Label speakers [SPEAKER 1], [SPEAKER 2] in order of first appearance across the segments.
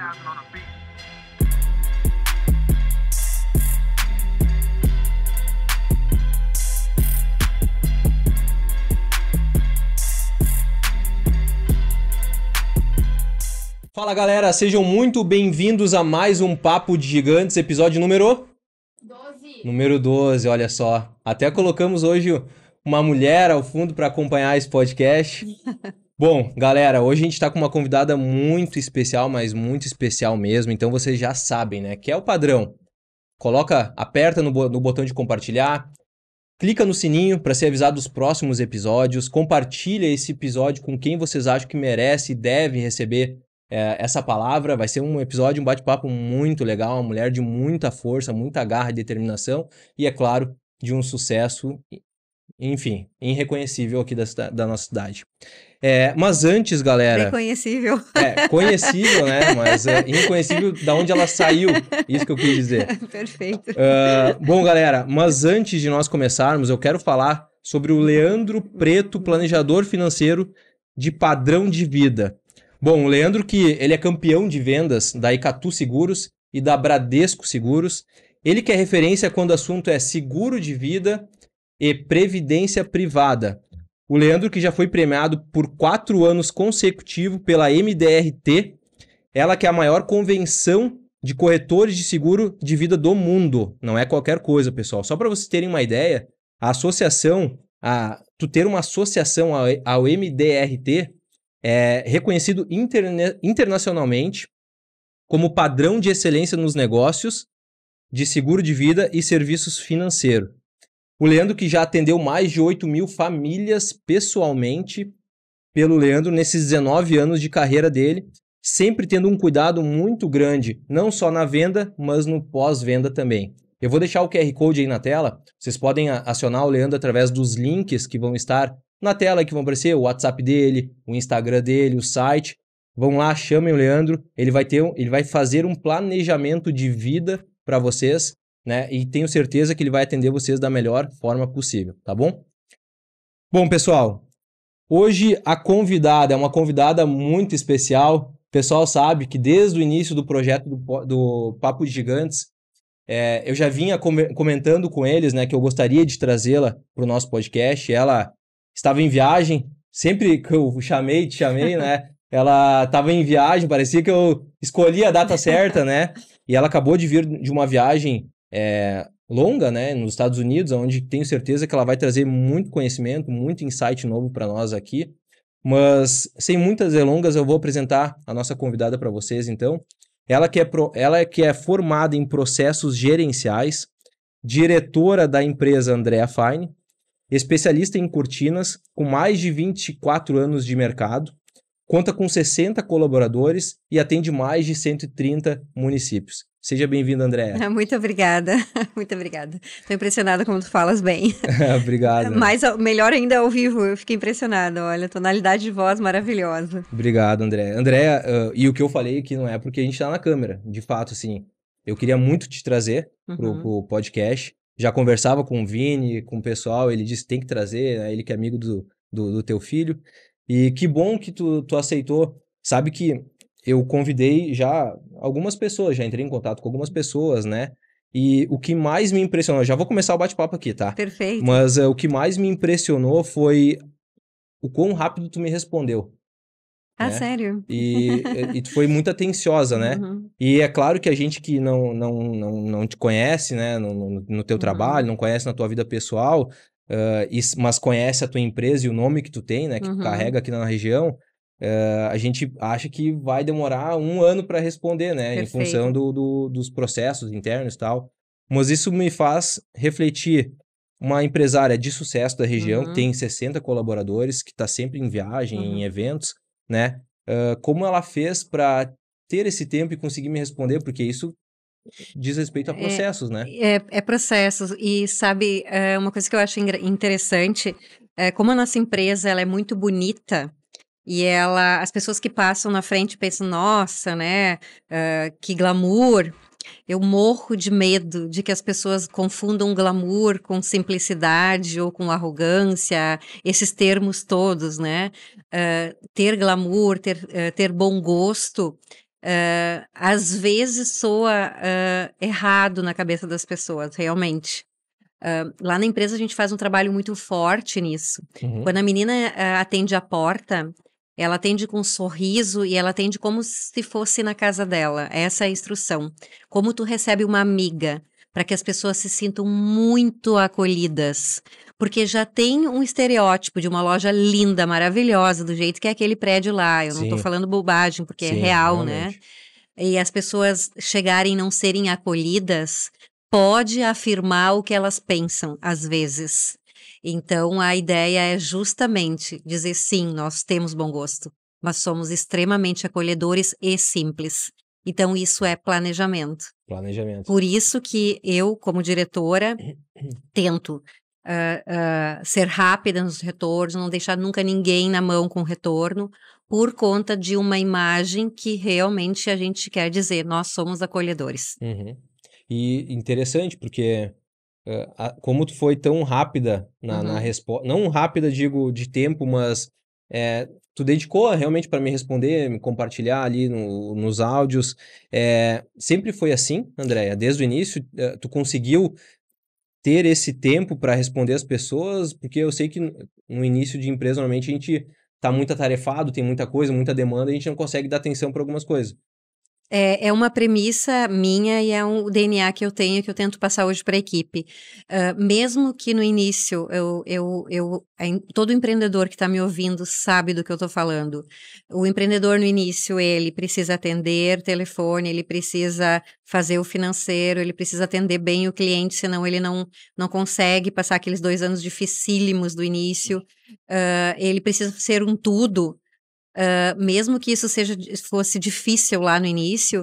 [SPEAKER 1] thousand on a beat. Fala galera, sejam muito bem-vindos a mais um Papo de Gigantes, episódio número 12. Número 12, olha só. Até colocamos hoje uma mulher ao fundo para acompanhar esse podcast. Bom, galera, hoje a gente está com uma convidada muito especial, mas muito especial mesmo. Então vocês já sabem, né? Que é o padrão. Coloca, aperta no, no botão de compartilhar, clica no sininho para ser avisado dos próximos episódios, compartilha esse episódio com quem vocês acham que merece e deve receber é, essa palavra. Vai ser um episódio, um bate-papo muito legal, uma mulher de muita força, muita garra e determinação e, é claro, de um sucesso enfim, irreconhecível aqui da, da nossa cidade. É, mas antes, galera.
[SPEAKER 2] Reconhecível. É, conhecível, né?
[SPEAKER 1] Mas é, inconhecível da onde ela saiu. Isso que eu quis dizer.
[SPEAKER 2] Perfeito.
[SPEAKER 1] Uh, bom, galera, mas antes de nós começarmos, eu quero falar sobre o Leandro Preto, planejador financeiro de padrão de vida. Bom, o Leandro que ele é campeão de vendas da Icatu Seguros e da Bradesco Seguros. Ele que é referência quando o assunto é seguro de vida e previdência privada. O Leandro, que já foi premiado por quatro anos consecutivos pela MDRT, ela que é a maior convenção de corretores de seguro de vida do mundo. Não é qualquer coisa, pessoal. Só para vocês terem uma ideia, a associação, a, tu ter uma associação ao, ao MDRT é reconhecido interne, internacionalmente como padrão de excelência nos negócios de seguro de vida e serviços financeiros. O Leandro que já atendeu mais de 8 mil famílias pessoalmente pelo Leandro nesses 19 anos de carreira dele, sempre tendo um cuidado muito grande, não só na venda, mas no pós-venda também. Eu vou deixar o QR Code aí na tela. Vocês podem acionar o Leandro através dos links que vão estar na tela, que vão aparecer o WhatsApp dele, o Instagram dele, o site. Vão lá, chamem o Leandro. Ele vai ter, ele vai fazer um planejamento de vida para vocês né? E tenho certeza que ele vai atender vocês da melhor forma possível, tá bom? Bom, pessoal, hoje a convidada é uma convidada muito especial. O pessoal sabe que desde o início do projeto do, do Papo de Gigantes, é, eu já vinha com comentando com eles né, que eu gostaria de trazê-la para o nosso podcast. Ela estava em viagem, sempre que eu chamei, te chamei, né? Ela estava em viagem, parecia que eu escolhi a data certa, né? E ela acabou de vir de uma viagem é, longa, né, nos Estados Unidos, onde tenho certeza que ela vai trazer muito conhecimento, muito insight novo para nós aqui. Mas sem muitas delongas, eu vou apresentar a nossa convidada para vocês, então. Ela que, é pro, ela que é formada em processos gerenciais, diretora da empresa Andrea Fine, especialista em cortinas, com mais de 24 anos de mercado, conta com 60 colaboradores e atende mais de 130 municípios. Seja bem-vindo, André.
[SPEAKER 2] Muito obrigada, muito obrigada. Estou impressionada como tu falas bem.
[SPEAKER 1] Obrigado. Mas
[SPEAKER 2] melhor ainda ao vivo, eu fiquei impressionada, olha, tonalidade de voz maravilhosa.
[SPEAKER 1] Obrigado, André. André, uh, e o que eu falei aqui não é porque a gente está na câmera, de fato, assim, eu queria muito te trazer uhum. pro, podcast, já conversava com o Vini, com o pessoal, ele disse tem que trazer, né? ele que é amigo do, do, do teu filho, e que bom que tu, tu aceitou, sabe que eu convidei já algumas pessoas, já entrei em contato com algumas pessoas, né? E o que mais me impressionou, já vou começar o bate-papo aqui, tá? Perfeito. Mas uh, o que mais me impressionou foi o quão rápido tu me respondeu. Ah, né?
[SPEAKER 2] sério? E, eh, e
[SPEAKER 1] tu foi muito atenciosa, né? Uhum. E é claro que a gente que não, não, não, não te conhece, né, no, no, no teu uhum. trabalho, não conhece na tua vida pessoal, uh, e, mas conhece a tua empresa e o nome que tu tem, né, que uhum. tu carrega aqui na região, eh, a gente acha que vai demorar um ano para responder, né? Perfeito. Em função do, do, dos processos internos e tal. Mas isso me faz refletir. Uma empresária de sucesso da região, uhum. que tem 60 colaboradores, que está sempre em viagem, uhum. em eventos, né? Uh, como ela fez para ter esse tempo e conseguir me responder, porque isso diz respeito a é, processos, é, né?
[SPEAKER 2] É, é, processos. E sabe, é uma coisa que eu acho interessante é como a nossa empresa ela é muito bonita e ela, as pessoas que passam na frente pensam, nossa, né, uh, que glamour. Eu morro de medo de que as pessoas confundam glamour com simplicidade ou com arrogância, esses termos todos, né? Uh, ter glamour, ter, uh, ter bom gosto, às vezes soa errado na cabeça das pessoas, realmente. Uh, lá na empresa a gente faz um trabalho muito forte nisso. Uhum. Quando a menina uh, atende a porta, ela atende com um sorriso e ela atende como se fosse na casa dela. Essa é a instrução. Como tu recebe uma amiga, para que as pessoas se sintam muito acolhidas. Porque já tem um estereótipo de uma loja linda, maravilhosa, do jeito que é aquele prédio lá. Eu Sim. não estou falando bobagem, porque é Sim, é real, né? realmente. né? E as pessoas chegarem e não serem acolhidas pode afirmar o que elas pensam, às vezes. Então, a ideia é justamente dizer sim, nós temos bom gosto, mas somos extremamente acolhedores e simples. Então, isso é planejamento.
[SPEAKER 1] Planejamento. Por
[SPEAKER 2] isso que eu, como diretora, tento uh, uh, ser rápida nos retornos, não deixar nunca ninguém na mão com retorno, por conta de uma imagem que realmente a gente quer dizer, nós somos acolhedores.
[SPEAKER 1] Uhum. E interessante, porque como tu foi tão rápida na, uhum. na resposta, não rápida, digo, de tempo, mas é, tu dedicou realmente para me responder, me compartilhar ali no, nos áudios. É, sempre foi assim, Andréia? Desde o início, é, tu conseguiu ter esse tempo para responder as pessoas? Porque eu sei que no início de empresa, normalmente, a gente tá muito atarefado, tem muita coisa, muita demanda, a gente não consegue dar atenção para algumas coisas.
[SPEAKER 2] É, é, uma premissa minha e é um DNA que eu tenho, que eu tento passar hoje para a equipe. Uh, mesmo que no início, eu, eu, eu todo empreendedor que está me ouvindo sabe do que eu estou falando. O empreendedor no início, ele precisa atender telefone, ele precisa fazer o financeiro, ele precisa atender bem o cliente, senão ele não, não consegue passar aqueles dois anos dificílimos do início. Uh, ele precisa ser um tudo mesmo que isso seja fosse difícil lá no início,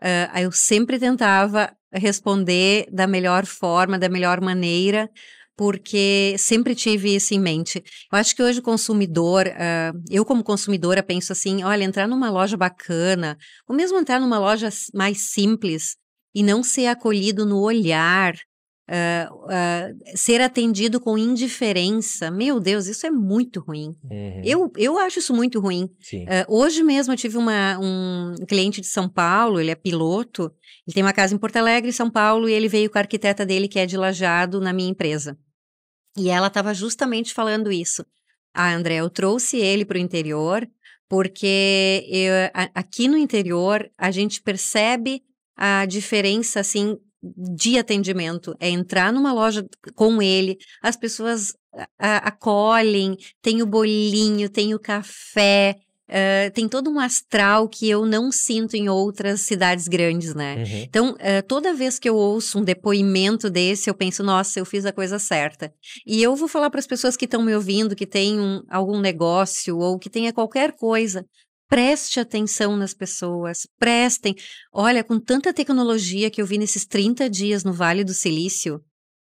[SPEAKER 2] uh, eu sempre tentava responder da melhor forma, da melhor maneira, porque sempre tive isso em mente. Eu acho que hoje o consumidor, uh, eu como consumidora penso assim, olha, entrar numa loja bacana, ou mesmo entrar numa loja mais simples e não ser acolhido no olhar, Uh, uh, ser atendido com indiferença, meu Deus, isso é muito ruim. Uhum. Eu, eu acho isso muito ruim. Uh, hoje mesmo eu tive uma, um cliente de São Paulo, ele é piloto, ele tem uma casa em Porto Alegre, São Paulo, e ele veio com a arquiteta dele, que é de Lajado, na minha empresa. E ela estava justamente falando isso. Ah, André, eu trouxe ele para o interior, porque eu, a, aqui no interior a gente percebe a diferença assim de atendimento, é entrar numa loja com ele, as pessoas acolhem, tem o bolinho, tem o café, Uh, tem todo um astral que eu não sinto em outras cidades grandes, né? Uhum. Então, uh, toda vez que eu ouço um depoimento desse, eu penso, nossa, eu fiz a coisa certa. E eu vou falar para as pessoas que estão me ouvindo, que têm um, algum negócio ou que tenha qualquer coisa preste atenção nas pessoas, prestem. Olha, com tanta tecnologia que eu vi nesses 30 dias no Vale do Silício,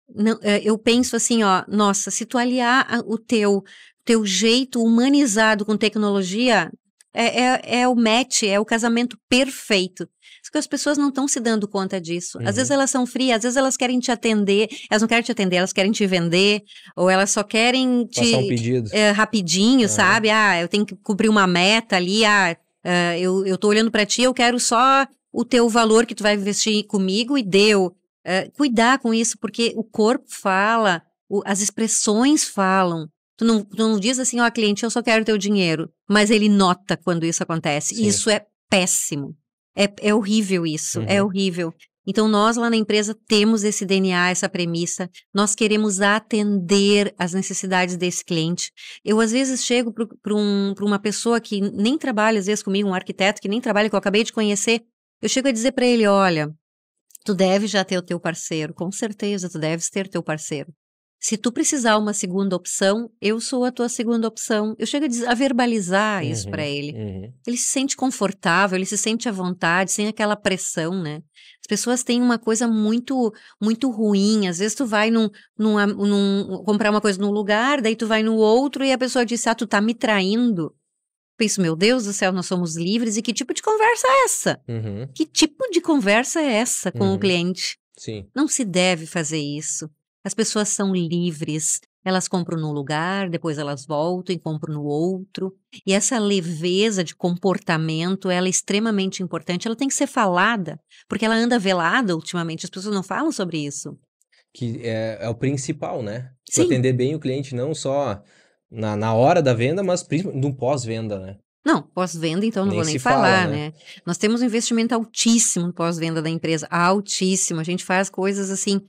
[SPEAKER 2] não, eh, eu penso assim, ó, nossa, se tu aliar o teu teu jeito humanizado com tecnologia, é, é, é, o match, é o casamento perfeito. Só que as pessoas não estão se dando conta disso. Uhum. Às vezes uhum. elas são frias, às vezes elas querem te atender, elas não querem te atender, elas querem te vender, ou elas só querem te. Passar um pedido. É, rapidinho, uhum. sabe? Ah, eu tenho que cobrir uma meta ali, ah, é, eu, eu tô olhando para ti, eu quero só o teu valor que tu vai investir comigo e deu. É, cuidar com isso, porque o corpo fala, o, as expressões falam. Tu não, tu não diz assim, ó, oh, cliente, eu só quero teu dinheiro. Mas ele nota quando isso acontece. Sim. Isso é péssimo. É, é horrível isso. É uhum. É horrível. Então, nós lá na empresa temos esse DNA, essa premissa. Nós queremos atender às necessidades desse cliente. Eu, às vezes, chego para um, uma pessoa que nem trabalha, às vezes, comigo, um arquiteto que nem trabalha, que eu acabei de conhecer. Eu chego a dizer para ele: olha, tu deve já ter o teu parceiro, com certeza tu deves ter teu parceiro se tu precisar uma segunda opção, eu sou a tua segunda opção. Eu chego a, verbalizar uhum, isso para ele. Uhum. Ele se sente confortável, ele se sente à vontade, sem aquela pressão, né? As pessoas têm uma coisa muito muito ruim. Às vezes tu vai num, num, num comprar uma coisa num lugar, daí tu vai no outro e a pessoa diz: "Ah, tu tá me traindo". Penso, meu Deus do céu, nós somos livres e que tipo de conversa é essa? Uhum. Que tipo de conversa é essa com o uhum. cliente? Sim. Não se deve fazer isso. As pessoas são livres, elas compram num lugar, depois elas voltam e compram no outro. E essa leveza de comportamento, ela é extremamente importante, ela tem que ser falada, porque ela anda velada ultimamente, as pessoas não falam sobre isso.
[SPEAKER 1] Que é, é o principal, né? Sim. atender bem o cliente, não só na, na hora da venda, mas no pós-venda, né?
[SPEAKER 2] Não, pós-venda, então não nem vou nem falar, fala, né? né? Nós temos um investimento altíssimo no pós-venda da empresa, altíssimo. A gente faz coisas assim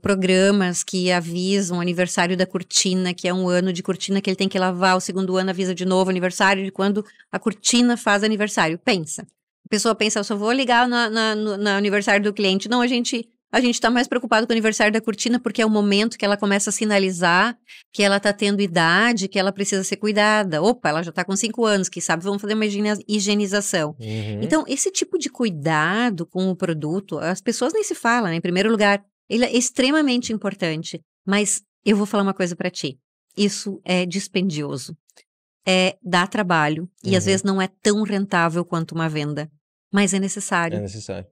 [SPEAKER 2] programas que avisam o aniversário da cortina, que é um ano de cortina que ele tem que lavar, o segundo ano avisa de novo aniversário de quando a cortina faz aniversário. Pensa. A pessoa pensa, eu só vou ligar na, na, no aniversário do cliente. Não, a gente a gente está mais preocupado com o aniversário da cortina porque é o momento que ela começa a sinalizar que ela está tendo idade, que ela precisa ser cuidada. Opa, ela já está com cinco anos, que sabe, vamos fazer uma higienização. Uhum. Então, esse tipo de cuidado com o produto, as pessoas nem se falam, né? Em primeiro lugar, ele é extremamente importante, mas eu vou falar uma coisa para ti. Isso é dispendioso. É, dá trabalho e às uhum. vezes não é tão rentável quanto uma venda, mas é, é necessário. É necessário.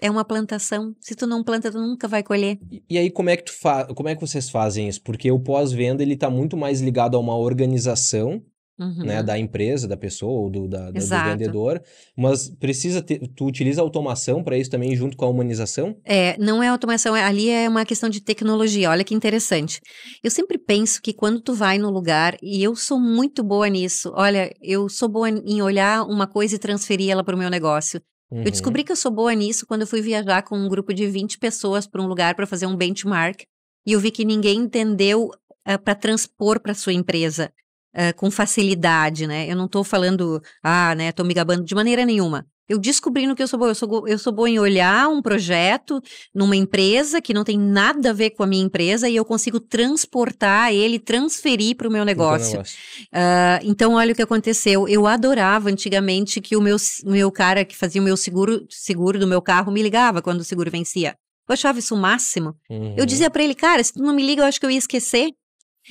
[SPEAKER 2] É uma plantação. Se tu não planta, tu nunca vai colher. E, e aí, como é, que tu
[SPEAKER 1] fa como é que vocês fazem isso? Porque o pós-venda, ele tá muito mais ligado a uma organização né, uhum. Né, da empresa, da pessoa ou do, da, do vendedor, mas precisa ter, tu utiliza automação para isso também junto com a humanização?
[SPEAKER 2] É, não é automação, é, ali é uma questão de tecnologia, olha que interessante. Eu sempre penso que quando tu vai no lugar, e eu sou muito boa nisso, olha, eu sou boa em olhar uma coisa e transferir ela para o meu negócio. Uhum. Eu descobri que eu sou boa nisso quando eu fui viajar com um grupo de 20 pessoas para um lugar para fazer um benchmark, e eu vi que ninguém entendeu uh, eh, para transpor para sua empresa. Eh, com facilidade, né? Eu não tô falando, ah, né, tô me gabando de maneira nenhuma. Eu descobri no que eu sou boa. Eu sou, eu sou boa em olhar um projeto numa empresa que não tem nada a ver com a minha empresa e eu consigo transportar ele, transferir para o meu negócio. negócio. Uh, então, olha o que aconteceu. Eu adorava antigamente que o meu, meu cara que fazia o meu seguro, seguro do meu carro me ligava quando o seguro vencia. Eu achava isso o máximo. Uhum. Eu dizia para ele, cara, se tu não me liga, eu acho que eu ia esquecer.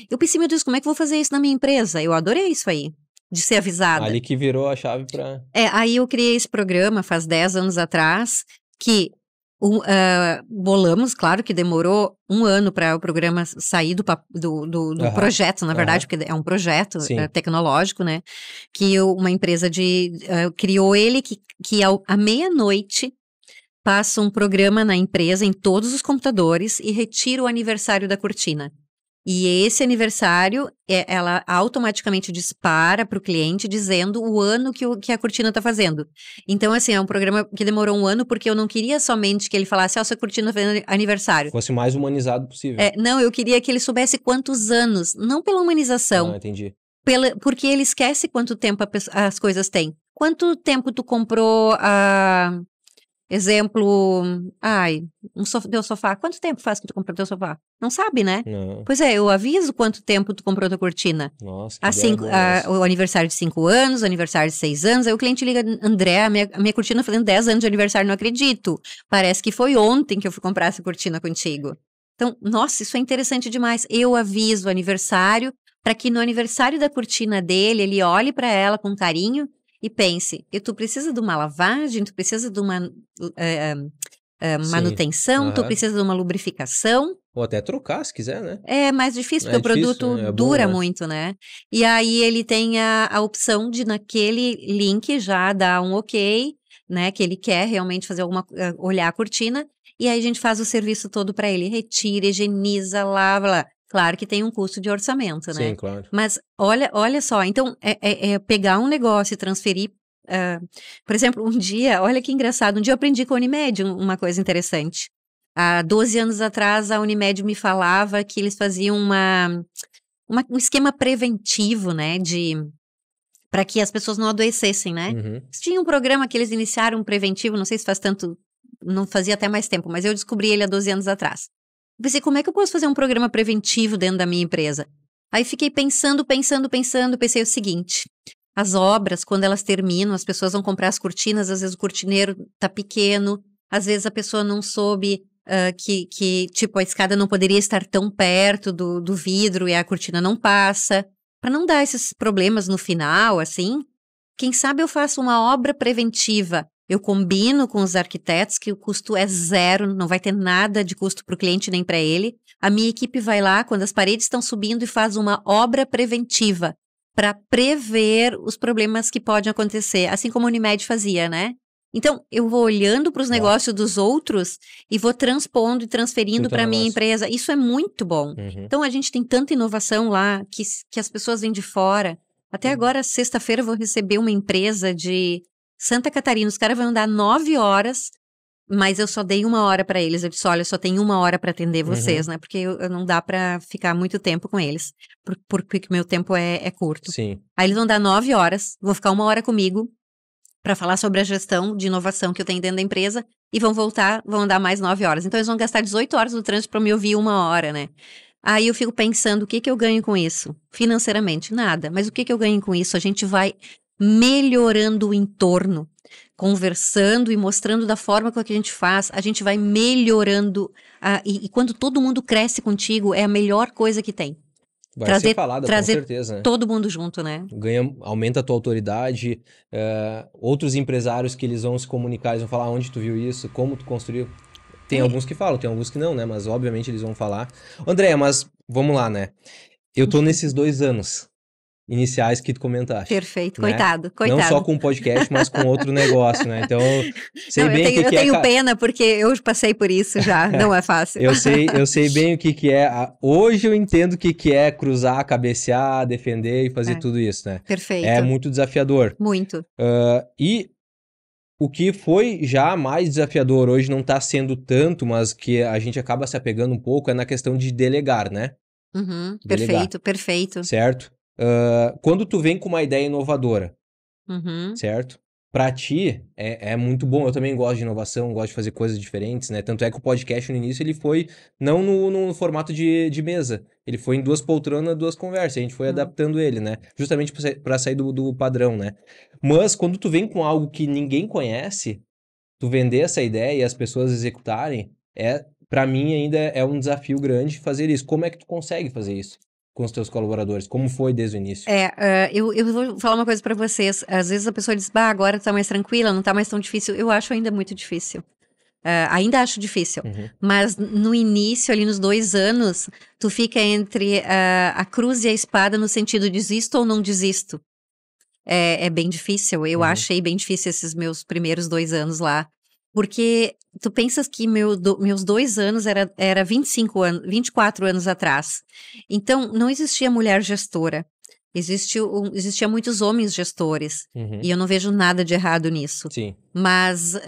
[SPEAKER 2] Eu pensei, meu Deus, como é que eu vou fazer isso na minha empresa? Eu adorei isso aí de ser avisada. Ali
[SPEAKER 1] que virou a chave para.
[SPEAKER 2] É, aí eu criei esse programa faz 10 anos atrás, que uh, bolamos, claro que demorou um ano para o programa sair do, do, do, do uhum. projeto, na verdade, uhum. porque é um projeto uh, tecnológico, né? Que eu, uma empresa de uh, criou ele que, que ao, à meia-noite passa um programa na empresa, em todos os computadores, e retira o aniversário da cortina. E esse aniversário, é, ela automaticamente dispara para o cliente dizendo o ano que, o, que a cortina está fazendo. Então, assim, é um programa que demorou um ano porque eu não queria somente que ele falasse, ó, oh, ah, sua cortina fazendo aniversário.
[SPEAKER 1] Fosse mais humanizado possível. É,
[SPEAKER 2] não, eu queria que ele soubesse quantos anos, não pela humanização. Não, ah, entendi. Pela, porque ele esquece quanto tempo a, as coisas têm. Quanto tempo tu comprou a, Exemplo, ai, um teu sofá. Quanto tempo faz que tu comprou teu sofá? Não sabe, né? Não. Pois é, eu aviso quanto tempo tu comprou tua cortina. Nossa, que cinco, a, O aniversário de 5 anos, o aniversário de 6 anos. Aí o cliente liga, André, a minha, a minha cortina fazendo 10 anos de aniversário, não acredito. Parece que foi ontem que eu fui comprar essa cortina contigo. Então, nossa, isso é interessante demais. Eu aviso o aniversário para que no aniversário da cortina dele ele olhe para ela com carinho e pense, e tu precisa de uma lavagem, tu precisa de uma eh, eh, eh, manutenção, uhum. tu precisa de uma lubrificação.
[SPEAKER 1] Ou até trocar, se quiser, né?
[SPEAKER 2] É mais difícil, é porque né? é o produto dura né? muito, né? E aí ele tem a, a opção de, naquele link, já dar um ok, né? Que ele quer realmente fazer alguma. olhar a cortina. E aí a gente faz o serviço todo para ele. Retira, higieniza, lava. Claro que tem um custo de orçamento, né? Sim, claro. Mas olha, olha só, então é, é, é pegar um negócio e transferir. Uh, por exemplo, um dia, olha que engraçado, um dia eu aprendi com a Unimed uma coisa interessante. Há 12 anos atrás, a Unimed me falava que eles faziam uma, uma um esquema preventivo, né? De para que as pessoas não adoecessem, né? Uhum. Tinha um programa que eles iniciaram um preventivo, não sei se faz tanto, não fazia até mais tempo, mas eu descobri ele há 12 anos atrás pensei, como é que eu posso fazer um programa preventivo dentro da minha empresa? Aí fiquei pensando, pensando, pensando, pensei o seguinte: as obras, quando elas terminam, as pessoas vão comprar as cortinas, às vezes o cortineiro tá pequeno, às vezes a pessoa não soube uh, que, que, tipo, a escada não poderia estar tão perto do, do vidro e a cortina não passa. Para não dar esses problemas no final, assim, quem sabe eu faço uma obra preventiva eu combino com os arquitetos que o custo é zero, não vai ter nada de custo para o cliente nem para ele. A minha equipe vai lá quando as paredes estão subindo e faz uma obra preventiva para prever os problemas que podem acontecer, assim como a Unimed fazia, né? Então, eu vou olhando para os negócios dos outros e vou transpondo e transferindo então para a é minha empresa. Isso é muito bom. Uhum. Então, a gente tem tanta inovação lá que, que as pessoas vêm de fora. Até uhum. agora, sexta-feira, eu vou receber uma empresa de Santa Catarina, os caras vão andar nove horas, mas eu só dei uma hora para eles. Eu disse, olha, eu só tenho uma hora para atender vocês, uhum. né? Porque eu, eu não dá para ficar muito tempo com eles, por, por, meu tempo é, é curto. Sim. Aí eles vão dar nove horas, vão ficar uma hora comigo para falar sobre a gestão de inovação que eu tenho dentro da empresa e vão voltar, vão andar mais nove horas. Então eles vão gastar 18 horas no trânsito para me ouvir uma hora, né? Aí eu fico pensando, o que que eu ganho com isso? Financeiramente, nada. Mas o que que eu ganho com isso? A gente vai melhorando o entorno, conversando e mostrando da forma com que a gente faz, a gente vai melhorando. A, e, e, quando todo mundo cresce contigo, é a melhor coisa que tem. Vai trazer, ser falada, trazer com certeza. Né? Todo mundo junto, né?
[SPEAKER 1] Ganha, aumenta a tua autoridade. Eh, outros empresários que eles vão se comunicar, eles vão falar onde tu viu isso, como tu construiu. Tem é. alguns que falam, tem alguns que não, né? Mas obviamente eles vão falar. André, mas vamos lá, né? Eu tô uhum. nesses dois anos iniciais que tu comentaste. Perfeito, né? coitado, coitado. Não só com o podcast, mas com outro negócio, né? Então, sei não, bem eu tenho, que eu que é tenho é... pena
[SPEAKER 2] porque eu passei por isso já, é. não é fácil. eu sei,
[SPEAKER 1] eu sei bem o que que é. Hoje eu entendo o que que é cruzar, cabecear, defender e fazer é. tudo isso, né? É perfeito. É muito desafiador. Muito. Uh, e o que foi já mais desafiador hoje não está sendo tanto, mas que a gente acaba se apegando um pouco é na questão de delegar, né?
[SPEAKER 2] Uhum, delegar, perfeito, perfeito.
[SPEAKER 1] Certo? uh, quando tu vem com uma ideia inovadora, uhum. certo? Pra ti, é, é, muito bom. Eu também gosto de inovação, gosto de fazer coisas diferentes, né? Tanto é que o podcast no início ele foi não no, no formato de, de mesa. Ele foi em duas poltronas, duas conversas. A gente foi uhum. adaptando ele, né? Justamente para sair do, do padrão, né? Mas quando tu vem com algo que ninguém conhece, tu vender essa ideia e as pessoas executarem, é para mim ainda é um desafio grande fazer isso. Como é que tu consegue fazer isso? com os teus colaboradores? Como foi desde o início?
[SPEAKER 2] É, uh, eu, eu vou falar uma coisa para vocês. Às vezes a pessoa diz, bah, agora tá mais tranquila, não tá mais tão difícil. Eu acho ainda muito difícil. Uh, ainda acho difícil. Uhum. Mas no início, ali nos dois anos, tu fica entre uh, a cruz e a espada no sentido desisto ou não desisto. É, é bem difícil. Eu uhum. achei bem difícil esses meus primeiros dois anos lá. Porque tu pensas que meu, do, meus dois anos era, era 25 anos, 24 anos atrás. Então, não existia mulher gestora. existiu um, existia muitos homens gestores. Uhum. E eu não vejo nada de errado nisso. Sim. Mas uh,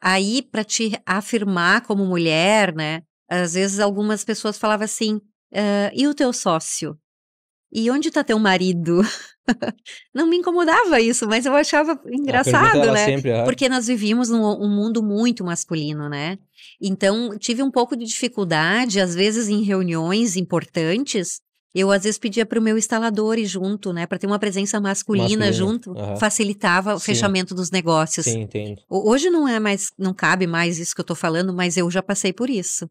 [SPEAKER 2] aí, para te afirmar como mulher, né? Às vezes algumas pessoas falavam assim: uh, e o teu sócio? E onde tá teu marido? não me incomodava isso, mas eu achava engraçado, né? Sempre, ah. Porque nós vivíamos num um mundo muito masculino, né? Então, tive um pouco de dificuldade, às vezes em reuniões importantes, eu às vezes pedia para o meu instalador ir junto, né, para ter uma presença masculina, junto, uhum. facilitava o Sim. fechamento dos negócios. Sim, entendo. Hoje não é mais, não cabe mais isso que eu estou falando, mas eu já passei por isso.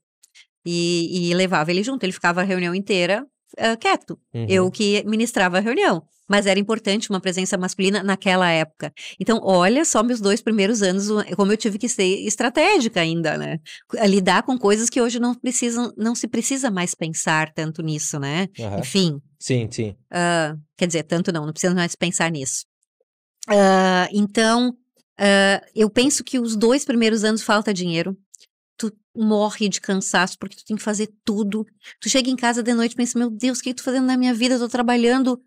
[SPEAKER 2] E, e, levava ele junto, ele ficava a reunião inteira uh, quieto. Uhum. Eu que ministrava a reunião. Mas era importante uma presença masculina naquela época. Então, olha só meus dois primeiros anos, como eu tive que ser estratégica ainda, né? Lidar com coisas que hoje não precisam, não se precisa mais pensar tanto nisso, né? Uhum. Enfim. Sim, sim. Uh, quer dizer, tanto não, não precisa mais pensar nisso. Uh, então, eu penso que os dois primeiros anos falta dinheiro morre de cansaço porque tu tem que fazer tudo. Tu chega em casa de noite e pensa: meu Deus, o que, eu tô tu fazendo na minha vida? Eu tô trabalhando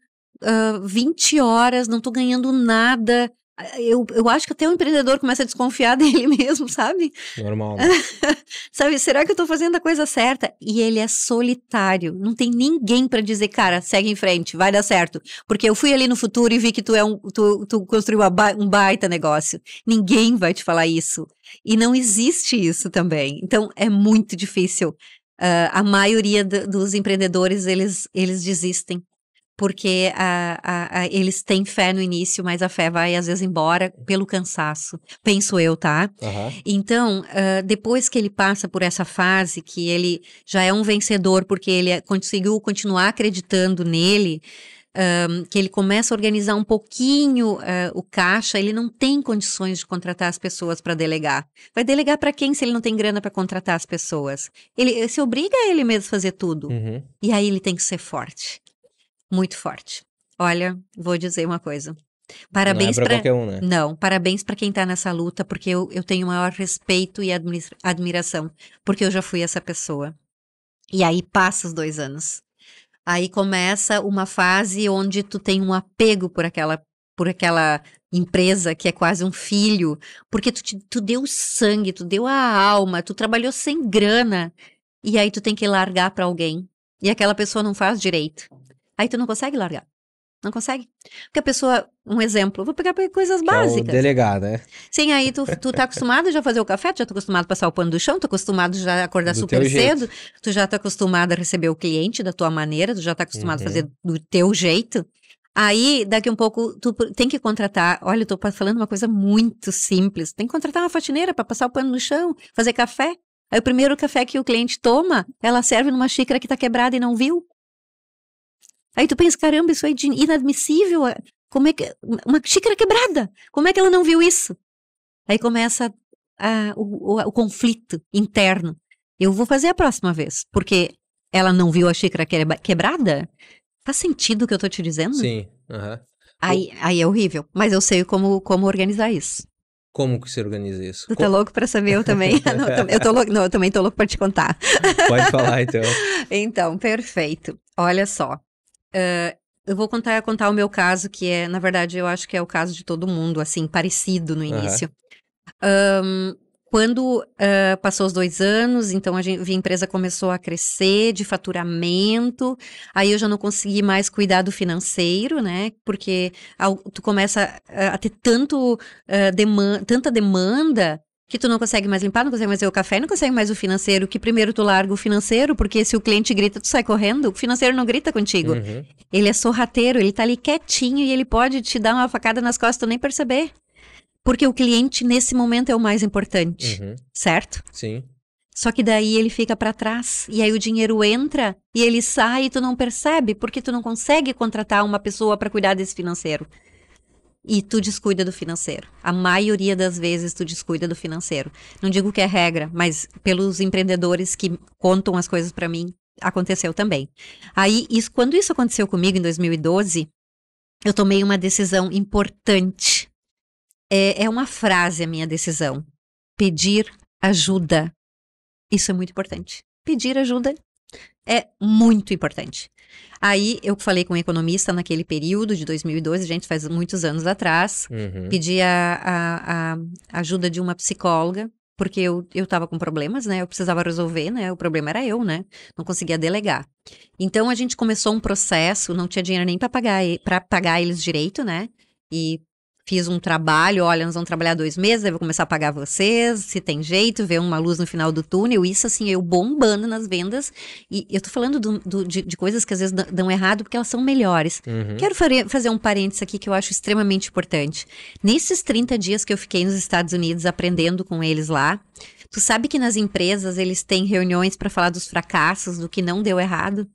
[SPEAKER 2] uh, 20 horas, não tô ganhando nada, eu, eu acho que até o empreendedor começa a desconfiar dele mesmo, sabe? Normal. Né? sabe, será que eu tô fazendo a coisa certa? E ele é solitário, não tem ninguém para dizer, cara, segue em frente, vai dar certo. Porque eu fui ali no futuro e vi que tu é um tu, tu construiu um baita negócio. Ninguém vai te falar isso. E não existe isso também. Então é muito difícil. Uh, a maioria do, dos empreendedores, eles, eles desistem porque a, a, a, eles têm fé no início, mas a fé vai às vezes embora pelo cansaço, penso eu, tá? Uhum. Então, uh, depois que ele passa por essa fase, que ele já é um vencedor, porque ele é, conseguiu continuar acreditando nele, um, ah, que ele começa a organizar um pouquinho uh, o caixa, ele não tem condições de contratar as pessoas para delegar. Vai delegar para quem se ele não tem grana para contratar as pessoas? Ele se obriga a ele mesmo a fazer tudo. Uhum. E aí ele tem que ser forte muito forte. Olha, vou dizer uma coisa. É parabéns para é um, né? Não, parabéns para quem tá nessa luta, porque eu, eu tenho maior respeito e admiração, porque eu já fui essa pessoa. E aí passa os dois anos. Aí começa uma fase onde tu tem um apego por aquela por aquela empresa que é quase um filho, porque tu, te, tu deu sangue, tu deu a alma, tu trabalhou sem grana, e aí tu tem que largar para alguém. E aquela pessoa não faz direito. Aí tu não consegue largar. Não consegue? Porque a pessoa, um exemplo, vou pegar coisas que é básicas. É delegado, né? Sim, aí tu, tu tá acostumado já a fazer o café, tu já tá acostumado a passar o pano do chão, tu tá acostumado já a acordar do super cedo, jeito. tu já tá acostumado a receber o cliente da tua maneira, tu já tá acostumado uhum. a fazer uhum. do teu jeito. Aí, daqui um pouco, tu tem que contratar. Olha, eu tô falando uma coisa muito simples. Tem que contratar uma faxineira para passar o pano no chão, fazer café. Aí o primeiro café que o cliente toma, ela serve numa xícara que tá quebrada e não viu. Aí tu pensa, caramba, isso é inadmissível. É, como é que uma xícara quebrada? Como é que ela não viu isso? Aí começa a, o, o, o conflito interno. Eu vou fazer a próxima vez, porque ela não viu a xícara quebrada. Faz sentido o que eu tô te dizendo? Sim. Uhum. Aí, aí é horrível. Mas eu sei como, como organizar isso.
[SPEAKER 1] Como que se organiza isso? Tu tá louco
[SPEAKER 2] pra saber, eu também. não, eu, tô louco, não, eu também tô louco pra te contar. Pode falar,
[SPEAKER 1] então.
[SPEAKER 2] então, perfeito. Olha só. Uh, eu vou contar, contar o meu caso, que é, na verdade, eu acho que é o caso de todo mundo, assim, parecido no início. Uhum. Ah, um, quando uh, passou os dois anos, então a, gente, a empresa começou a crescer de faturamento, aí eu já não consegui mais cuidar do financeiro, né? Porque ao, tu começa a, a ter tanto, uh, deman tanta demanda que tu não consegue mais limpar, não consegue mais ver o café, não consegue mais o financeiro, que primeiro tu larga o financeiro, porque se o cliente grita, tu sai correndo, o financeiro não grita contigo. Uhum. Ele é sorrateiro, ele tá ali quietinho e ele pode te dar uma facada nas costas, tu nem perceber. Porque o cliente, nesse momento, é o mais importante, uhum. certo? Sim. Só que daí ele fica para trás, e aí o dinheiro entra e ele sai e tu não percebe, porque tu não consegue contratar uma pessoa para cuidar desse financeiro e tu descuida do financeiro. A maioria das vezes tu descuida do financeiro. Não digo que é regra, mas pelos empreendedores que contam as coisas para mim, aconteceu também. Aí, isso, quando isso aconteceu comigo em 2012, eu tomei uma decisão importante. É, é uma frase a minha decisão. Pedir ajuda. Isso é muito importante. Pedir ajuda é muito importante. Aí eu falei com um economista naquele período de 2012, gente, faz muitos anos atrás, uhum. pedi a, a, a ajuda de uma psicóloga porque eu, eu tava com problemas, né? Eu precisava resolver, né? O problema era eu, né? Não conseguia delegar. Então a gente começou um processo, não tinha dinheiro nem para pagar para pagar eles direito, né? E fiz um trabalho, olha, nós vamos trabalhar dois meses, eu vou começar a pagar vocês, se tem jeito, ver uma luz no final do túnel, isso assim, eu bombando nas vendas, e eu tô falando do, do, de, de, coisas que às vezes dão errado, porque elas são melhores. Uhum. Quero fazer um parênteses aqui que eu acho extremamente importante. Nesses 30 dias que eu fiquei nos Estados Unidos aprendendo com eles lá, tu sabe que nas empresas eles têm reuniões para falar dos fracassos, do que não deu errado?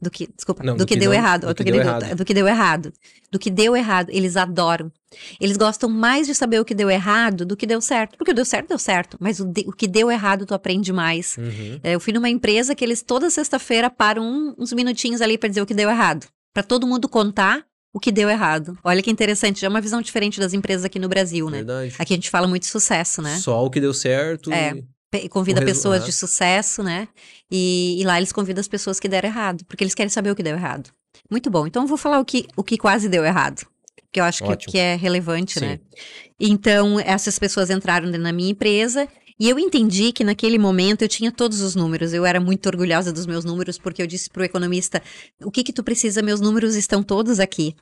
[SPEAKER 2] Do que, desculpa, não, do, do, que, que deu não, errado. Do é que, que deu, errado. Do que deu errado. Do que deu errado. Eles adoram. Eles gostam mais de saber o que deu errado do que deu certo. Porque o deu certo, deu certo. Mas o, de, o que deu errado, tu aprende mais. Uhum. É, eu fui numa empresa que eles toda sexta-feira param uns minutinhos ali para dizer o que deu errado. para todo mundo contar o que deu errado. Olha que interessante, já é uma visão diferente das empresas aqui no Brasil, né? Verdade. Aqui a gente fala muito de sucesso, né? Só
[SPEAKER 1] o que deu certo. É. E
[SPEAKER 2] convida pessoas de sucesso, né? E, e, lá eles convidam as pessoas que deram errado, porque eles querem saber o que deu errado. Muito bom. Então eu vou falar o que, o que quase deu errado, que eu acho que, que, é relevante, né? Sim. né? Então essas pessoas entraram na minha empresa e eu entendi que naquele momento eu tinha todos os números. Eu era muito orgulhosa dos meus números porque eu disse para o economista: o que que tu precisa? Meus números estão todos aqui.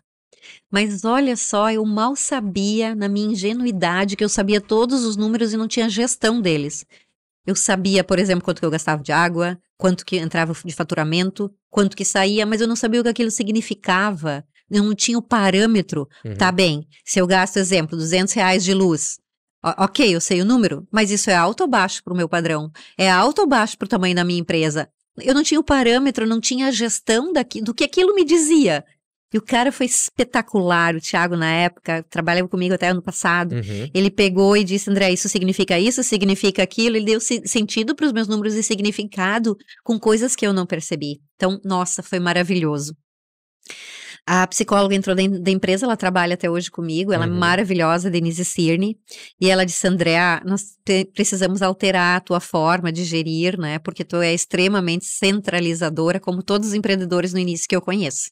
[SPEAKER 2] Mas olha só, eu mal sabia, na minha ingenuidade, que eu sabia todos os números e não tinha gestão deles. Eu sabia, por exemplo, quanto que eu gastava de água, quanto que entrava de faturamento, quanto que saía, mas eu não sabia o que aquilo significava. Eu não tinha o parâmetro. Uhum. Tá bem, se eu gasto, exemplo, 200 reais de luz, Ok, eu sei o número, mas isso é alto ou baixo para o meu padrão? É alto ou baixo para o tamanho da minha empresa? Eu não tinha o parâmetro, não tinha a gestão daqui, do que aquilo me dizia. E o cara foi espetacular. O Thiago, na época, trabalhava comigo até ano passado. Uhum. Ele pegou e disse: André, isso significa isso, significa aquilo. Ele deu sentido para os meus números e significado com coisas que eu não percebi. Então, nossa, foi maravilhoso. A psicóloga entrou da empresa, ela trabalha até hoje comigo, ela é uhum. é maravilhosa, Denise Cirne, e ela disse, André, ah, nós precisamos alterar a tua forma de gerir, né, porque tu é extremamente centralizadora, como todos os empreendedores no início que eu conheço.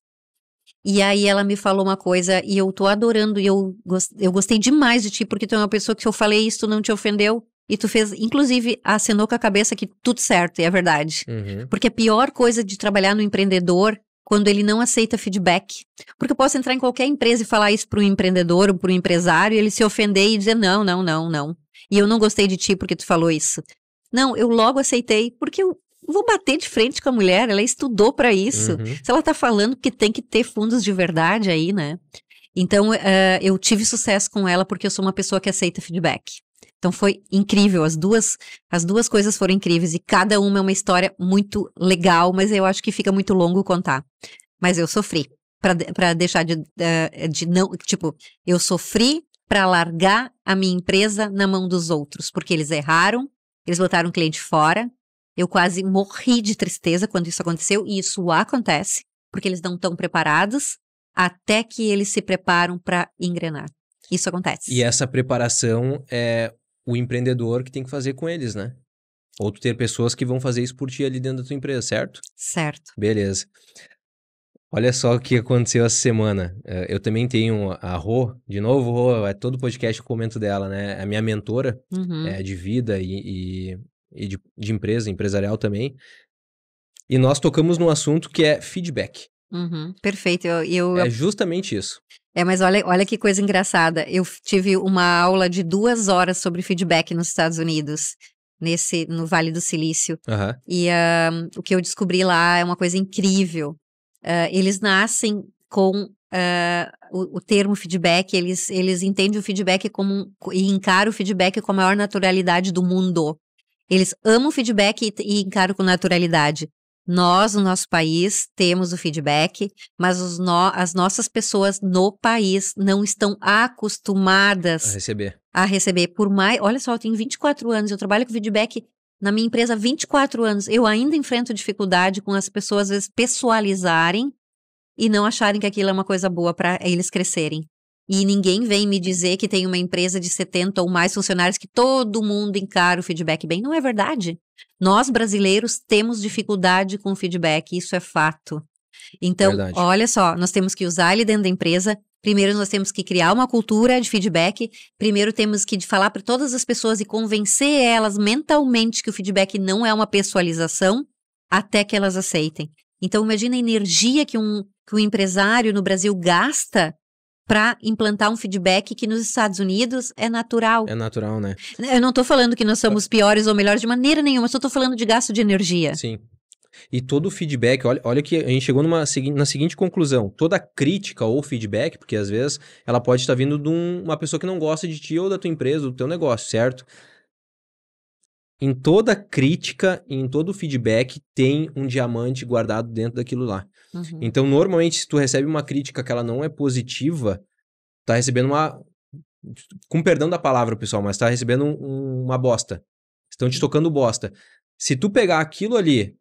[SPEAKER 2] E aí ela me falou uma coisa e eu tô adorando e eu, eu gostei demais de ti porque tu é uma pessoa que se eu falei isso não te ofendeu e tu fez, inclusive, acenou com a cabeça que tudo certo e é verdade. Uhum. Porque a pior coisa de trabalhar no empreendedor quando ele não aceita feedback. Porque eu posso entrar em qualquer empresa e falar isso para um empreendedor ou para um empresário e ele se ofender e dizer não, não, não, não. E eu não gostei de ti porque tu falou isso. Não, eu logo aceitei porque eu vou bater de frente com a mulher, ela estudou para isso. Uhum. Se ela está falando que tem que ter fundos de verdade aí, né? Então, uh, eu tive sucesso com ela porque eu sou uma pessoa que aceita feedback. Então foi incrível, as duas, as duas coisas foram incríveis e cada uma é uma história muito legal, mas eu acho que fica muito longo contar. Mas eu sofri para deixar de, eh, de não, tipo, eu sofri para largar a minha empresa na mão dos outros, porque eles erraram, eles botaram o cliente fora, eu quase morri de tristeza quando isso aconteceu, e isso acontece, porque eles não estão preparados até que eles se preparam para engrenar. Isso acontece. E
[SPEAKER 1] essa preparação é o empreendedor que tem que fazer com eles, né? Ou tu ter pessoas que vão fazer isso por ti ali dentro da tua empresa, certo? Certo. Beleza. Olha só o que aconteceu essa semana. É, eu também tenho a Rô, de novo, Rô, é todo podcast eu comento dela, né? É a minha mentora uhum. é, de vida e, e, e de, de empresa, empresarial também. E nós tocamos num assunto que é feedback.
[SPEAKER 2] Uhum, perfeito. Eu, eu, é
[SPEAKER 1] justamente isso.
[SPEAKER 2] É, mas olha, olha que coisa engraçada. Eu tive uma aula de duas horas sobre feedback nos Estados Unidos, nesse no Vale do Silício. Uhum. E uh, o que eu descobri lá é uma coisa incrível. Uh, eles nascem com Uh, o, o, termo feedback, eles, eles entendem o feedback como e encaram o feedback com a maior naturalidade do mundo. Eles amam feedback e, e encaram com naturalidade. Nós, no nosso país, temos o feedback, mas no, as nossas pessoas no país não estão acostumadas a receber. A receber. Por mais. Olha só, eu tenho 24 anos, eu trabalho com feedback na minha empresa há 24 anos. Eu ainda enfrento dificuldade com as pessoas, às vezes, pessoalizarem e não acharem que aquilo é uma coisa boa para eles crescerem. E ninguém vem me dizer que tem uma empresa de 70 ou mais funcionários que todo mundo encara o feedback bem. Não é verdade. Nós, brasileiros, temos dificuldade com o feedback, isso é fato. Então, verdade. olha só, nós temos que usar ele dentro da empresa. Primeiro, nós temos que criar uma cultura de feedback. Primeiro, temos que falar para todas as pessoas e convencer elas mentalmente que o feedback não é uma pessoalização até que elas aceitem. Então, imagina a energia que um, que um empresário no Brasil gasta para implantar um feedback que nos Estados Unidos é natural.
[SPEAKER 1] É natural, né?
[SPEAKER 2] Eu não estou falando que nós tá. somos piores ou melhores de maneira nenhuma, só estou falando de gasto de energia. Sim.
[SPEAKER 1] E todo o feedback, olha, olha que a gente chegou numa, na seguinte conclusão: toda crítica ou feedback, porque às vezes ela pode estar tá vindo de um, uma pessoa que não gosta de ti ou da tua empresa, do teu negócio, certo? Em toda crítica, em todo feedback, tem um diamante guardado dentro daquilo lá. Uhum. Então, normalmente, se tu recebe uma crítica que ela não é positiva, tá recebendo uma. Com perdão da palavra, pessoal, mas tá recebendo um, uma bosta. Estão te tocando bosta. Se tu pegar aquilo ali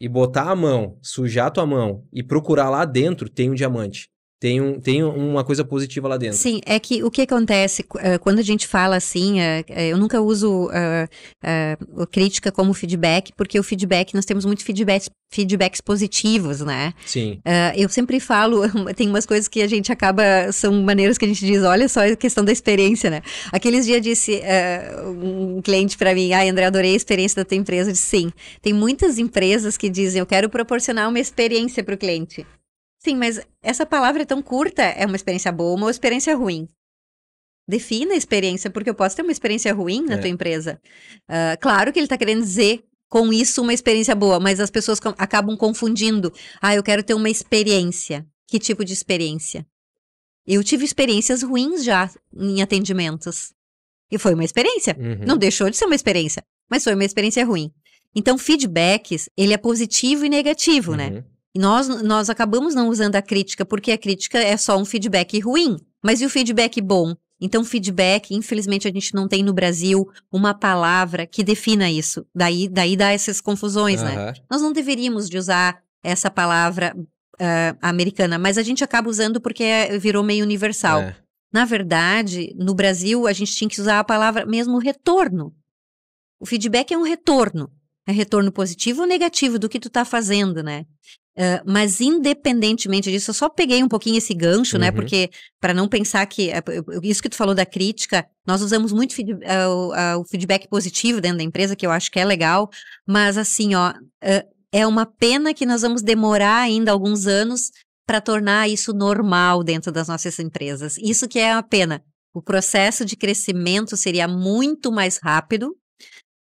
[SPEAKER 1] e botar a mão, sujar a tua mão e procurar lá dentro, tem um diamante tem, um, tem uma coisa positiva lá dentro. Sim,
[SPEAKER 2] é que o que acontece uh, quando a gente fala assim, uh, eu nunca uso uh, crítica como feedback, porque o feedback, nós temos muitos feedbacks, feedbacks positivos, né? Sim. eu sempre falo, tem umas coisas que a gente acaba, são maneiras que a gente diz, olha só a questão da experiência, né? Aqueles dias disse um cliente para mim, ah, André, adorei a experiência da tua empresa. Eu disse, sim, tem muitas empresas que dizem, eu quero proporcionar uma experiência para o cliente. Sim, mas essa palavra é tão curta, é uma experiência boa ou uma experiência ruim? Defina a experiência, porque eu posso ter uma experiência ruim na é. tua empresa. Uh, claro que ele está querendo dizer com isso uma experiência boa, mas as pessoas com, acabam confundindo. Ah, eu quero ter uma experiência. Que tipo de experiência? Eu tive experiências ruins já em atendimentos. E foi uma experiência. Uhum. Não deixou de ser uma experiência, mas foi uma experiência ruim. Então, feedbacks, ele é positivo e negativo, né? uhum. né? Nós, nós acabamos não usando a crítica, porque a crítica é só um feedback ruim. Mas e o feedback bom? Então, feedback, infelizmente, a gente não tem no Brasil uma palavra que defina isso. Daí, daí dá essas confusões, uhum. né? Nós não deveríamos de usar essa palavra uh, americana, mas a gente acaba usando porque é, virou meio universal. É. Na verdade, no Brasil, a gente tinha que usar a palavra mesmo retorno. O feedback é um retorno. É retorno positivo ou negativo do que tu está fazendo, né? Ah, mas independentemente disso, eu só peguei um pouquinho esse gancho, né, uhum. né? Porque para não pensar que eh, isso que tu falou da crítica, nós usamos muito feed, uh, uh, o feedback positivo dentro da empresa, que eu acho que é legal, mas assim, ó, eh, é uma pena que nós vamos demorar ainda alguns anos para tornar isso normal dentro das nossas empresas. Isso que é uma pena. O processo de crescimento seria muito mais rápido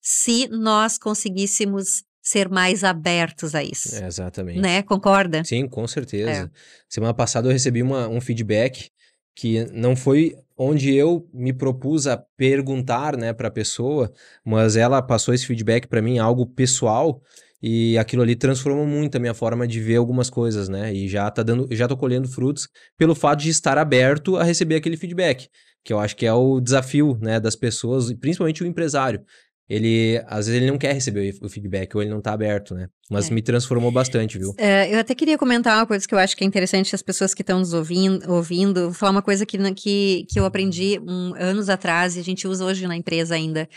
[SPEAKER 2] se nós conseguíssemos ser mais abertos a isso.
[SPEAKER 1] É, exatamente.
[SPEAKER 2] Né? Concorda?
[SPEAKER 1] Sim, com certeza. É. Semana passada eu recebi uma, um feedback que não foi onde eu me propus a perguntar, né, para a pessoa, mas ela passou esse feedback para mim algo pessoal e aquilo ali transformou muito a minha forma de ver algumas coisas, né? E já tá dando, já tô colhendo frutos pelo fato de estar aberto a receber aquele feedback, que eu acho que é o desafio, né, das pessoas, e principalmente o empresário, ele às vezes ele não quer receber o feedback ou ele não tá aberto, né? Mas é. me transformou bastante, viu?
[SPEAKER 2] É, eu até queria comentar uma coisa que eu acho que é interessante as pessoas que estão nos ouvindo, ouvindo, vou falar uma coisa que, que, que eu aprendi um, anos atrás e a gente usa hoje na empresa ainda.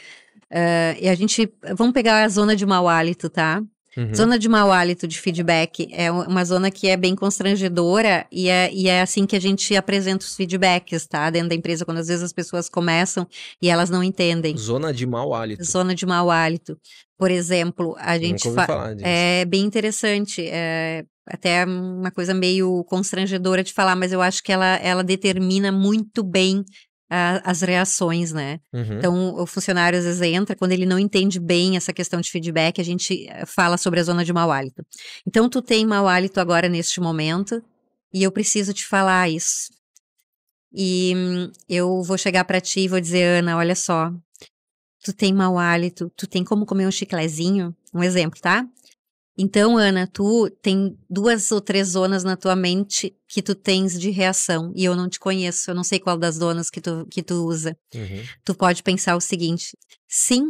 [SPEAKER 2] Uh, e a gente, vamos pegar a zona de mau hálito, tá? Uhum. Zona de mau hálito de feedback é uma zona que é bem constrangedora e é, e é assim que a gente apresenta os feedbacks, tá? Dentro da empresa, quando às vezes as pessoas começam e elas não entendem.
[SPEAKER 1] Zona de mau hálito.
[SPEAKER 2] Zona de mau hálito. Por exemplo, a gente fa é bem interessante. É até uma coisa meio constrangedora de falar, mas eu acho que ela, ela determina muito bem a, as reações, né? Uhum. Então, o funcionário às vezes entra, quando ele não entende bem essa questão de feedback, a gente eh, fala sobre a zona de mau hálito. Então, tu tem mau hálito agora neste momento e eu preciso te falar isso. E hum, eu vou chegar para ti e vou dizer, Ana, olha só, tu tem mau hálito, tu tem como comer um chiclezinho? Um exemplo, tá? Então, Ana, tu tem duas ou três zonas na tua mente que tu tens de reação e eu não te conheço, eu não sei qual das zonas que tu, que tu usa. Uhum. Tu pode pensar o seguinte: sim,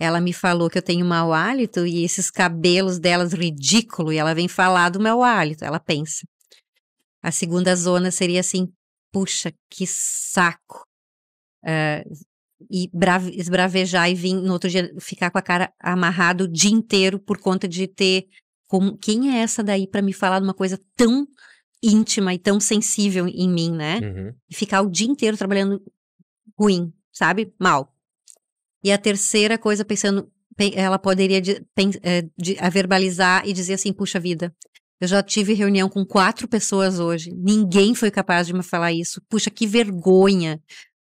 [SPEAKER 2] ela me falou que eu tenho mau hálito e esses cabelos delas ridículo e ela vem falar do meu hálito, ela pensa. A segunda zona seria assim: puxa, que saco. Uh, e brave, esbravejar e vir no outro dia ficar com a cara amarrado o dia inteiro por conta de ter como quem é essa daí para me falar de uma coisa tão íntima e tão sensível em mim, né? Uhum. E ficar o dia inteiro trabalhando ruim, sabe? Mal. E a terceira coisa pensando, ela poderia de, eh, de, a verbalizar e dizer assim, puxa vida, eu já tive reunião com quatro pessoas hoje. Ninguém foi capaz de me falar isso. Puxa, que vergonha.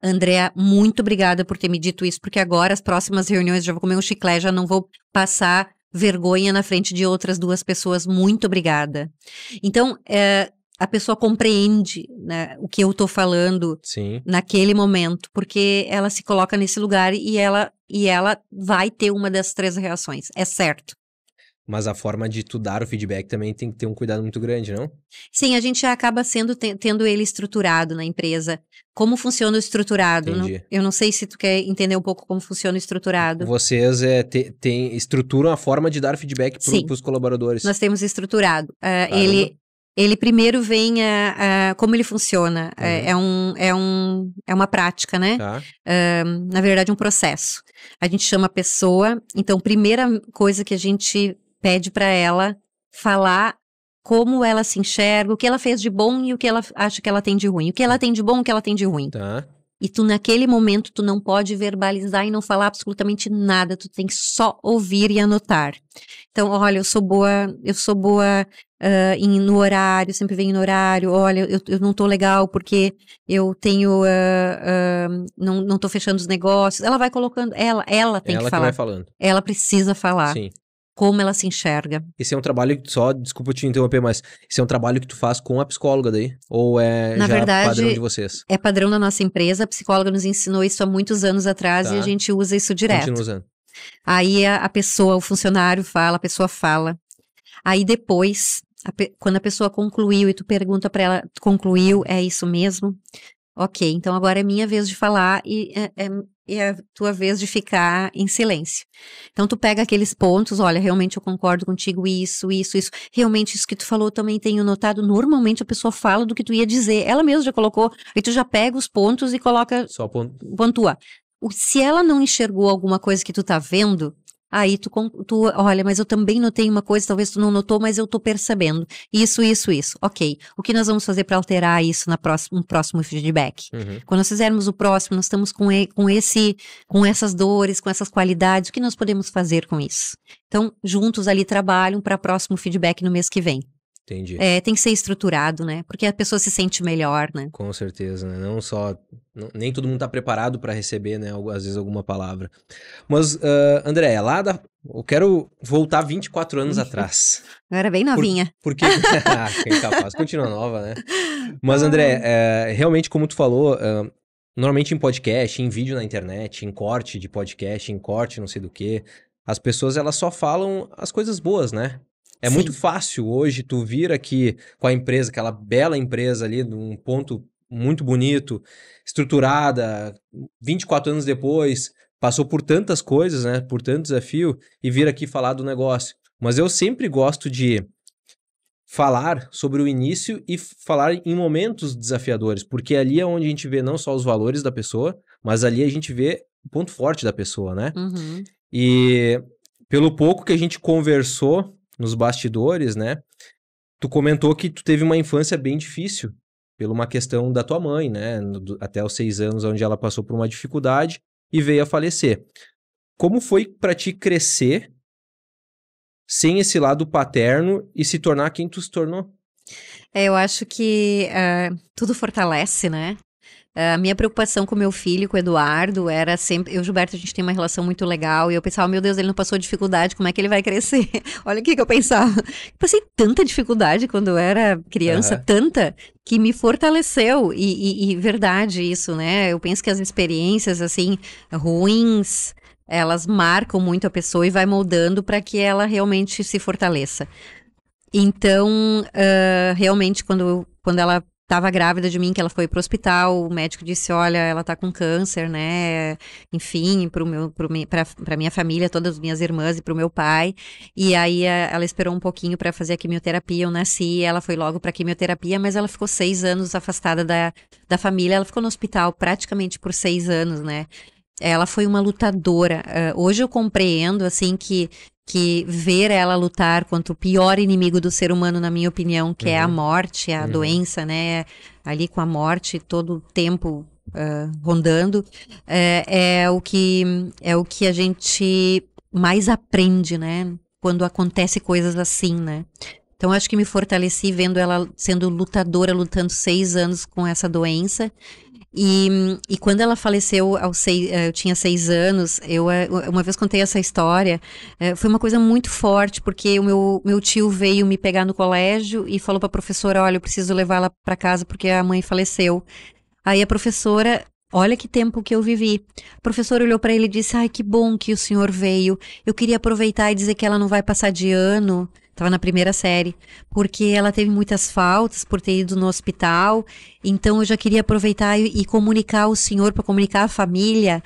[SPEAKER 2] Andréa, muito obrigada por ter me dito isso, porque agora as próximas reuniões já vou comer um chiclete, já não vou passar vergonha na frente de outras duas pessoas. Muito obrigada. Então, é, a pessoa compreende né, o que eu estou falando Sim. naquele momento, porque ela se coloca nesse lugar e ela, e ela vai ter uma das três reações, é certo.
[SPEAKER 1] Mas a forma de tu dar o feedback também tem que ter um cuidado muito grande, não?
[SPEAKER 2] Sim, a gente acaba sendo tendo ele estruturado na empresa. Como funciona o estruturado? Entendi. eu não sei se tu quer entender um pouco como funciona o estruturado.
[SPEAKER 1] Vocês é, te, tem, estruturam a forma de dar feedback para os colaboradores. Nós
[SPEAKER 2] temos estruturado. Uh, ele, ele primeiro vem a, a como ele funciona. É, uhum. É, é, um, é, um, é uma prática, né? Tá. Uh, na verdade, um processo. A gente chama a pessoa. Então, primeira coisa que a gente pede para ela falar como ela se enxerga, o que ela fez de bom e o que ela acha que ela tem de ruim. O que ela tem de bom, o que ela tem de ruim. Tá. E tu, naquele momento, tu não pode verbalizar e não falar absolutamente nada. Tu tem que só ouvir e anotar. Então, olha, eu sou boa, eu sou boa uh, em, no horário, sempre venho no horário. Olha, eu, eu não tô legal porque eu tenho, uh, uh, não, não tô fechando os negócios. Ela vai colocando, ela, ela tem ela que falar. Que vai falando. Ela precisa falar. Sim como ela se enxerga.
[SPEAKER 1] Esse é um trabalho que só, desculpa te interromper, mas esse é um trabalho que tu faz com a psicóloga daí? Ou é Na já verdade, padrão de vocês?
[SPEAKER 2] É padrão da nossa empresa, a psicóloga nos ensinou isso há muitos anos atrás tá. e a gente usa isso direto. Continua usando. Aí a, a pessoa, o funcionário fala, a pessoa fala. Aí depois, a quando a pessoa concluiu e tu pergunta para ela, concluiu, é isso mesmo? Ok, então agora é minha vez de falar e é, é e é a tua vez de ficar em silêncio. Então tu pega aqueles pontos, olha, realmente eu concordo contigo isso, isso, isso. Realmente isso que tu falou também tenho notado. Normalmente a pessoa fala do que tu ia dizer. Ela mesma já colocou, e tu já pega os pontos e coloca Só
[SPEAKER 1] pontua.
[SPEAKER 2] Se ela não enxergou alguma coisa que tu tá vendo, Aí tu, tu, olha, mas eu também notei uma coisa, talvez tu não notou, mas eu tô percebendo. Isso, isso, isso. Ok. O que nós vamos fazer para alterar isso na próxima, no próximo feedback? Uhum. Quando nós fizermos o próximo, nós estamos com, e, com esse, com essas dores, com essas qualidades. O que nós podemos fazer com isso? Então, juntos ali trabalham para próximo feedback no mês que vem. Entendi. É, tem que ser estruturado, né? Porque a pessoa se sente melhor, né?
[SPEAKER 1] Com certeza, né? Não só nem todo mundo está preparado para receber, né? Às vezes alguma palavra. Mas, uh, André, lá da... eu quero voltar 24 anos uhum. atrás.
[SPEAKER 2] Eu era bem novinha. Por... Porque. ah, é capaz. Continua nova, né? Mas, André,
[SPEAKER 1] ah. é, realmente, como tu falou, uh, normalmente em podcast, em vídeo na internet, em corte de podcast, em corte não sei do que, as pessoas elas só falam as coisas boas, né? É Sim. muito fácil hoje tu vir aqui com a empresa, aquela bela empresa ali, num ponto muito bonito, estruturada, 24 anos depois, passou por tantas coisas, né? Por tanto desafio, e vir aqui falar do negócio. Mas eu sempre gosto de falar sobre o início e falar em momentos desafiadores, porque ali é onde a gente vê não só os valores da pessoa, mas ali a gente vê o ponto forte da pessoa, né? Uhum. E pelo pouco que a gente conversou nos bastidores, né? Tu comentou que tu teve uma infância bem difícil pela uma questão da tua mãe, né? Até os seis anos, onde ela passou por uma dificuldade e veio a falecer. Como foi para ti crescer sem esse lado paterno e se tornar quem tu se tornou?
[SPEAKER 2] É, eu acho que uh, tudo fortalece, né? A minha preocupação com meu filho, com o Eduardo, era sempre. Eu e o Gilberto, a gente tem uma relação muito legal. E eu pensava, meu Deus, ele não passou dificuldade, como é que ele vai crescer? Olha o que, que eu pensava. Eu passei tanta dificuldade quando eu era criança, uhum. tanta, que me fortaleceu. E, e, e verdade isso, né? Eu penso que as experiências, assim, ruins elas marcam muito a pessoa e vai moldando para que ela realmente se fortaleça. Então, uh, realmente, quando, quando ela estava grávida de mim, que ela foi para o hospital, o médico disse, olha, ela tá com câncer, né? Enfim, para meu, minha família, todas as minhas irmãs e para o meu pai. E aí eh, ela esperou um pouquinho para fazer a quimioterapia, eu nasci, ela foi logo para quimioterapia, mas ela ficou seis anos afastada da, da família, ela ficou no hospital praticamente por seis anos, né? Ela foi uma lutadora. Uh, hoje eu compreendo, assim, que que ver ela lutar contra o pior inimigo do ser humano, na minha opinião, que uhum. é a uhum. morte, a uhum. doença, né? Ali com a morte todo o tempo uh, rondando, é, é, o que é o que a gente mais aprende, né? Quando acontece coisas assim, né? Então acho que me fortaleci vendo ela sendo lutadora, lutando seis anos com essa doença e, e quando ela faleceu, seis, eh, eu tinha seis anos, eu eh, uma vez contei essa história, eh, foi uma coisa muito forte, porque o meu, meu tio veio me pegar no colégio e falou para a professora, olha, eu preciso levá-la para casa porque a mãe faleceu. Aí a professora Olha que tempo que eu vivi. A professora olhou para ele e disse: Ai, que bom que o senhor veio. Eu queria aproveitar e dizer que ela não vai passar de ano. Estava na primeira série, porque ela teve muitas faltas por ter ido no hospital. Então eu já queria aproveitar e, e comunicar ao senhor, para comunicar à família,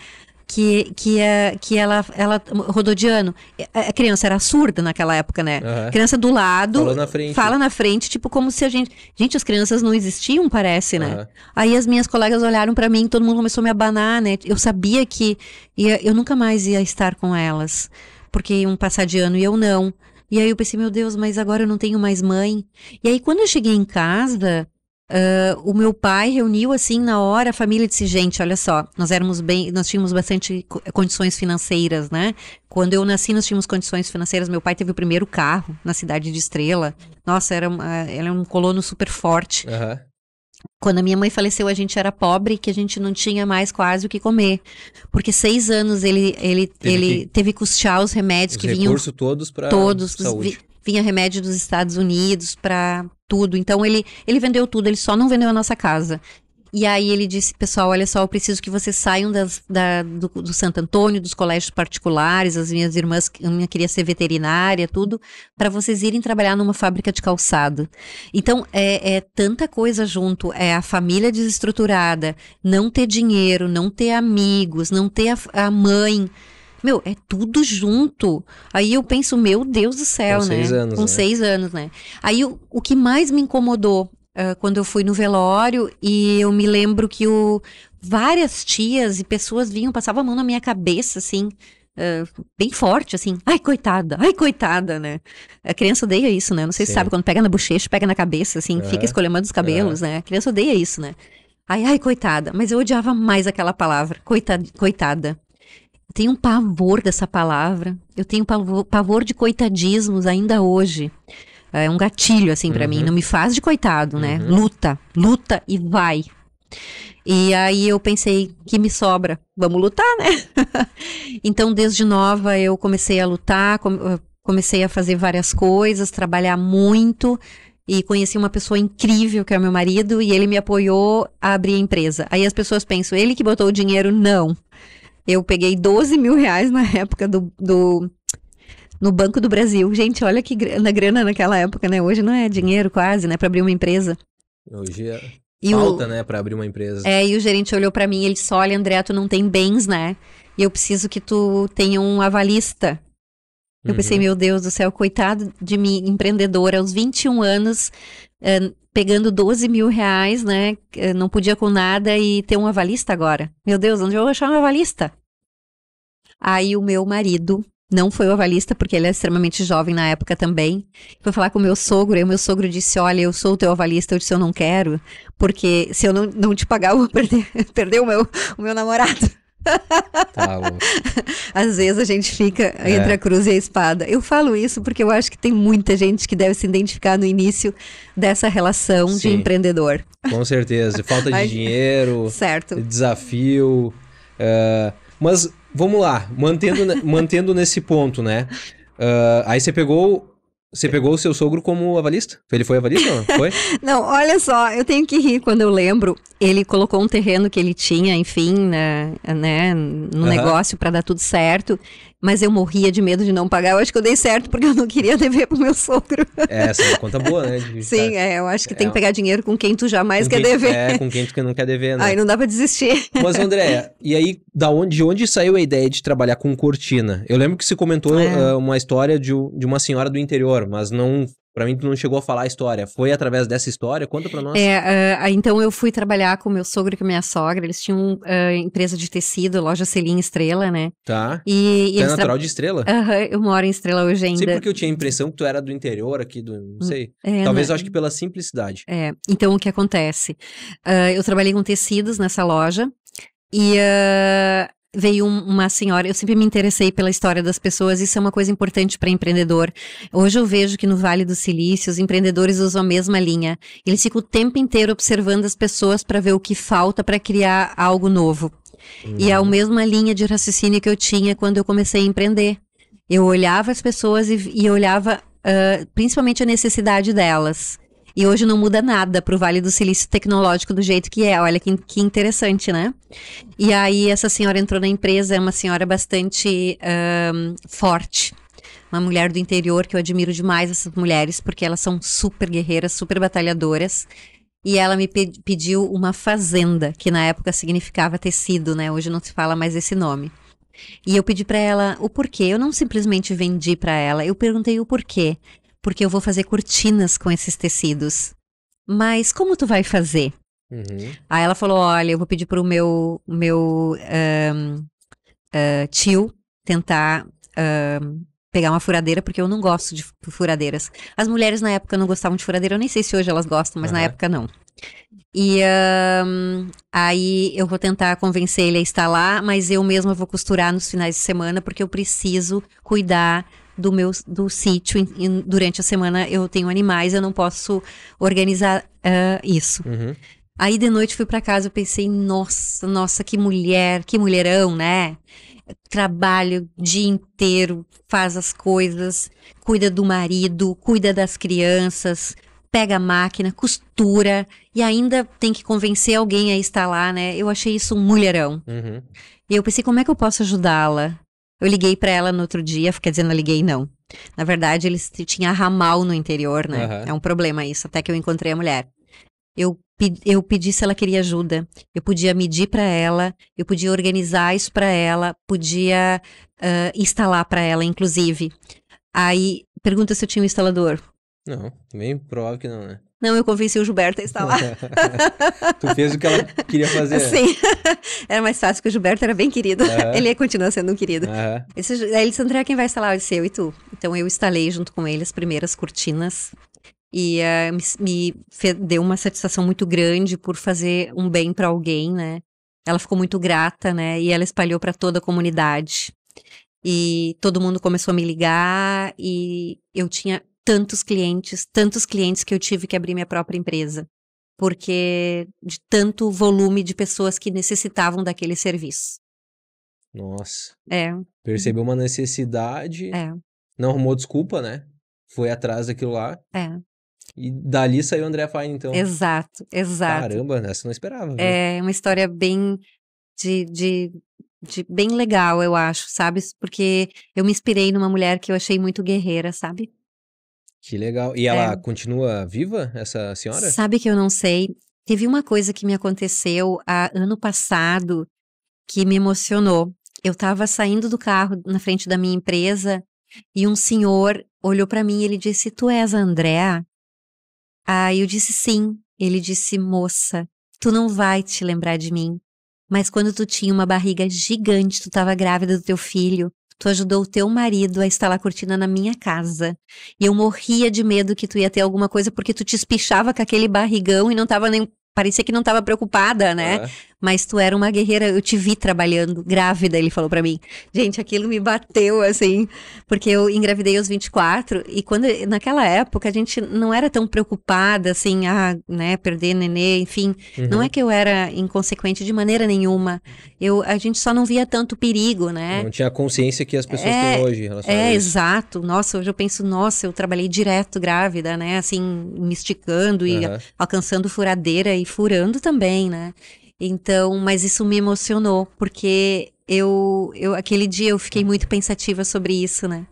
[SPEAKER 2] que, que, eh, que ela, ela, Rododiano, a é, é, é criança era surda naquela época, né? Uhum. Criança do lado, fala na, frente. fala na frente, tipo, como se a gente. Gente, as crianças não existiam, parece, né? Uhum. Aí as minhas colegas olharam para mim, todo mundo começou a me abanar, né? Eu sabia que ia, eu nunca mais ia estar com elas, porque iam passar de ano e eu não. E aí eu pensei, meu Deus, mas agora eu não tenho mais mãe. E aí quando eu cheguei em casa, uh, o meu pai reuniu assim na hora a família disse, gente, olha só, nós éramos bem, nós tínhamos bastante condições financeiras, né? Quando eu nasci, nós tínhamos condições financeiras. Meu pai teve o primeiro carro na cidade de Estrela. Nossa, era, uma, era é um colono super forte. Uhum quando a minha mãe faleceu, a gente era pobre, que a gente não tinha mais quase o que comer. Porque seis anos ele, ele, teve, ele que, teve custear os remédios os que vinham. Recurso todos
[SPEAKER 1] para Todos. Saúde.
[SPEAKER 2] Vinha remédio dos Estados Unidos para tudo. Então ele, ele vendeu tudo, ele só não vendeu a nossa casa. E aí ele disse, pessoal, olha só, eu preciso que vocês saiam das, da, do, do, Santo Antônio, dos colégios particulares, as minhas irmãs, uma queria ser veterinária, tudo, para vocês irem trabalhar numa fábrica de calçado. Então, é, é tanta coisa junto, é a família desestruturada, não ter dinheiro, não ter amigos, não ter a, a mãe... Meu, é tudo junto. Aí eu penso, meu Deus do céu, Com né? Seis anos, Com né? seis anos, né? Aí o, o que mais me incomodou uh, quando eu fui no velório e eu me lembro que o, várias tias e pessoas vinham, passavam a mão na minha cabeça, assim, uh, bem forte, assim. Ai, coitada, ai, coitada, né? A criança odeia isso, né? Não sei Sim. se sabe, quando pega na bochecha, pega na cabeça, assim, é. fica escolhendo os cabelos, é. né? A criança odeia isso, né? Ai, ai, coitada. Mas eu odiava mais aquela palavra, coitada. coitada. Eu tenho um pavor dessa palavra. Eu tenho pavor, pavor de coitadismos ainda hoje é um gatilho, assim, para uhum. mim. Não me faz de coitado, né? Uhum. Luta, luta e vai. E aí eu pensei, que me sobra? Vamos lutar, né? então, desde nova, eu comecei a lutar, eh, comecei a fazer várias coisas, trabalhar muito. E conheci uma pessoa incrível, que é o meu marido, e ele me apoiou a abrir a empresa. Aí as pessoas pensam, ele que botou o dinheiro? Não. Eu peguei 12 mil reais na época do, do no Banco do Brasil. Gente, olha que grana, grana naquela época, né? Hoje não é dinheiro quase, né, para abrir uma empresa.
[SPEAKER 1] Hoje é e falta, o... né, para abrir uma empresa. É, e
[SPEAKER 2] o gerente olhou para mim e ele disse: "Olha, André, tu não tem bens, né? E eu preciso que tu tenha um avalista." Eu pensei, uhum. meu Deus do céu, coitado de mim, empreendedora, aos 21 anos, eh, pegando 12 mil reais, né? Eh, não podia com nada e ter um avalista agora. Meu Deus, onde eu vou achar um avalista? Aí o meu marido não foi o avalista, porque ele é extremamente jovem na época também. Foi falar com o meu sogro, e o meu sogro disse: Olha, eu sou o teu avalista. Eu disse: Eu não quero, porque se eu não, não te pagar, eu vou perder, perder o, meu, o meu namorado. Tá louco. Às vezes a gente fica entre é. a cruz e a espada. Eu falo isso porque eu acho que tem muita gente que deve se identificar no início dessa relação Sim. de empreendedor.
[SPEAKER 1] Com certeza. Falta de Ai, dinheiro, certo. desafio. Uh, mas vamos lá, mantendo, mantendo nesse ponto, né? Uh, aí você pegou. Você pegou o seu sogro como avalista? Ele foi avalista não? Foi?
[SPEAKER 2] não, olha só, eu tenho que rir quando eu lembro. Ele colocou um terreno que ele tinha, enfim, né, né no uh -huh. negócio para dar tudo certo mas eu morria de medo de não pagar. Eu acho que eu dei certo porque eu não queria dever pro meu sogro.
[SPEAKER 1] É, essa é uma conta boa, né? De, Sim,
[SPEAKER 2] é, eu acho que é tem que pegar dinheiro com quem tu jamais com quer dever. É,
[SPEAKER 1] com quem tu não quer dever, né? Aí não dá
[SPEAKER 2] pra desistir. Mas, Andréia,
[SPEAKER 1] e aí, da onde, de onde saiu a ideia de trabalhar com cortina? Eu lembro que se comentou é. uh, uma história de, de uma senhora do interior, mas não para mim, tu não chegou a falar a história. Foi através dessa história? Conta para nós.
[SPEAKER 2] É, uh, então eu fui trabalhar com meu sogro e com minha sogra. Eles tinham uh, empresa de tecido, loja Selim Estrela, né?
[SPEAKER 1] Tá. E, é natural de Estrela? uhum,
[SPEAKER 2] eu moro em Estrela hoje ainda. Sim, porque
[SPEAKER 1] eu tinha a impressão que tu era do interior aqui, do, não hum, sei. É, né? Talvez eu acho que pela simplicidade.
[SPEAKER 2] É, então o que acontece? Uh, eu trabalhei com tecidos nessa loja. E uh, veio uma senhora, eu sempre me interessei pela história das pessoas, isso é uma coisa importante para empreendedor. Hoje eu vejo que no Vale do Silício os empreendedores usam a mesma linha. Eles ficam o tempo inteiro observando as pessoas para ver o que falta para criar algo novo. E é a uhum. mesma linha de raciocínio que eu tinha quando eu comecei a empreender. Eu olhava as pessoas e, e olhava uh, principalmente a necessidade delas. E hoje não muda nada para o Vale do Silício tecnológico do jeito que é. Olha que, que interessante, né? E aí essa senhora entrou na empresa, é uma senhora bastante um, forte uma mulher do interior que eu admiro demais essas mulheres, porque elas são super guerreiras, super batalhadoras. E ela me pe pediu uma fazenda, que na época significava tecido, né? Hoje não se fala mais esse nome. E eu pedi para ela o porquê. Eu não simplesmente vendi para ela, eu perguntei o porquê porque eu vou fazer cortinas com esses tecidos. Mas como tu vai fazer? Uhum. Aí ela falou: olha, eu vou pedir pro meu, meu um, uh, ah, tio tentar pegar uma furadeira, porque eu não gosto de furadeiras. As mulheres na época não gostavam de furadeira, eu nem sei se hoje elas gostam, mas uhum. na época não. E um, aí eu vou tentar convencer ele a estar lá, mas eu mesma vou costurar nos finais de semana, porque eu preciso cuidar do meu do sítio e durante a semana eu tenho animais, eu não posso organizar uh, isso. Uhum. Aí de noite fui para casa, eu pensei, nossa, nossa, que mulher, que mulherão, né? Trabalho o dia inteiro, faz as coisas, cuida do marido, cuida das crianças, pega a máquina, costura e ainda tem que convencer alguém a estar lá, né? Eu achei isso um mulherão. Uhum. E eu pensei, como é que eu posso ajudá-la? Eu liguei para ela no outro dia, quer dizer, não liguei não. Na verdade, eles tinha ramal no interior, né? Uhum. É um problema isso, até que eu encontrei a mulher. Eu eu pedi se ela queria ajuda, eu podia medir para ela, eu podia organizar isso para ela, podia uh, instalar para ela, inclusive. Aí pergunta se eu tinha um instalador.
[SPEAKER 1] Não, bem provável que não, né?
[SPEAKER 2] Não, eu convenci o Gilberto a instalar. tu
[SPEAKER 1] fez o que ela queria fazer. Sim.
[SPEAKER 2] Era mais fácil, porque o Gilberto era bem querido. Uhum. Ele continua sendo um querido. Uhum. Esse, aí ele disse, André, quem vai instalar? Eu disse, eu e tu. Então eu instalei junto com ele as primeiras cortinas. E uh, me, me deu uma satisfação muito grande por fazer um bem para alguém, né? Ela ficou muito grata, né? E ela espalhou para toda a comunidade. E todo mundo começou a me ligar e eu tinha tantos clientes, tantos clientes que eu tive que abrir minha própria empresa, porque de tanto volume de pessoas que necessitavam daquele serviço.
[SPEAKER 1] Nossa. É. Percebeu uma necessidade. É. Não arrumou desculpa, né? Foi atrás daquilo lá. É. E dali saiu o André Fine, então. Exato,
[SPEAKER 2] exato. Caramba,
[SPEAKER 1] essa eu não esperava. Viu? É
[SPEAKER 2] uma história bem de, de, de, bem legal, eu acho, sabe? Porque eu me inspirei numa mulher que eu achei muito guerreira, sabe?
[SPEAKER 1] Que legal. E é. ela é. continua viva, essa senhora? Sabe
[SPEAKER 2] que eu não sei. Teve uma coisa que me aconteceu há ano passado que me emocionou. Eu estava saindo do carro na frente da minha empresa e um senhor olhou para mim e ele disse: Tu és a Andréa? Aí ah, eu disse sim. Ele disse: Moça, tu não vai te lembrar de mim. Mas quando tu tinha uma barriga gigante, tu estava grávida do teu filho, Tu ajudou o teu marido a instalar a cortina na minha casa. E eu morria de medo que tu ia ter alguma coisa porque tu te espichava com aquele barrigão e não tava nem. Parecia que não tava preocupada, né? É mas tu era uma guerreira, eu te vi trabalhando grávida, ele falou para mim. Gente, aquilo me bateu assim, porque eu engravidei aos 24 e quando naquela época a gente não era tão preocupada assim, ah, né, perder nenê, enfim. Uhum. Não é que eu era inconsequente de maneira nenhuma. Eu a gente só não via tanto perigo, né? Não
[SPEAKER 1] tinha a consciência que as pessoas é, têm hoje em relação É, a isso.
[SPEAKER 2] exato. Nossa, hoje eu penso, nossa, eu trabalhei direto grávida, né? Assim, me esticando e uhum. alcançando furadeira e furando também, né? Então, mas isso me emocionou, porque eu, eu aquele dia eu fiquei muito pensativa sobre isso, né?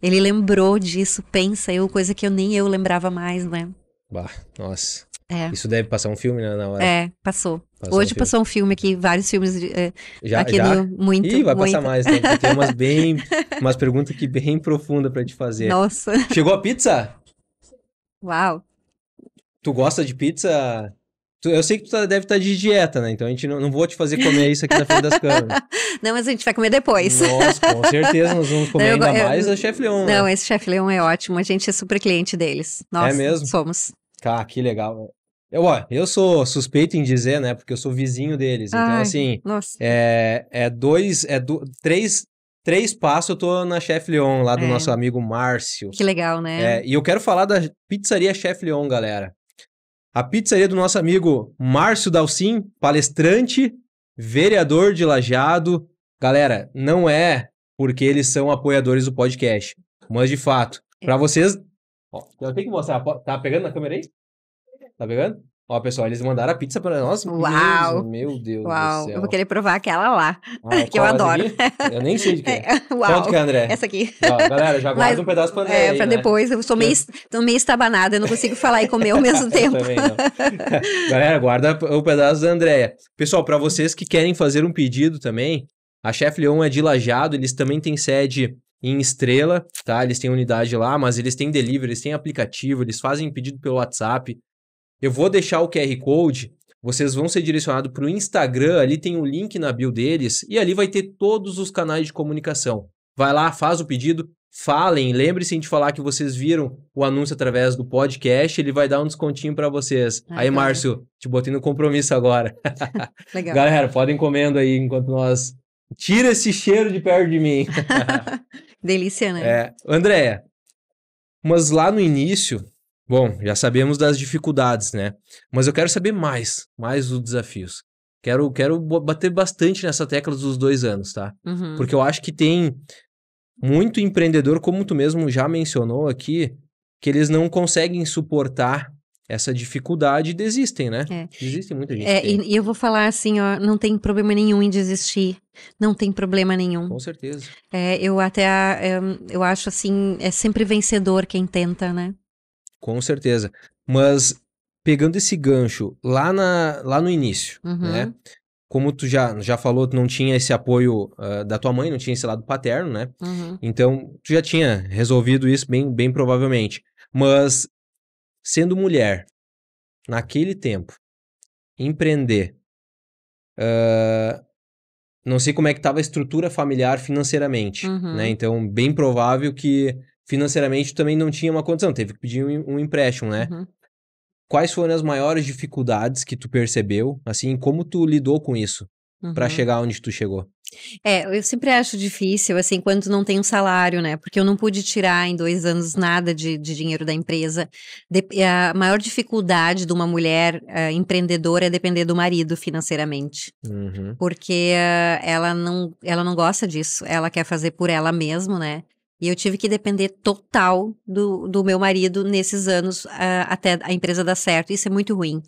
[SPEAKER 2] Ele lembrou disso, pensa eu, coisa que eu nem eu lembrava mais, né?
[SPEAKER 1] Bah, nossa. É. Isso deve passar um filme né, na hora. É, passou. passou Hoje um passou
[SPEAKER 2] um filme aqui, vários filmes é, já, aqui já? no muito. Ih, vai muito. passar mais, né? Tem umas
[SPEAKER 1] bem, umas perguntas que bem profunda para te fazer. Nossa. Chegou a pizza? Uau. Tu gosta de pizza? Tu, eu sei que tu tá, deve estar tá de dieta, né? Então a gente não, não vou te fazer comer isso aqui na frente das câmeras.
[SPEAKER 2] não, mas a gente vai comer depois. Nossa, com certeza nós vamos comer não, ainda eu, mais eu, a Chef Leon. Né? Não, né? esse Chef Leon é ótimo. A gente é super cliente deles. Nós é mesmo? somos.
[SPEAKER 1] Cara, ah, que legal. Eu, ó, eu sou suspeito em dizer, né? Porque eu sou vizinho deles. Então, Ai, então, assim, nossa. É, é dois, é do, três, três passos eu tô na Chef Leon, lá do é. nosso amigo Márcio. Que
[SPEAKER 2] legal, né? É,
[SPEAKER 1] e eu quero falar da pizzaria Chef Leon, galera. A pizzaria do nosso amigo Márcio Dalcin, palestrante, vereador de Lajado. Galera, não é porque eles são apoiadores do podcast, mas de fato, para é. vocês. Ó, eu tenho que mostrar. Tá pegando na câmera aí? Tá pegando? Ó, pessoal, eles mandaram a pizza para nós. Uau! Mesmo. Meu Deus Uau. do céu. Eu vou querer
[SPEAKER 2] provar aquela lá, que eu adoro.
[SPEAKER 1] Eu nem sei de que é.
[SPEAKER 2] Uau. Quanto que é, André? Essa aqui. Ó, galera, já guarda Mas, um pedaço para é, André É, para né? depois. Eu sou meio, tô meio estabanada, eu não consigo falar e comer ao mesmo tempo. também não.
[SPEAKER 1] galera, guarda o pedaço da Andréia. Pessoal, para vocês que querem fazer um pedido também, a Chef Leon é de Lajado, eles também têm sede em Estrela, tá? Eles têm unidade lá, mas eles têm delivery, eles têm aplicativo, eles fazem pedido pelo WhatsApp, eu vou deixar o QR Code, vocês vão ser direcionados para o Instagram, ali tem um link na bio deles, e ali vai ter todos os canais de comunicação. Vai lá, faz o pedido, falem, lembre-se de falar que vocês viram o anúncio através do podcast, ele vai dar um descontinho para vocês. Ah, aí, Márcio, te botei no compromisso agora. Legal. Galera, podem comendo aí enquanto nós tira esse cheiro de perto de mim.
[SPEAKER 2] Delícia, né? É.
[SPEAKER 1] Andréia, mas lá no início, Bom, já sabemos das dificuldades, né? Mas eu quero saber mais, mais dos desafios. Quero, quero bater bastante nessa tecla dos dois anos, tá? Uhum. Porque eu acho que tem muito empreendedor, como tu mesmo já mencionou aqui, que eles não conseguem suportar essa dificuldade e desistem, né? É. Desistem muita gente. É, e,
[SPEAKER 2] e, eu vou falar assim, ó, não tem problema nenhum em desistir. Não tem problema nenhum. Com certeza. É, eu até eh, eu acho assim, é sempre vencedor quem tenta, né?
[SPEAKER 1] Com certeza. Mas pegando esse gancho lá, na, lá no início, né, uhum. né? Como tu já, já falou, tu não tinha esse apoio uh, da tua mãe, não tinha esse lado paterno, né? Uhum. Então, tu já tinha resolvido isso bem, bem provavelmente. Mas, sendo mulher, naquele tempo, empreender, uh, não sei como é que estava a estrutura familiar financeiramente, né, uhum. né? Então, bem provável que financeiramente também não tinha uma condição, teve que pedir um, um empréstimo, né? Uhum. Quais foram as maiores dificuldades que tu percebeu, assim, como tu lidou com isso uhum. para chegar onde tu chegou?
[SPEAKER 2] É, eu sempre acho difícil, assim, quando tu não tem um salário, né? Porque eu não pude tirar em dois anos nada de, de dinheiro da empresa. De, a maior dificuldade de uma mulher uh, empreendedora é depender do marido financeiramente. Uhum. Porque uh, ela, não, ela não gosta disso, ela quer fazer por ela mesma, né? E eu tive que depender total do, do meu marido nesses anos uh, até a empresa dar certo. Isso é muito ruim.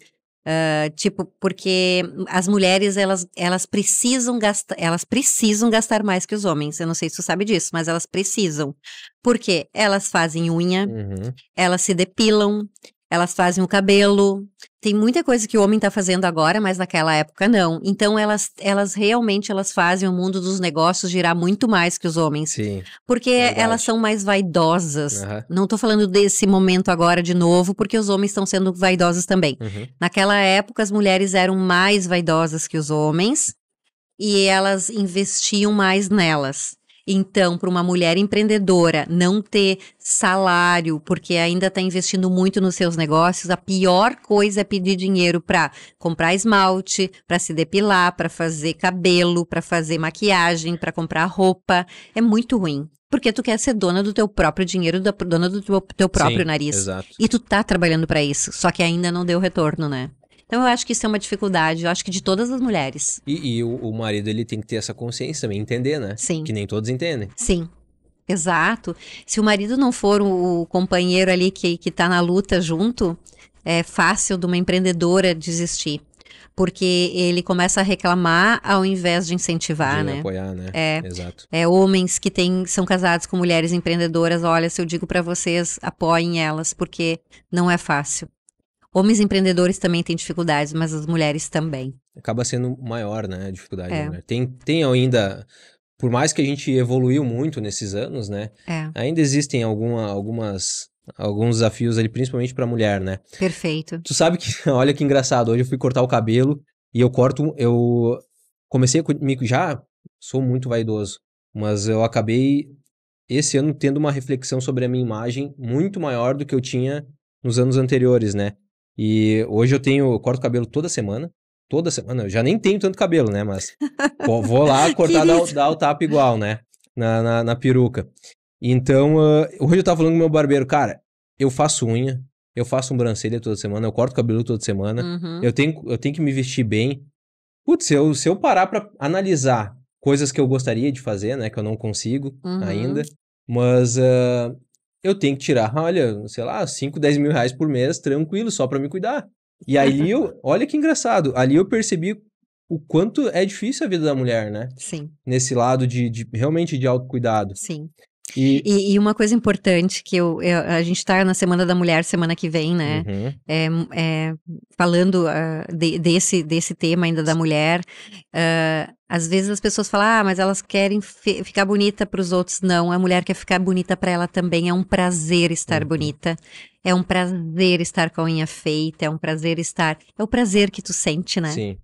[SPEAKER 2] Uh, tipo, porque as mulheres, elas, elas precisam gastar, elas precisam gastar mais que os homens. Eu não sei se você sabe disso, mas elas precisam. Porque elas fazem unha, uhum. elas se depilam, elas fazem o cabelo, tem muita coisa que o homem está fazendo agora, mas naquela época não. Então elas, elas realmente elas fazem o mundo dos negócios girar muito mais que os homens. Sim. Porque é verdade. elas são mais vaidosas. Uhum. Não estou falando desse momento agora de novo, porque os homens estão sendo vaidosos também. Uhum. Naquela época as mulheres eram mais vaidosas que os homens e elas investiam mais nelas. Então, para uma mulher empreendedora não ter salário, porque ainda está investindo muito nos seus negócios, a pior coisa é pedir dinheiro para comprar esmalte, para se depilar, para fazer cabelo, para fazer maquiagem, para comprar roupa. É muito ruim porque tu quer ser dona do teu próprio dinheiro, dona do teu, teu próprio Sim, nariz. Exato. E tu tá trabalhando para isso, só que ainda não deu retorno, né? Então eu acho que isso é uma dificuldade, eu acho que de todas as mulheres.
[SPEAKER 1] E, e o, o, marido, ele tem que ter essa consciência também, entender, né? Sim. Que nem todos entendem.
[SPEAKER 2] Sim. Exato. Se o marido não for o, companheiro ali que, que tá na luta junto, é fácil de uma empreendedora desistir porque ele começa a reclamar ao invés de incentivar, de né? Apoiar,
[SPEAKER 1] né? É, Exato.
[SPEAKER 2] É homens que são casados com mulheres empreendedoras. Olha, se eu digo para vocês, apoiem elas, porque não é fácil. Homens empreendedores também têm dificuldades, mas as mulheres também.
[SPEAKER 1] Acaba sendo maior, né, a dificuldade. É. mulher. Tem, tem ainda, por mais que a gente evoluiu muito nesses anos, né, é. ainda existem alguma, algumas alguns desafios ali, principalmente para mulher, né?
[SPEAKER 2] Perfeito.
[SPEAKER 1] Tu sabe que, olha que engraçado, hoje eu fui cortar o cabelo e eu corto, eu comecei comigo já sou muito vaidoso, mas eu acabei esse ano tendo uma reflexão sobre a minha imagem muito maior do que eu tinha nos anos anteriores, né? E hoje eu tenho, eu corto cabelo toda semana. Toda semana, eu já nem tenho tanto cabelo, né? Mas vou lá cortar, dar, dar o tapa igual, né? Na, na, na peruca. Então, uh, hoje eu tava falando com meu barbeiro, cara, eu faço unha, eu faço sobrancelha toda semana, eu corto cabelo toda semana, uhum. eu, tenho, eu tenho que me vestir bem. Putz, se eu, se eu parar pra analisar coisas que eu gostaria de fazer, né, que eu não consigo uhum. ainda, mas uh, eu tenho que tirar, olha, sei lá, 5, 10 mil reais por mês, tranquilo, só para me cuidar. E ali eu, olha que engraçado, ali eu percebi o quanto é difícil a vida da mulher, né? Sim. Nesse lado de, de realmente de autocuidado. Sim.
[SPEAKER 2] E... E, e, uma coisa importante que eu, eu a gente está na Semana da Mulher semana que vem, né? Uhum. É, é, falando uh, de, desse, desse tema ainda da mulher, uh, às vezes as pessoas falam, ah, mas elas querem ficar bonita para os outros. Não, a mulher quer ficar bonita para ela também. É um prazer estar uhum. bonita. É um prazer estar com a unha feita. É um prazer estar. É o prazer que tu sente, né? Sim.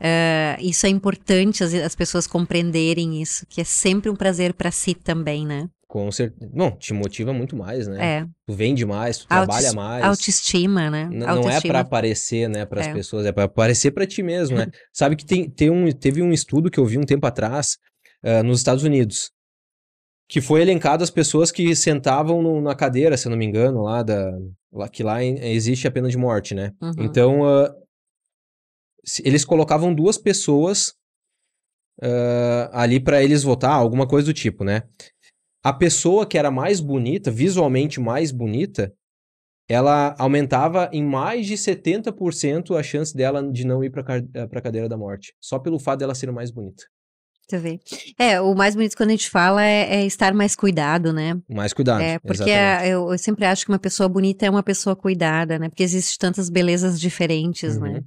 [SPEAKER 2] Uh, isso é importante as, as, pessoas compreenderem isso, que é sempre um prazer para si também, né?
[SPEAKER 1] Com certeza. Bom, te motiva muito mais, né? É. Tu vende mais, tu trabalha mais.
[SPEAKER 2] Autoestima, né? N Autoestima. Não é para
[SPEAKER 1] aparecer, né, para as é. pessoas, é para aparecer para ti mesmo, né? Sabe que tem, tem um, teve um estudo que eu vi um tempo atrás uh, nos Estados Unidos, que foi elencado as pessoas que sentavam no, na cadeira, se eu não me engano, lá da. Lá, que lá em, existe a pena de morte, né? Uhum. Então, uh, eles colocavam duas pessoas Uh, ali para eles votar, alguma coisa do tipo, né? a pessoa que era mais bonita, visualmente mais bonita, ela aumentava em mais de 70% a chance dela de não ir para eh, a cadeira da morte, só pelo fato dela ser mais bonita.
[SPEAKER 2] Tá vendo? É, o mais bonito quando a gente fala é, é estar mais cuidado, né? Mais
[SPEAKER 1] cuidado. É, porque a,
[SPEAKER 2] eu, eu, sempre acho que uma pessoa bonita é uma pessoa cuidada, né? Porque existem tantas belezas diferentes, né? uhum. né?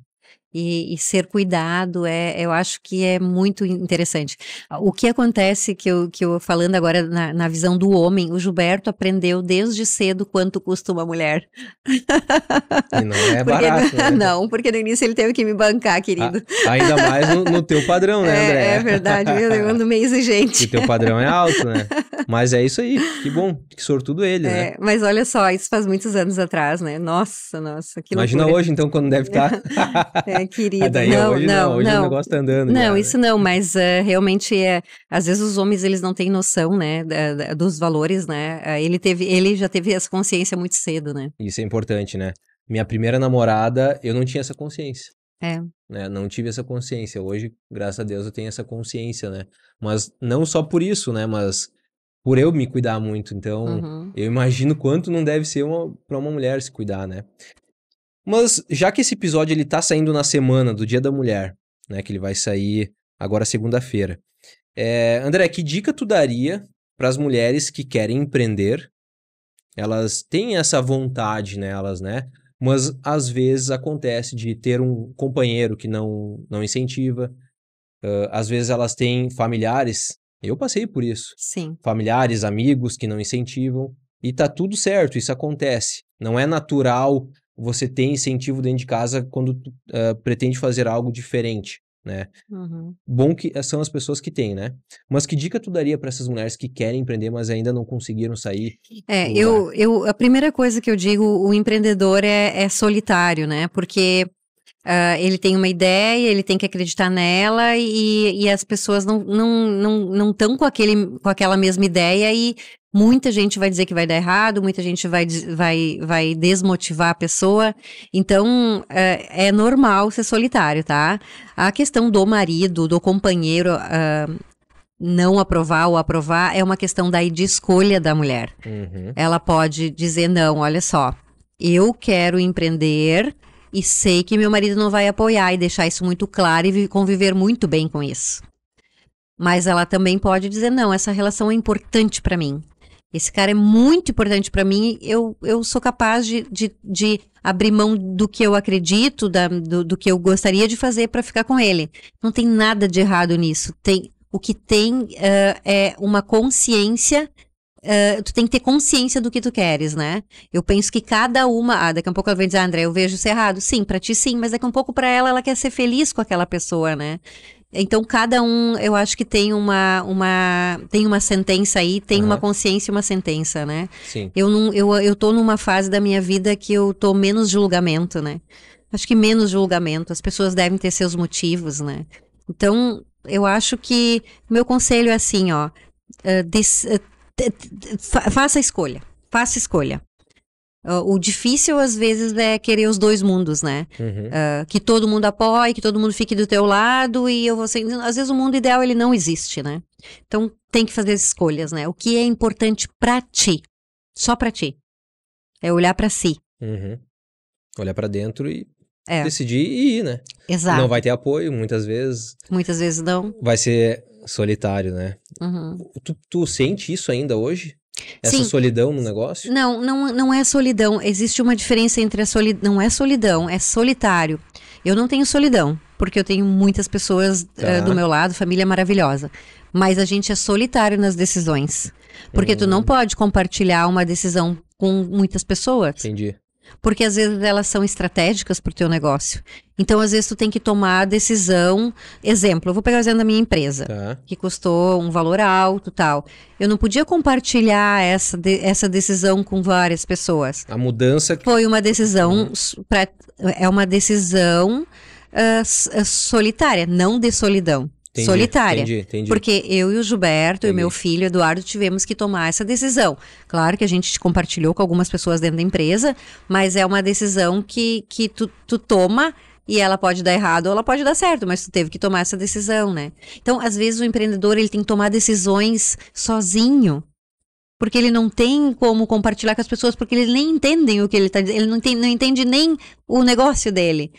[SPEAKER 2] e, e, ser cuidado, é, eu acho que é muito interessante. Ah, o que acontece, que eu, que eu falando agora na, na visão do homem, o Gilberto aprendeu desde cedo quanto custa uma mulher.
[SPEAKER 1] E não é barato. né?
[SPEAKER 2] Não, porque no início ele teve que me bancar, querido. A, ainda mais
[SPEAKER 1] no, no, teu padrão, né, é, André? É, é verdade,
[SPEAKER 2] eu ando meio exigente. O teu padrão é alto,
[SPEAKER 1] né? Mas é isso aí, que bom, que sortudo ele, é, né?
[SPEAKER 2] Mas olha só, isso faz muitos anos atrás, né? Nossa, nossa, Imagina loucura. hoje,
[SPEAKER 1] então, quando deve estar.
[SPEAKER 2] Tá. é, Ai, ah, Daí, é não, hoje não, não, Hoje o negócio tá andando. Não, isso não, mas uh, realmente é. Às vezes os homens eles não têm noção, né, da, da, dos valores, né? ele teve, ele já teve essa consciência muito cedo, né?
[SPEAKER 1] Isso é importante, né? Minha primeira namorada, eu não tinha essa consciência. É. Né? Não tive essa consciência. Hoje, graças a Deus, eu tenho essa consciência, né? Mas não só por isso, né? Mas por eu me cuidar muito. Então, uhum. eu imagino quanto não deve ser para uma mulher se cuidar, né? Mas já que esse episódio ele tá saindo na semana do Dia da Mulher, né, que ele vai sair agora segunda-feira. É, André, que dica tu daria para as mulheres que querem empreender? Elas têm essa vontade nelas, né? Mas às vezes acontece de ter um companheiro que não não incentiva. Uh, às vezes elas têm familiares. Eu passei por isso. Sim. Familiares, amigos que não incentivam. E tá tudo certo, isso acontece. Não é natural você tem incentivo dentro de casa quando uh, pretende fazer algo diferente, né? Uhum. Bom que eh, são as pessoas que têm, né? Mas que dica tu daria para essas mulheres que querem empreender, mas ainda não conseguiram sair?
[SPEAKER 2] É, eu, eu, a primeira coisa que eu digo, o empreendedor é, é solitário, né? Porque Uh, ele tem uma ideia, ele tem que acreditar nela e, e as pessoas não não não não estão com aquele com aquela mesma ideia e Muita gente vai dizer que vai dar errado, muita gente vai, vai, vai desmotivar a pessoa. Então, é, é normal ser solitário, tá? A questão do marido, do companheiro. Uh, não aprovar ou aprovar é uma questão daí de escolha da mulher. Uhum. Ela pode dizer não, olha só, eu quero empreender e sei que meu marido não vai apoiar e deixar isso muito claro e conviver muito bem com isso. Mas ela também pode dizer não, essa relação é importante para mim. Esse cara é muito importante para mim. Eu, eu sou capaz de, de, de, abrir mão do que eu acredito, da, do, do que eu gostaria de fazer para ficar com ele. Não tem nada de errado nisso. Tem, o que tem uh, é uma consciência Uh, tu tem que ter consciência do que tu queres, né? Eu penso que cada uma, ah, daqui a pouco ela vai dizer, ah, André, eu vejo isso errado. Sim, para ti sim, mas daqui a um pouco para ela, ela quer ser feliz com aquela pessoa, né? Então, cada um, eu acho que tem uma, uma, tem uma sentença aí, tem uhum. uma consciência e uma sentença, né? Sim. Eu, não, eu, eu tô numa fase da minha vida que eu tô menos julgamento, né? Acho que menos julgamento. As pessoas devem ter seus motivos, né? Então, eu acho que meu conselho é assim, ó. Uh, des, uh, faça escolha. Faça escolha. Uh, o difícil, às vezes, é querer os dois mundos, né? Uhum. Uh, que todo mundo apoie, que todo mundo fique do teu lado e eu vou assim, Às vezes o mundo ideal, ele não existe, né? Então, tem que fazer as escolhas, né? O que é importante para ti, só para ti. É olhar para si.
[SPEAKER 1] Uhum. Olhar para dentro e é. decidir e ir, né? Exato. Não vai ter apoio, muitas vezes.
[SPEAKER 2] Muitas vezes não.
[SPEAKER 1] Vai ser solitário, né? Uhum. Tu, tu sente isso ainda hoje? Essa Sim. solidão no negócio?
[SPEAKER 2] Não, não, não é solidão. Existe uma diferença entre a solidão. Não é solidão, é solitário. Eu não tenho solidão, porque eu tenho muitas pessoas eh, tá. uh, do meu lado, família maravilhosa. Mas a gente é solitário nas decisões. Porque hum. tu não hum. pode compartilhar uma decisão com muitas pessoas. Entendi porque às vezes elas são estratégicas para o teu negócio. Então, às vezes, tu tem que tomar a decisão. Exemplo, eu vou pegar o exemplo da minha empresa, tá. que custou um valor alto tal. Eu não podia compartilhar essa, de, essa decisão com várias pessoas. A mudança. Foi uma decisão. Hum. Pra, é uma decisão uh, solitária, não de solidão entendi, solitária. Entendi, entendi. Porque eu e o Gilberto entendi. e o meu filho Eduardo tivemos que tomar essa decisão. Claro que a gente compartilhou com algumas pessoas dentro da empresa, mas é uma decisão que, que tu, tu toma e ela pode dar errado ou ela pode dar certo, mas tu teve que tomar essa decisão, né? Então, às vezes o empreendedor ele tem que tomar decisões sozinho, porque ele não tem como compartilhar com as pessoas, porque eles nem entendem o que ele está dizendo, ele não, tem, não entende nem o negócio dele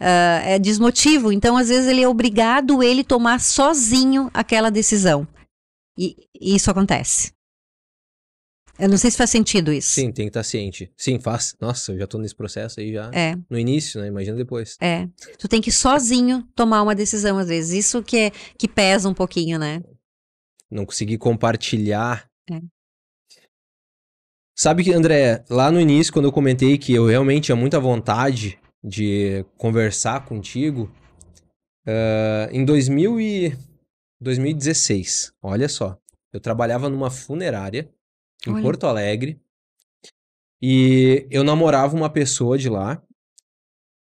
[SPEAKER 2] uh, é desmotivo. Então, às vezes, ele é obrigado ele tomar sozinho aquela decisão. E, e isso acontece. Eu não sei se faz sentido isso.
[SPEAKER 1] Sim, tem que estar tá ciente. Sim, faz. Nossa, eu já estou nesse processo aí já. É. No início, né? Imagina depois.
[SPEAKER 2] É. Tu tem que sozinho tomar uma decisão, às vezes. Isso que, é, que pesa um pouquinho, né?
[SPEAKER 1] Não conseguir compartilhar. É. Sabe que, André, lá no início, quando eu comentei que eu realmente tinha muita vontade de conversar contigo. Uh, em 2000 e 2016, olha só, eu trabalhava numa funerária em olha. Porto Alegre e eu namorava uma pessoa de lá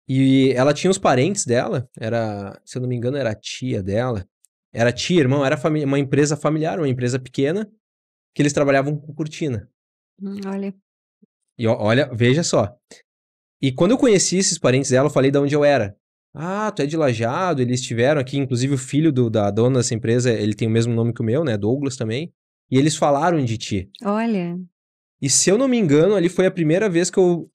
[SPEAKER 1] e ela tinha os parentes dela, era, se eu não me engano, era a tia dela, era tia, irmão, era uma empresa familiar, uma empresa pequena que eles trabalhavam com cortina. Hum, olha. E olha, veja só. E quando eu conheci esses parentes dela, eu falei de onde eu era. Ah, tu é de Lajado, eles estiveram aqui, inclusive o filho do, da dona dessa empresa, ele tem o mesmo nome que o meu, né, Douglas também. E eles falaram de ti. Olha. E se eu não me engano, ali foi a primeira vez que eu,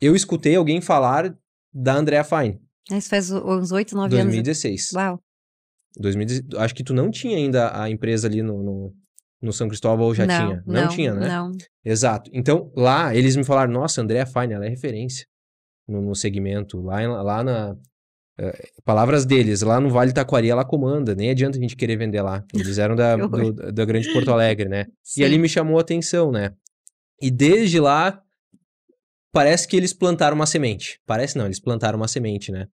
[SPEAKER 1] eu escutei alguém falar da Andrea Fine.
[SPEAKER 2] Ah, isso faz uns 8, 9 anos.
[SPEAKER 1] 2016. Uau. 2016. Acho que tu não tinha ainda a empresa ali no, no, no São Cristóvão, ou já não, tinha? Não, não, tinha, né? Não. Exato. Então, lá, eles me falaram, nossa, Andrea Fine, ela é referência no, no segmento. Lá, lá na. Eh, palavras deles, lá no Vale Taquari ela comanda, nem adianta a gente querer vender lá. Eles eram da, do, da Grande Porto Alegre, né? Sim. E ali me chamou a atenção, né? E desde lá, parece que eles plantaram uma semente. Parece não, eles plantaram uma semente, né?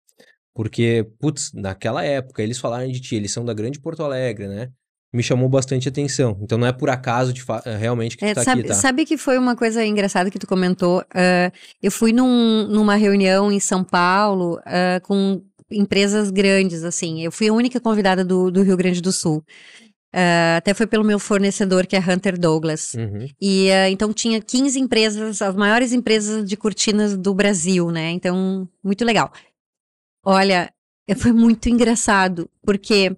[SPEAKER 1] Porque, putz, naquela época eles falaram de ti, eles são da Grande Porto Alegre, né? me chamou bastante atenção. Então não é por acaso de eh, realmente que tu é, tá sabe, aqui, tá? Sabe
[SPEAKER 2] que foi uma coisa engraçada que tu comentou? Uh, eu fui num, numa reunião em São Paulo uh, com empresas grandes, assim. Eu fui a única convidada do, do Rio Grande do Sul. Uh, até foi pelo meu fornecedor, que é Hunter Douglas. Uhum. E uh, então tinha 15 empresas, as maiores empresas de cortinas do Brasil, né? Então, muito legal. Olha, foi muito engraçado, porque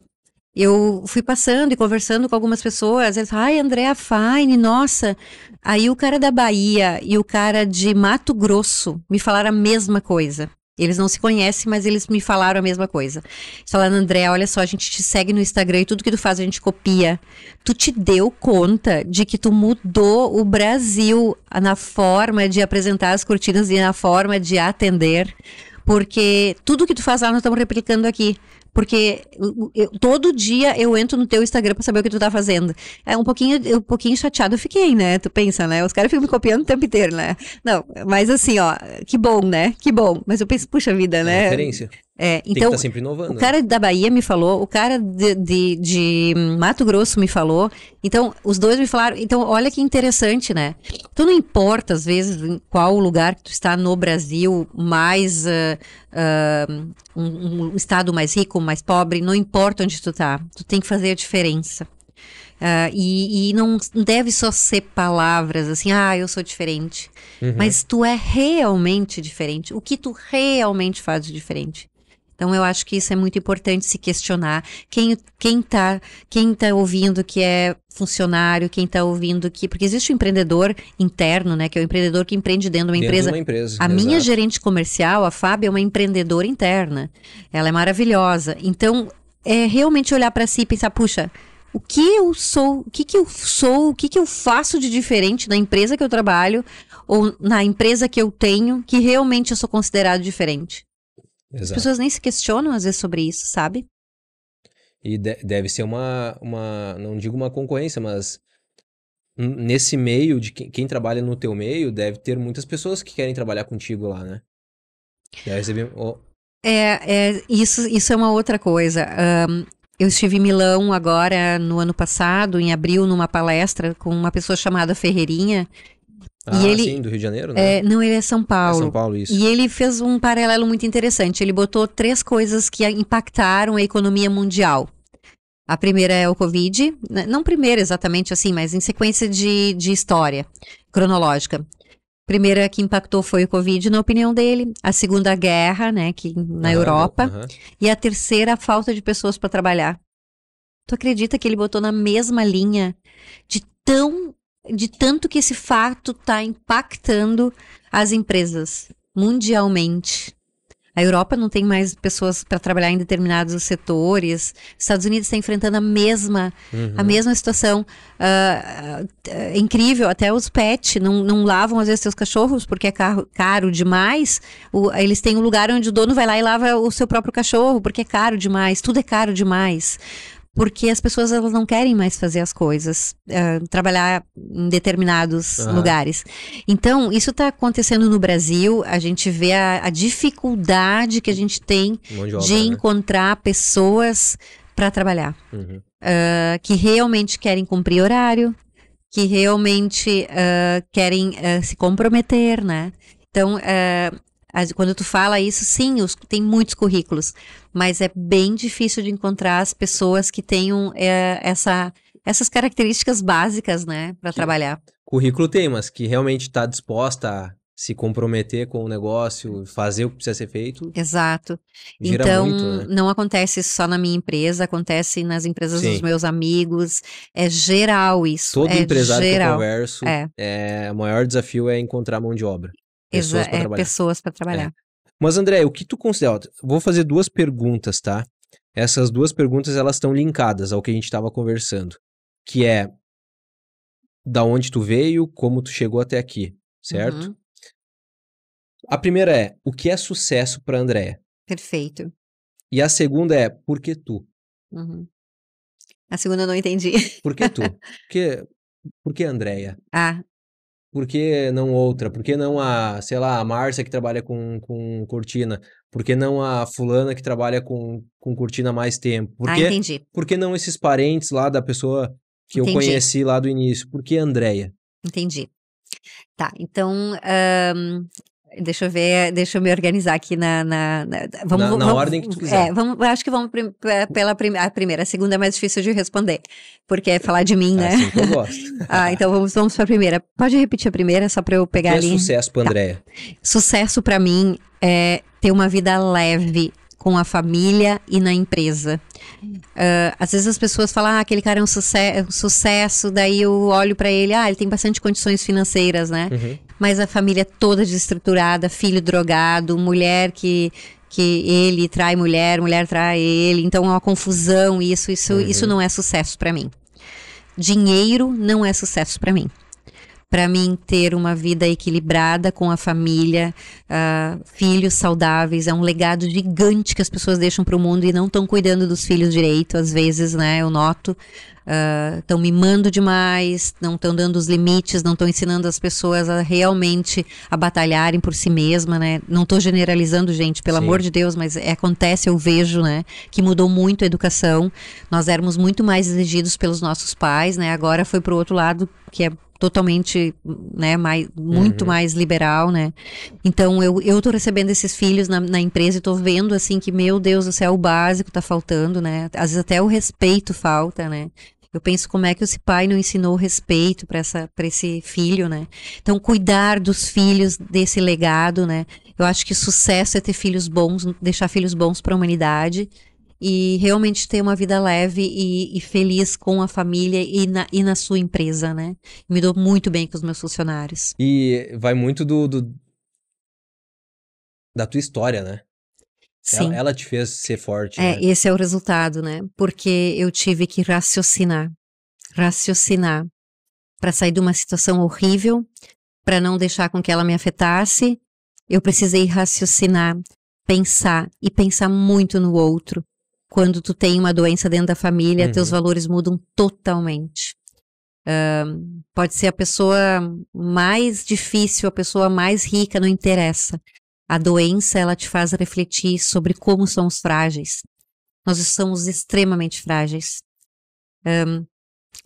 [SPEAKER 2] eu fui passando e conversando com algumas pessoas. Eles ai, Andréa Fine, nossa. Aí o cara da Bahia e o cara de Mato Grosso me falaram a mesma coisa. Eles não se conhecem, mas eles me falaram a mesma coisa. falando, André, olha só, a gente te segue no Instagram e tudo que tu faz a gente copia. Tu te deu conta de que tu mudou o Brasil na forma de apresentar as cortinas e na forma de atender? Porque tudo que tu faz lá nós estamos replicando aqui. Porque eu, eu, todo dia eu entro no teu Instagram pra saber o que tu tá fazendo. É um pouquinho, um pouquinho chateado eu fiquei, né? Tu pensa, né? Os caras ficam me copiando o tempo inteiro, né? Não, mas assim, ó, que bom, né? Que bom. Mas eu penso, puxa vida, né? É referência. É, então, Tem que então, tá sempre inovando. O cara né? da Bahia me falou, o cara de, de, de, Mato Grosso me falou. Então, os dois me falaram. Então, olha que interessante, né? Tu não importa, às vezes, em qual lugar que tu está no Brasil, mais. Uh, uh, um, um, estado mais rico, mais pobre, não importa onde tu está Tu tem que fazer a diferença. Uh, e, e, não deve só ser palavras assim, ah, eu sou diferente. Uhum. Mas tu é realmente diferente. O que tu realmente faz de diferente? Então eu acho que isso é muito importante se questionar. Quem quem tá, quem tá ouvindo que é funcionário, quem está ouvindo que. Porque existe o um empreendedor interno, né? Que é o empreendedor que empreende dentro de uma, dentro empresa. De uma empresa. A exato. minha gerente comercial, a Fábio, é uma empreendedora interna. Ela é maravilhosa. Então, é realmente olhar para si e pensar, puxa. O que eu sou, o que, que eu sou, o que, que eu faço de diferente na empresa que eu trabalho ou na empresa que eu tenho que realmente eu sou considerado diferente? Exato. As pessoas nem se questionam às vezes sobre isso, sabe?
[SPEAKER 1] E de deve ser uma, uma, não digo uma concorrência, mas nesse meio de que quem trabalha no teu meio deve ter muitas pessoas que querem trabalhar contigo lá, né? Deve receber. Oh.
[SPEAKER 2] É, é isso, isso é uma outra coisa. Um, eu estive em Milão agora no ano passado, em abril, numa palestra com uma pessoa chamada Ferreirinha, ah, e ele, sim, do
[SPEAKER 1] Rio de Janeiro, né? É, não, ele é São Paulo. É São Paulo, isso. E
[SPEAKER 2] ele fez um paralelo muito interessante. Ele botou três coisas que impactaram a economia mundial. A primeira é o Covid, né? não primeira exatamente assim, mas em sequência de, de história cronológica. A primeira que impactou foi o Covid, na opinião dele. A segunda, a guerra, né, que, na Europa. E a terceira, a falta de pessoas para trabalhar. Tu acredita que ele botou na mesma linha de tão de tanto que esse fato está impactando as empresas mundialmente. A Europa não tem mais pessoas para trabalhar em determinados setores. Estados Unidos está enfrentando a mesma, uhum. a mesma situação. Uh, é incrível, até os pets não, não lavam às vezes seus cachorros porque é caro, caro demais. O, eles têm um lugar onde o dono vai lá e lava o seu próprio cachorro porque é caro demais. Tudo é caro demais porque as pessoas elas não querem mais fazer as coisas, uh, trabalhar em determinados uhum. lugares. Então, isso está acontecendo no Brasil, a gente vê a, a dificuldade que a gente tem um de, obra, né? encontrar pessoas para trabalhar, uhum. uh, que realmente querem cumprir horário, que realmente uh, querem se comprometer, né? Então, quando tu fala isso, sim, os, tem muitos currículos, mas é bem difícil de encontrar as pessoas que tenham é, essa, essas características básicas, né, para trabalhar.
[SPEAKER 1] Currículo tem, mas que realmente está disposta a se comprometer com o negócio, fazer o que precisa ser feito.
[SPEAKER 2] Exato. então, muito, né? não acontece só na minha empresa, acontece nas empresas Sim. dos meus amigos. É geral isso. Todo é empresário geral. que eu converso, é.
[SPEAKER 1] é. o maior desafio é encontrar mão de obra. Pessoas para é, trabalhar. Pessoas para é. trabalhar. Mas, André, o que tu considera? Vou fazer duas perguntas, tá? Essas duas perguntas, elas estão linkadas ao que a gente estava conversando, que é da onde tu veio, como tu chegou até aqui, certo? Uhum. A primeira é, o que é sucesso para André?
[SPEAKER 2] Perfeito.
[SPEAKER 1] E a segunda é, por que tu?
[SPEAKER 2] Uhum. A segunda eu não entendi. Por que tu?
[SPEAKER 1] Por que, por que Andréia? Ah, por que não outra? Por que não a, sei lá, a Márcia que trabalha com, com cortina? Por que não a fulana que trabalha com, com cortina há mais tempo? Por ah, que, entendi. Por que não esses parentes lá da pessoa que entendi. eu conheci lá do início? Por que Andréia?
[SPEAKER 2] Entendi. Tá, então Deixa eu ver, deixa eu me organizar aqui na. Na, na vamos, na, na vamos, ordem que tu é, quiser. É, vamos, acho que vamos prim, pela prim, a primeira. A segunda é mais difícil de responder, porque é falar de mim, é né? Assim que eu gosto. ah, então vamos, vamos pra primeira. Pode repetir a primeira, só pra eu pegar que é ali. é sucesso para tá. Andréia? Tá. Sucesso pra mim é ter uma vida leve com a família e na empresa. Uh, às vezes as pessoas falam, ah, aquele cara é um, suce é um sucesso, daí eu olho para ele, ah, ele tem bastante condições financeiras, né? Uhum. Mas a família toda desestruturada, filho drogado, mulher que que ele trai mulher, mulher trai ele, então é uma confusão, isso isso uhum. isso não é sucesso para mim. Dinheiro não é sucesso para mim para mim ter uma vida equilibrada com a família, uh, filhos saudáveis é um legado gigante que as pessoas deixam para o mundo e não estão cuidando dos filhos direito. Às vezes, né? Eu noto estão ah, uh, mimando demais, não estão dando os limites, não estão ensinando as pessoas a realmente a batalharem por si mesma, né? Não estou generalizando, gente, pelo Sim. amor de Deus, mas é, acontece, eu vejo, né? Que mudou muito a educação. Nós éramos muito mais exigidos pelos nossos pais, né? Agora foi para o outro lado que é totalmente, né, mais, muito uhum. mais liberal, né. Então, eu, eu tô recebendo esses filhos na, na empresa e tô vendo, assim, que, meu Deus do céu, o básico tá faltando, né. Às vezes até o respeito falta, né. Eu penso como é que esse pai não ensinou respeito para essa para esse filho, né? Então cuidar dos filhos desse legado, né? Eu acho que sucesso é ter filhos bons, deixar filhos bons para a humanidade e realmente ter uma vida leve e, e feliz com a família e na, e na sua empresa, né? Me dou muito bem com os meus funcionários.
[SPEAKER 1] E vai muito do, do da tua história, né? Sim. Ela, ela, te fez ser forte. É, né? esse
[SPEAKER 2] é o resultado, né? Porque eu tive que raciocinar, raciocinar para sair de uma situação horrível, para não deixar com que ela me afetasse. Eu precisei raciocinar, pensar e pensar muito no outro, quando tu tem uma doença dentro da família, uhum. teus valores mudam totalmente. Uh, pode ser a pessoa mais difícil, a pessoa mais rica, não interessa. A doença, ela te faz refletir sobre como somos frágeis. Nós somos extremamente frágeis. Um,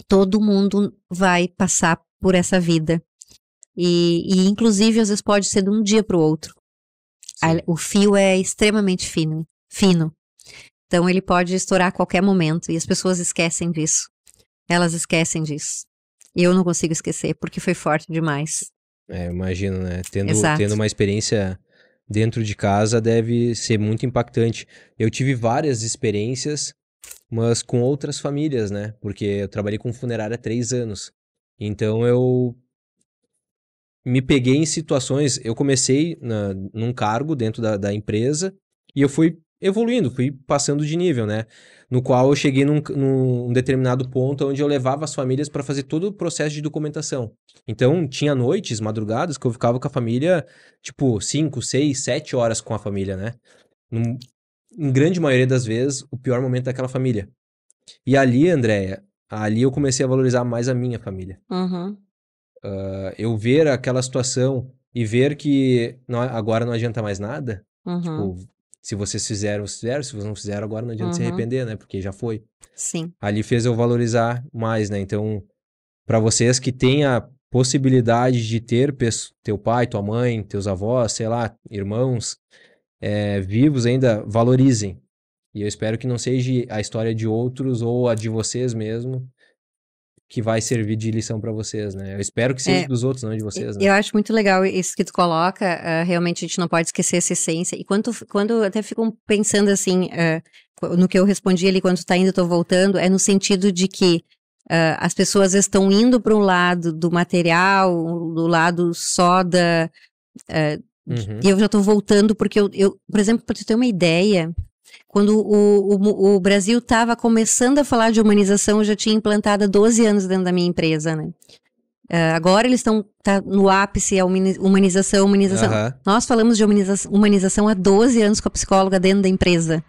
[SPEAKER 2] todo mundo vai passar por essa vida. E, e, inclusive, às vezes pode ser de um dia para o outro. A, o fio é extremamente fino. fino. Então ele pode estourar a qualquer momento e as pessoas esquecem disso. Elas esquecem disso. E eu não consigo esquecer porque foi forte demais. É,
[SPEAKER 1] imagino, né? Tendo, Exato. tendo uma experiência dentro de casa deve ser muito impactante. Eu tive várias experiências, mas com outras famílias, né? Porque eu trabalhei com funerária há três anos. Então eu me peguei em situações. Eu comecei na, num cargo dentro da, da empresa e eu fui evoluindo, fui passando de nível, né? No qual eu cheguei num, num determinado ponto onde eu levava as famílias para fazer todo o processo de documentação. Então, tinha noites, madrugadas, que eu ficava com a família, tipo, 5, 6, 7 horas com a família, né? Num, em grande maioria das vezes, o pior momento daquela família. E ali, Andréia, ali eu comecei a valorizar mais a minha família. Uhum. Uh, eu ver aquela situação e ver que não, agora não adianta mais nada,
[SPEAKER 2] uhum. tipo,
[SPEAKER 1] se vocês fizeram, vocês fizeram. Se vocês não fizeram, agora não adianta uhum. se arrepender, né? Porque já foi. Sim. Ali fez eu valorizar mais, né? Então, para vocês que têm a possibilidade de ter teu pai, tua mãe, teus avós, sei lá, irmãos é, vivos ainda, valorizem. E eu espero que não seja a história de outros ou a de vocês mesmo que vai servir de lição para vocês, né? Eu espero que seja é, dos outros, não de vocês, né? Eu
[SPEAKER 2] acho muito legal isso que tu coloca, uh, realmente a gente não pode esquecer essa essência. E quando, quando até fico pensando assim, uh, no que eu respondi ali, quando tu tá indo, eu tô voltando, é no sentido de que uh, as pessoas estão indo para um lado do material, do lado só da... Uhum. E eu já tô voltando porque eu, eu por exemplo, para tu ter uma ideia, quando o, o, o Brasil estava começando a falar de humanização, eu já tinha implantada 12 anos dentro da minha empresa, né? Uh, agora eles estão tá no ápice a humanização, humanização. Uhum. Nós falamos de humanização, humanização há 12 anos com a psicóloga dentro da empresa.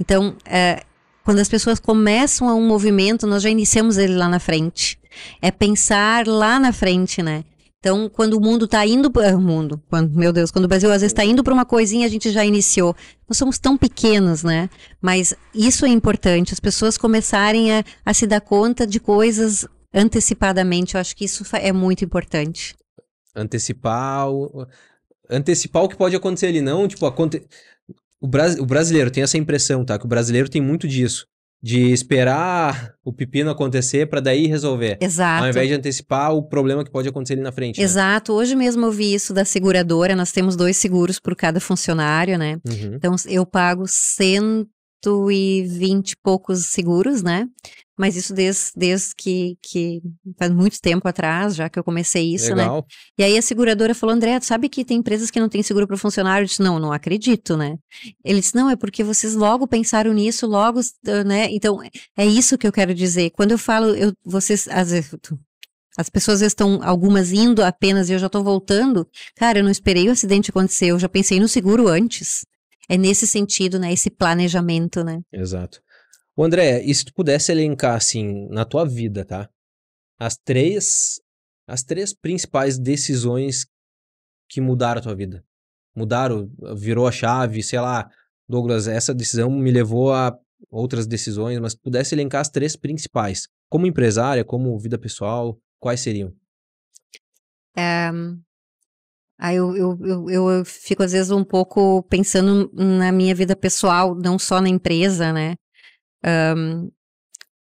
[SPEAKER 2] Então, uh, quando as pessoas começam a um movimento, nós já iniciamos ele lá na frente. É pensar lá na frente, né? Então, quando o mundo está indo para o mundo, quando, meu Deus, quando o Brasil às vezes está indo para uma coisinha, a gente já iniciou. Nós somos tão pequenos, né? Mas isso é importante, as pessoas começarem a, a se dar conta de coisas antecipadamente. Eu acho que isso é muito importante.
[SPEAKER 1] Antecipar o, antecipar o que pode acontecer ali, não? Tipo, aconte... o, o brasileiro tem essa impressão, tá? Que o brasileiro tem muito disso de esperar o pepino acontecer para daí resolver. Exato. Ao invés de antecipar o problema que pode acontecer ali na frente. Né?
[SPEAKER 2] Exato. Né? Hoje mesmo eu vi isso da seguradora. Nós temos dois seguros por cada funcionário, né? Uhum. Então eu pago cento e poucos seguros, né? Mas isso desde, desde que, que faz muito tempo atrás, já que eu comecei isso, né? Legal. né? E aí a seguradora falou, André, sabe que tem empresas que não têm seguro para funcionário? Eu disse, não, não acredito, né? Ele disse, não, é porque vocês logo pensaram nisso, logo, ah, né? Então, é isso que eu quero dizer. Quando eu falo, eu, vocês, às vezes, as pessoas estão, algumas indo apenas, e eu já estou voltando. Cara, eu não esperei o acidente acontecer, eu já pensei no seguro antes. É nesse sentido, né? Esse planejamento, né?
[SPEAKER 1] Exato. O André, e se tu pudesse elencar, assim, na tua vida, tá? As três, as três principais decisões que mudaram a tua vida? Mudaram, virou a chave, sei lá, Douglas, essa decisão me levou a outras decisões, mas pudesse elencar as três principais, como empresária, como vida pessoal, quais seriam?
[SPEAKER 2] Eh, aí eu, eu, eu, eu, fico às vezes um pouco pensando na minha vida pessoal, não só na empresa, né? Um,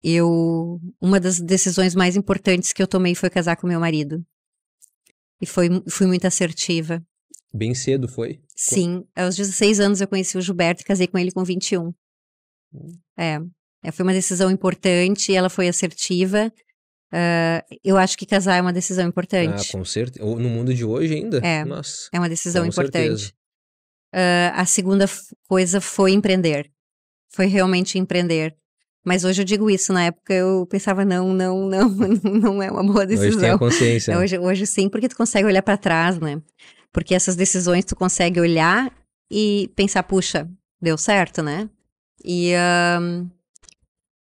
[SPEAKER 2] eu uma das decisões mais importantes que eu tomei foi casar com meu marido e foi fui muito assertiva
[SPEAKER 1] bem cedo foi sim
[SPEAKER 2] aos 16 anos eu conheci o Gilberto e casei com ele com 21 hum. É, é foi uma decisão importante ela foi assertiva uh, eu acho que casar é uma decisão ah, importante
[SPEAKER 1] ah com certeza no mundo de hoje ainda é Nossa. é uma decisão com importante
[SPEAKER 2] uh, a segunda coisa foi empreender foi realmente empreender. Mas hoje eu digo isso, na época eu pensava, não, não, não, não é uma boa decisão. Hoje tem a consciência. Né? Hoje, hoje sim, porque tu consegue olhar para trás, né? Porque essas decisões tu consegue olhar e pensar, puxa, deu certo, né? E,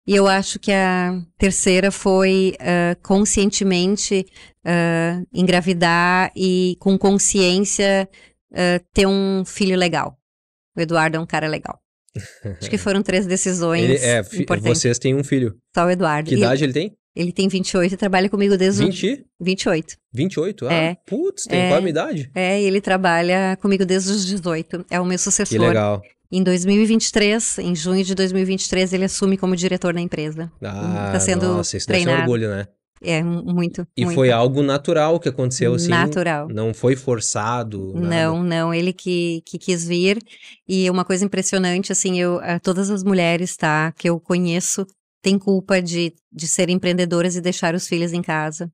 [SPEAKER 2] e eu acho que a terceira foi uh, conscientemente uh, engravidar e com consciência ah, ter um filho legal. O Eduardo é um cara legal. Acho que foram três decisões ele, é, importantes. Vocês têm um filho. Só o Eduardo. Que e idade ele, tem? Ele tem 28 e trabalha comigo desde 20? Os... 28.
[SPEAKER 1] 28? Ah, é.
[SPEAKER 2] putz, tem é, quase a idade. É, ele trabalha comigo desde os 18. É o meu sucessor. Que legal. Em 2023, em junho de 2023, ele assume como diretor da empresa. Ah, tá sendo nossa, isso treinado. deve ser um orgulho, né? É, muito. E muito. foi
[SPEAKER 1] algo natural que aconteceu, assim? Natural. Não foi forçado? Nada. Não,
[SPEAKER 2] não. Ele que, que quis vir. E uma coisa impressionante, assim, eu, eh, todas as mulheres, tá, que eu conheço, têm culpa de, de ser empreendedoras e deixar os filhos em casa.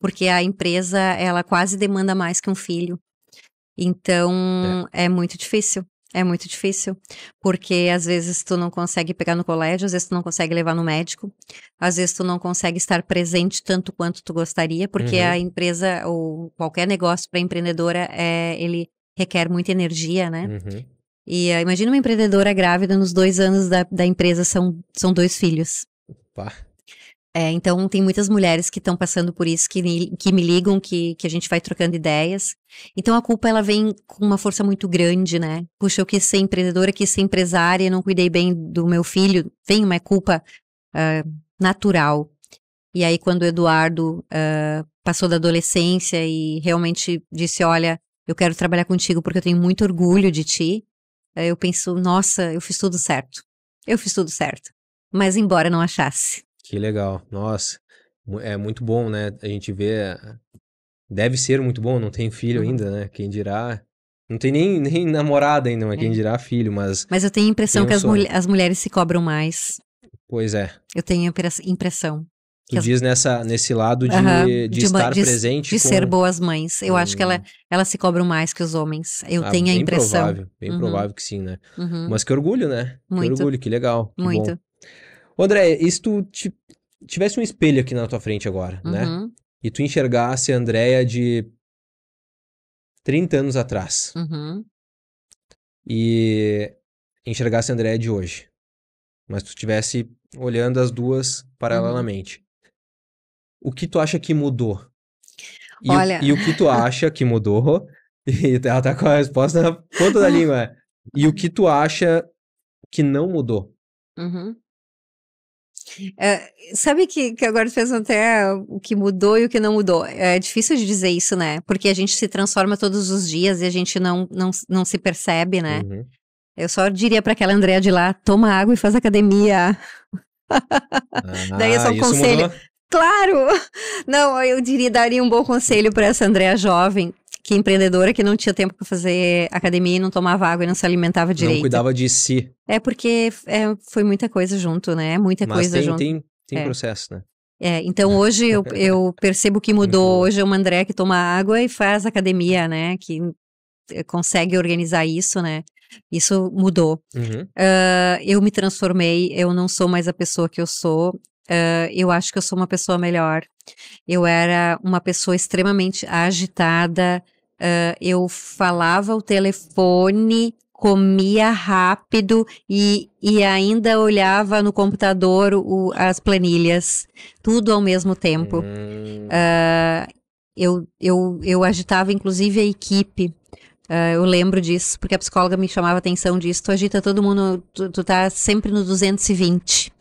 [SPEAKER 2] Porque a empresa, ela quase demanda mais que um filho. Então, é, é muito difícil. É muito difícil, porque às vezes tu não consegue pegar no colégio, às vezes tu não consegue levar no médico, às vezes tu não consegue estar presente tanto quanto tu gostaria, porque uhum. a empresa ou qualquer negócio para empreendedora é ele requer muita energia, né? Uhum. E uh, imagina uma empreendedora grávida nos dois anos da, da empresa são, são dois filhos. Opa. É, então, tem muitas mulheres que estão passando por isso, que, que me ligam, que, que a gente vai trocando ideias. Então, a culpa, ela vem com uma força muito grande, né? Puxa, eu quis ser empreendedora, quis ser empresária, não cuidei bem do meu filho. Tem uma culpa uh, natural. E aí, quando o Eduardo uh, passou da adolescência e realmente disse, olha, eu quero trabalhar contigo porque eu tenho muito orgulho de ti, eh, eu penso, nossa, eu fiz tudo certo. Eu fiz tudo certo. Mas embora não achasse.
[SPEAKER 1] Que legal. Nossa, é muito bom, né? A gente vê. Deve ser muito bom, não tem filho uhum. ainda, né? Quem dirá. Não tem nem, nem namorada ainda, mas é. quem dirá filho, mas. Mas eu tenho a impressão que as, mul
[SPEAKER 2] as, mulheres se cobram mais. Pois é. Eu tenho a impressão. Tu diz
[SPEAKER 1] nessa, nesse lado de, uhum. de, de estar de, presente. De com... ser boas mães. Eu hum. acho que ela,
[SPEAKER 2] hum. elas se cobram mais que os homens. Eu ah, tenho a impressão. Provável, bem uhum. provável que sim, né? Uhum. Mas
[SPEAKER 1] que orgulho, né? Muito. Que orgulho, que legal. Que Muito. Bom. André, e se tu tivesse um espelho aqui na tua frente agora, né? uhum. né? E tu enxergasse a Andréia de 30 anos atrás. Uhum. E enxergasse a Andréia de hoje. Mas tu estivesse olhando as duas paralelamente. Uhum. O que tu acha que mudou? E, Olha... o, e o que tu acha que mudou? E ela tá, tá com a resposta na ponta da língua. E o que tu acha que não mudou? Uhum.
[SPEAKER 2] É, sabe que, que agora fez até o que mudou e o que não mudou? É difícil de dizer isso, né? Porque a gente se transforma todos os dias e a gente não, não, não se percebe, né? Uhum. Eu só diria para aquela Andréa de lá: toma água e faz academia. Ah, Daí é só um conselho. Mudou? Claro! Não, eu diria, daria um bom conselho para essa Andréa jovem que empreendedora que não tinha tempo para fazer academia e não tomava água e não se alimentava direito. Não cuidava de si. É porque é, foi muita coisa junto, né? Muita Mas coisa tem, junto. Tem, tem é. processo, né? É, então hoje eu, eu percebo que mudou. Hoje é uma André que toma água e faz academia, né? Que eh, consegue organizar isso, né? Isso mudou. Uhum. Uh, eu me transformei, eu não sou mais a pessoa que eu sou. Uh, eu acho que eu sou uma pessoa melhor. Eu era uma pessoa extremamente agitada, Uh, eu falava o telefone, comia rápido e, e ainda olhava no computador o, as planilhas, tudo ao mesmo tempo. Uh, eu, eu, eu agitava inclusive a equipe. Uh, eu lembro disso, porque a psicóloga me chamava a atenção disso. Tu agita todo mundo, tu, tu tá sempre no 220.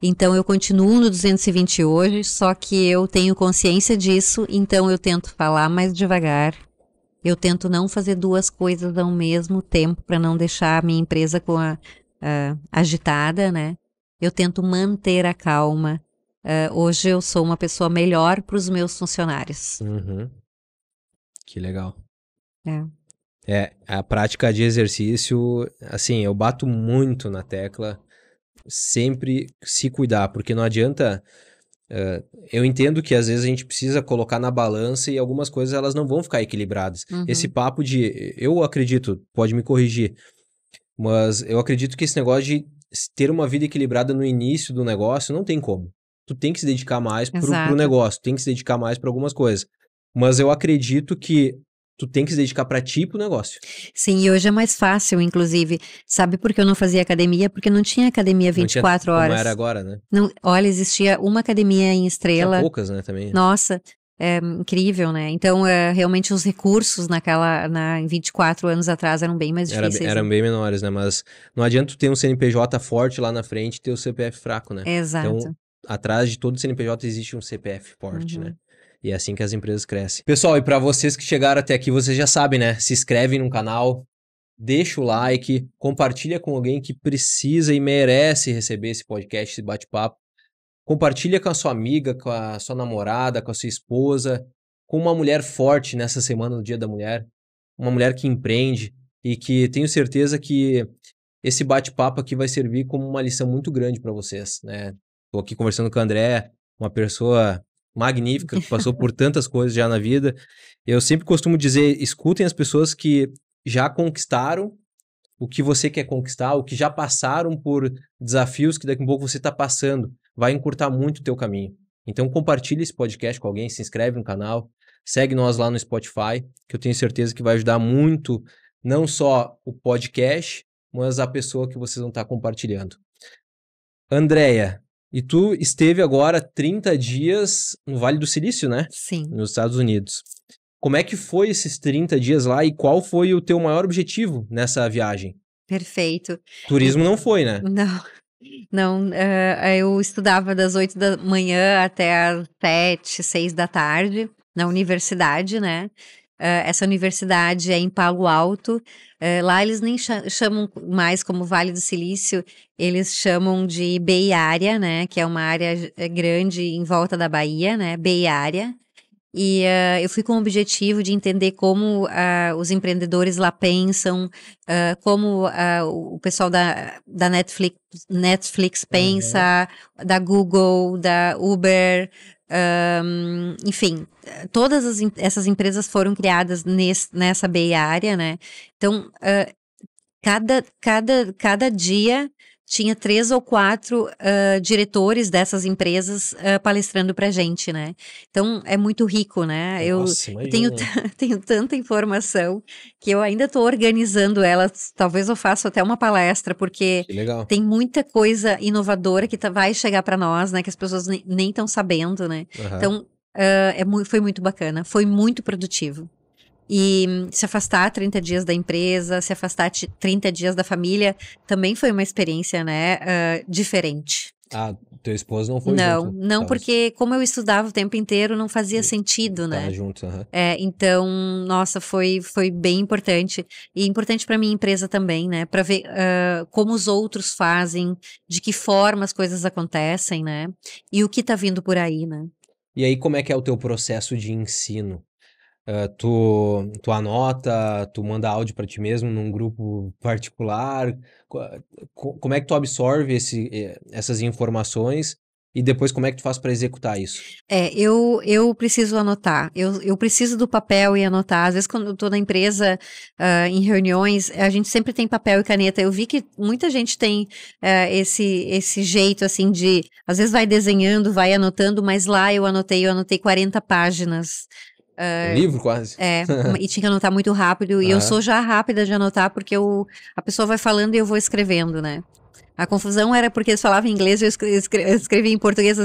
[SPEAKER 2] Então eu continuo no 220 hoje, só que eu tenho consciência disso, então eu tento falar mais devagar eu tento não fazer duas coisas ao mesmo tempo para não deixar a minha empresa com a, uh, agitada, né? Eu tento manter a calma. Uh, hoje eu sou uma pessoa melhor para os meus funcionários.
[SPEAKER 1] Uhum. Que legal. É. É, a prática de exercício, assim, eu bato muito na tecla sempre se cuidar, porque não adianta eu entendo que às vezes a gente precisa colocar na balança e algumas coisas elas não vão ficar equilibradas. Uhum. Esse papo de, eu acredito, pode me corrigir, mas eu acredito que esse negócio de ter uma vida equilibrada no início do negócio não tem como. Tu tem que se dedicar mais pro, pro negócio, tem que se dedicar mais para algumas coisas. Mas eu acredito que tu tem que se dedicar para ti e pro negócio.
[SPEAKER 2] Sim, e hoje é mais fácil, inclusive. Sabe por que eu não fazia academia? Porque não tinha academia 24 não tinha, horas. Não era agora, né? Não, olha, existia uma academia em Estrela. Tinha poucas, né, também. Nossa, é incrível, né? Então, é, realmente os recursos naquela, na, em 24 anos atrás eram bem mais difíceis. Era, eram
[SPEAKER 1] bem menores, né? Mas não adianta tu ter um CNPJ forte lá na frente e ter o CPF fraco, né? Então, Exato. Então, atrás de todo CNPJ existe um CPF forte, uhum. né? E é assim que as empresas crescem. Pessoal, e para vocês que chegaram até aqui, vocês já sabem, né? Se inscreve no canal, deixa o like, compartilha com alguém que precisa e merece receber esse podcast, esse bate-papo. Compartilha com a sua amiga, com a sua namorada, com a sua esposa, com uma mulher forte nessa semana do Dia da Mulher, uma mulher que empreende e que tenho certeza que esse bate-papo aqui vai servir como uma lição muito grande para vocês, né? Tô aqui conversando com o André, uma pessoa magnífica, que passou por tantas coisas já na vida. Eu sempre costumo dizer: escutem as pessoas que já conquistaram o que você quer conquistar, o que já passaram por desafios que daqui a pouco você está passando. Vai encurtar muito o teu caminho. Então compartilhe esse podcast com alguém, se inscreve no canal, segue nós lá no Spotify, que eu tenho certeza que vai ajudar muito não só o podcast, mas a pessoa que vocês vão estar tá compartilhando. Andréia, e tu esteve agora 30 dias no Vale do Silício, né? Sim. Nos Estados Unidos. Como é que foi esses 30 dias lá e qual foi o teu maior objetivo nessa viagem?
[SPEAKER 2] Perfeito.
[SPEAKER 1] Turismo não foi, né?
[SPEAKER 2] Não. Não, uh, eu estudava das 8 da manhã até as 7, 6 da tarde na universidade, né? Ah, essa universidade é em Palo Alto. Ah, lá eles nem chamam mais como Vale do Silício, eles chamam de Bay Area, né? Que é uma área eh, grande em volta da Bahia, né? Bay Area. E uh, eu fui com o objetivo de entender como uh, os empreendedores lá pensam, uh, como o pessoal da, da Netflix, Netflix pensa, uhum. da Google, da Uber, um, enfim, todas as, essas empresas foram criadas nesse, nessa Bay Area, né? Então, uh, cada, cada, cada dia tinha três ou quatro uh, diretores dessas empresas uh, palestrando para gente, né? Então é muito rico, né? Nossa, eu, eu tenho, tenho tanta informação que eu ainda estou organizando ela. Talvez eu faça até uma palestra, porque tem muita coisa inovadora que tá, vai chegar para nós, né? Que as pessoas nem estão sabendo, né? Uhum. Então uh, é, foi muito bacana, foi muito produtivo. E se afastar 30 dias da empresa, se afastar 30 dias da família, também foi uma experiência, né, uh, diferente.
[SPEAKER 1] Ah, teu esposo não foi Não, junto, não, não
[SPEAKER 2] porque como eu estudava o tempo inteiro, não fazia sentido, né? junto, uhum. é, então, nossa, foi, foi bem importante. E importante para minha empresa também, né? Para ver uh, como os outros fazem, de que forma as coisas acontecem, né? E o que tá vindo por aí, né?
[SPEAKER 1] E aí, como é que é o teu processo de ensino? Uh, tu, tu anota, tu manda áudio para ti mesmo num grupo particular? Co como é que tu absorve esse, essas informações? E depois, como é que tu faz para executar isso?
[SPEAKER 2] É, eu, eu preciso anotar. Eu, eu preciso do papel e anotar. Às vezes, quando eu tô na empresa, uh, em reuniões, a gente sempre tem papel e caneta. Eu vi que muita gente tem uh, esse, esse jeito, assim, de... Às vezes vai desenhando, vai anotando, mas lá eu anotei, eu anotei 40 páginas Uh, livro quase. É, e tinha que anotar muito rápido. E ah. eu sou já rápida de anotar, porque eu, a pessoa vai falando e eu vou escrevendo, né? A confusão era porque eles falavam inglês e eu escrevi em português.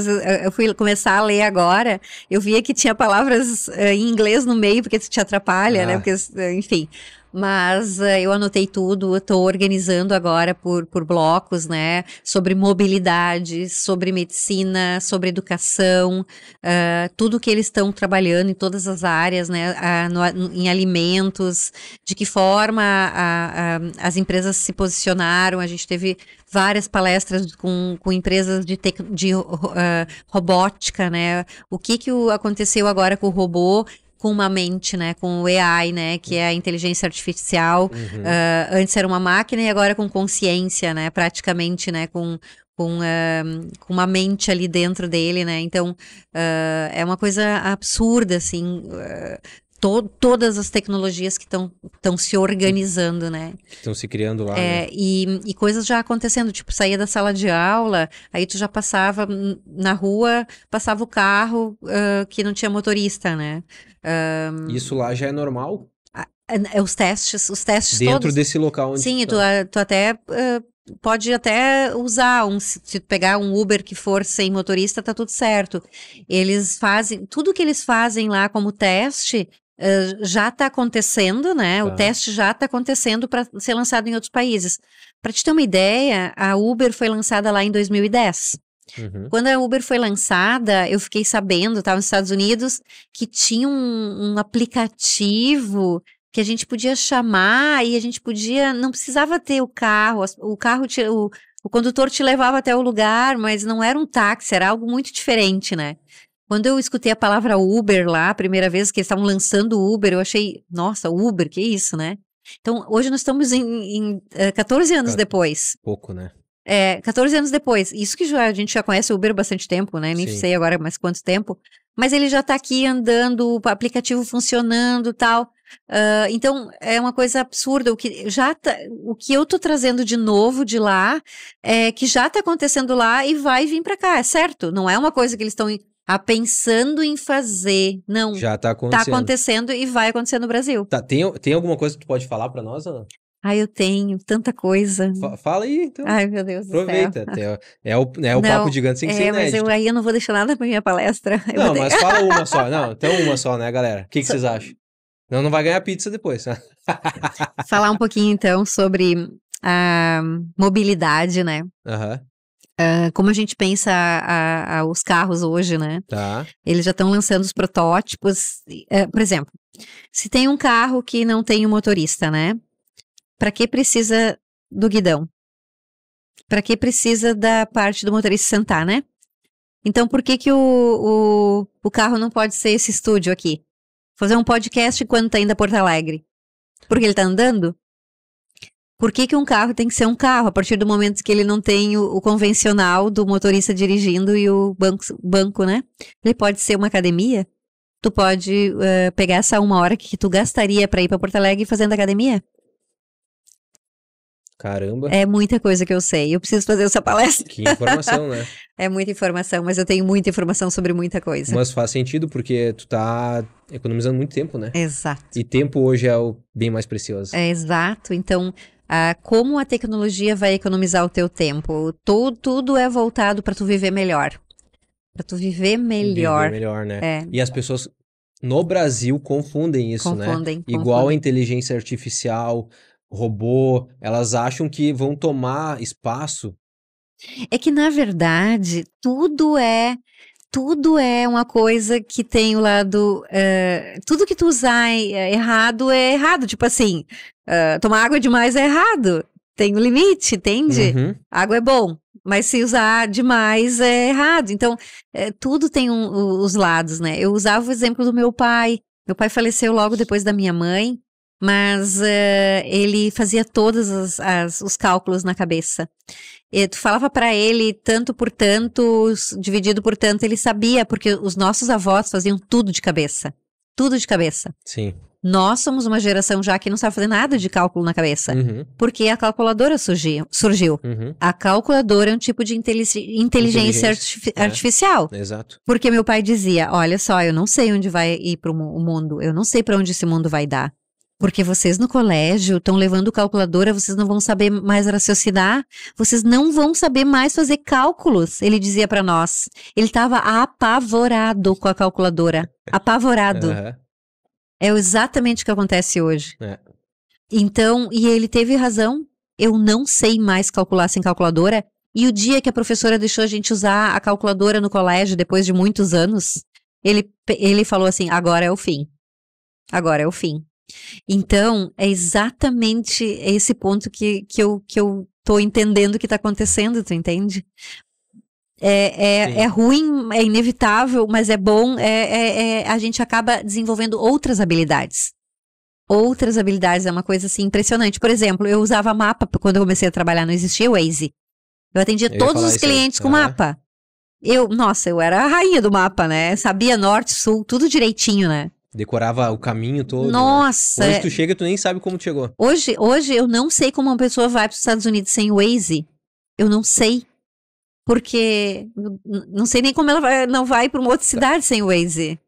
[SPEAKER 2] Eu fui começar a ler agora, eu via que tinha palavras uh, em inglês no meio, porque isso te atrapalha, né? ah. né? Porque, eh, enfim mas eh, eu anotei tudo, estou organizando agora por, por blocos, né? Sobre mobilidade, sobre medicina, sobre educação, uh, tudo que eles estão trabalhando em todas as áreas, né? no, em alimentos, de que forma a, a, as empresas se posicionaram. A gente teve várias palestras com, com empresas de, tec, de uh, robótica, né? O que, que aconteceu agora com o robô com uma mente, né? Com o AI, né? Que é a inteligência artificial. Uhum. Uh, antes era uma máquina e agora é com consciência, né? Praticamente, né? Com, com, uh, com uma mente ali dentro dele, né? Então, uh, é uma coisa absurda, assim to todas as tecnologias que estão se organizando, né?
[SPEAKER 1] Estão se criando lá. É,
[SPEAKER 2] né? e, e, coisas já acontecendo, tipo, saía da sala de aula, aí tu já passava na rua, passava o carro uh, que não tinha motorista, né? Um... Ah, Isso lá já é normal? É os testes, os testes Dentro todos. desse local onde Sim, tu, tá. tu, tu até uh, pode até usar um, se tu pegar um Uber que for sem motorista, tá tudo certo. Eles fazem, tudo que eles fazem lá como teste, ah, já está acontecendo, né? Tá. O teste já está acontecendo para ser lançado em outros países. Para te ter uma ideia, a Uber foi lançada lá em 2010. Uhum. Quando a Uber foi lançada, eu fiquei sabendo, estava nos Estados Unidos, que tinha um, um aplicativo que a gente podia chamar e a gente podia, não precisava ter o carro, o carro, te, o, o condutor te levava até o lugar, mas não era um táxi, era algo muito diferente, né? Quando eu escutei a palavra Uber lá, a primeira vez que eles estavam lançando o Uber, eu achei, nossa, Uber, que isso, né? Então, hoje nós estamos em, em 14 eh, anos depois. Pouco, né? É, 14 anos depois. Isso que já, a gente já conhece o Uber há bastante tempo, né? Nem Sim. sei agora mais quanto tempo. Mas ele já está aqui andando, o aplicativo funcionando tal. Uh, então, é uma coisa absurda. O que, já tá, o que eu estou trazendo de novo de lá, é que já está acontecendo lá e vai vir para cá, é certo? Não é uma coisa que eles estão a ah, pensando em fazer. Não.
[SPEAKER 1] Já tá, tá acontecendo. Tá
[SPEAKER 2] acontecendo e vai acontecer no Brasil.
[SPEAKER 1] Tá, tem, tem alguma coisa que tu pode falar para nós, Ana?
[SPEAKER 2] Ah, eu tenho tanta coisa.
[SPEAKER 1] fala aí, então.
[SPEAKER 2] Ai, meu Deus Aproveita.
[SPEAKER 1] do céu. É, é o, é o não, papo gigante sem é, ser inédito. Mas eu,
[SPEAKER 2] aí eu não vou deixar nada pra minha palestra. Eu não, ter... mas fala uma
[SPEAKER 1] só. Não, então uma só, né, galera? O que, que so... vocês acham? Não, não vai ganhar pizza depois. Né?
[SPEAKER 2] falar um pouquinho, então, sobre a mobilidade, né? Uhum. Uh, como a gente pensa a, a, a, os carros hoje, né? Tá. Eles já estão lançando os protótipos. Uh, por exemplo, se tem um carro que não tem um motorista, né? Para que precisa do guidão? Para que precisa da parte do motorista sentar, né? Então, por que, que o, o, o carro não pode ser esse estúdio aqui? Fazer um podcast quando tá indo a Porto Alegre? Porque ele tá andando? Por que, que um carro tem que ser um carro? A partir do momento que ele não tem o, o convencional do motorista dirigindo e o banco, banco, né? Ele pode ser uma academia? Tu pode uh, pegar essa uma hora que tu gastaria para ir para Porto Alegre fazendo academia?
[SPEAKER 1] Caramba. É
[SPEAKER 2] muita coisa que eu sei. Eu preciso fazer essa palestra. Que informação, né? é muita informação, mas eu tenho muita informação sobre muita coisa. Mas
[SPEAKER 1] faz sentido, porque tu tá economizando muito tempo, né? Exato. E tempo hoje é o bem mais precioso.
[SPEAKER 2] É exato. Então, ah, como a tecnologia vai economizar o teu tempo? Tu, tudo é voltado para tu viver melhor. Para tu viver melhor. Viver melhor, né? É.
[SPEAKER 1] E as pessoas no Brasil confundem isso, confundem, né? Confundem. Igual a inteligência artificial, robô, elas acham que vão tomar espaço.
[SPEAKER 2] É que, na verdade, tudo é tudo é uma coisa que tem o lado. Uh, tudo que tu usar eh, errado é errado. Tipo assim, uh, tomar água demais é errado. Tem um limite, entende? Uhum. Água é bom, mas se usar demais é errado. Então, é, tudo tem um, os lados, né? Eu usava o exemplo do meu pai. Meu pai faleceu logo depois da minha mãe mas uh, ele fazia todos as, as, os cálculos na cabeça. E tu falava para ele tanto por tanto, dividido por tanto, ele sabia, porque os nossos avós faziam tudo de cabeça. Tudo de cabeça. Sim. Nós somos uma geração já que não sabe fazer nada de cálculo na cabeça, uhum. porque a calculadora surgiu. surgiu. Uhum. A calculadora é um tipo de inteligência, inteligência artifici é. artificial. Exato. Porque meu pai dizia: Olha só, eu não sei onde vai ir para o mundo, eu não sei para onde esse mundo vai dar. Porque vocês no colégio estão levando calculadora, vocês não vão saber mais raciocinar, vocês não vão saber mais fazer cálculos, ele dizia para nós. Ele estava apavorado com a calculadora. Apavorado. Uhum. É exatamente o que acontece hoje. É. Então, e ele teve razão. Eu não sei mais calcular sem calculadora. E o dia que a professora deixou a gente usar a calculadora no colégio, depois de muitos anos, ele, ele falou assim: agora é o fim. Agora é o fim. Então, é exatamente esse ponto que, que eu que eu tô entendendo que está acontecendo, tu entende? É, é, é, ruim, é inevitável, mas é bom. É, é, é, a gente acaba desenvolvendo outras habilidades. Outras habilidades é uma coisa assim impressionante. Por exemplo, eu usava mapa quando eu comecei a trabalhar, não existia o Waze. Eu atendia eu todos os clientes aí. com mapa. Eu, nossa, eu era a rainha do mapa, né? Sabia norte, sul, tudo direitinho, né?
[SPEAKER 1] Decorava o caminho todo. Né? Nossa! Né? Hoje é. tu chega, tu nem sabe como tu chegou.
[SPEAKER 2] Hoje, hoje eu não sei como uma pessoa vai para os Estados Unidos sem Waze. Eu não sei. Porque não sei nem como ela vai, não vai para uma outra tá. cidade sem Waze.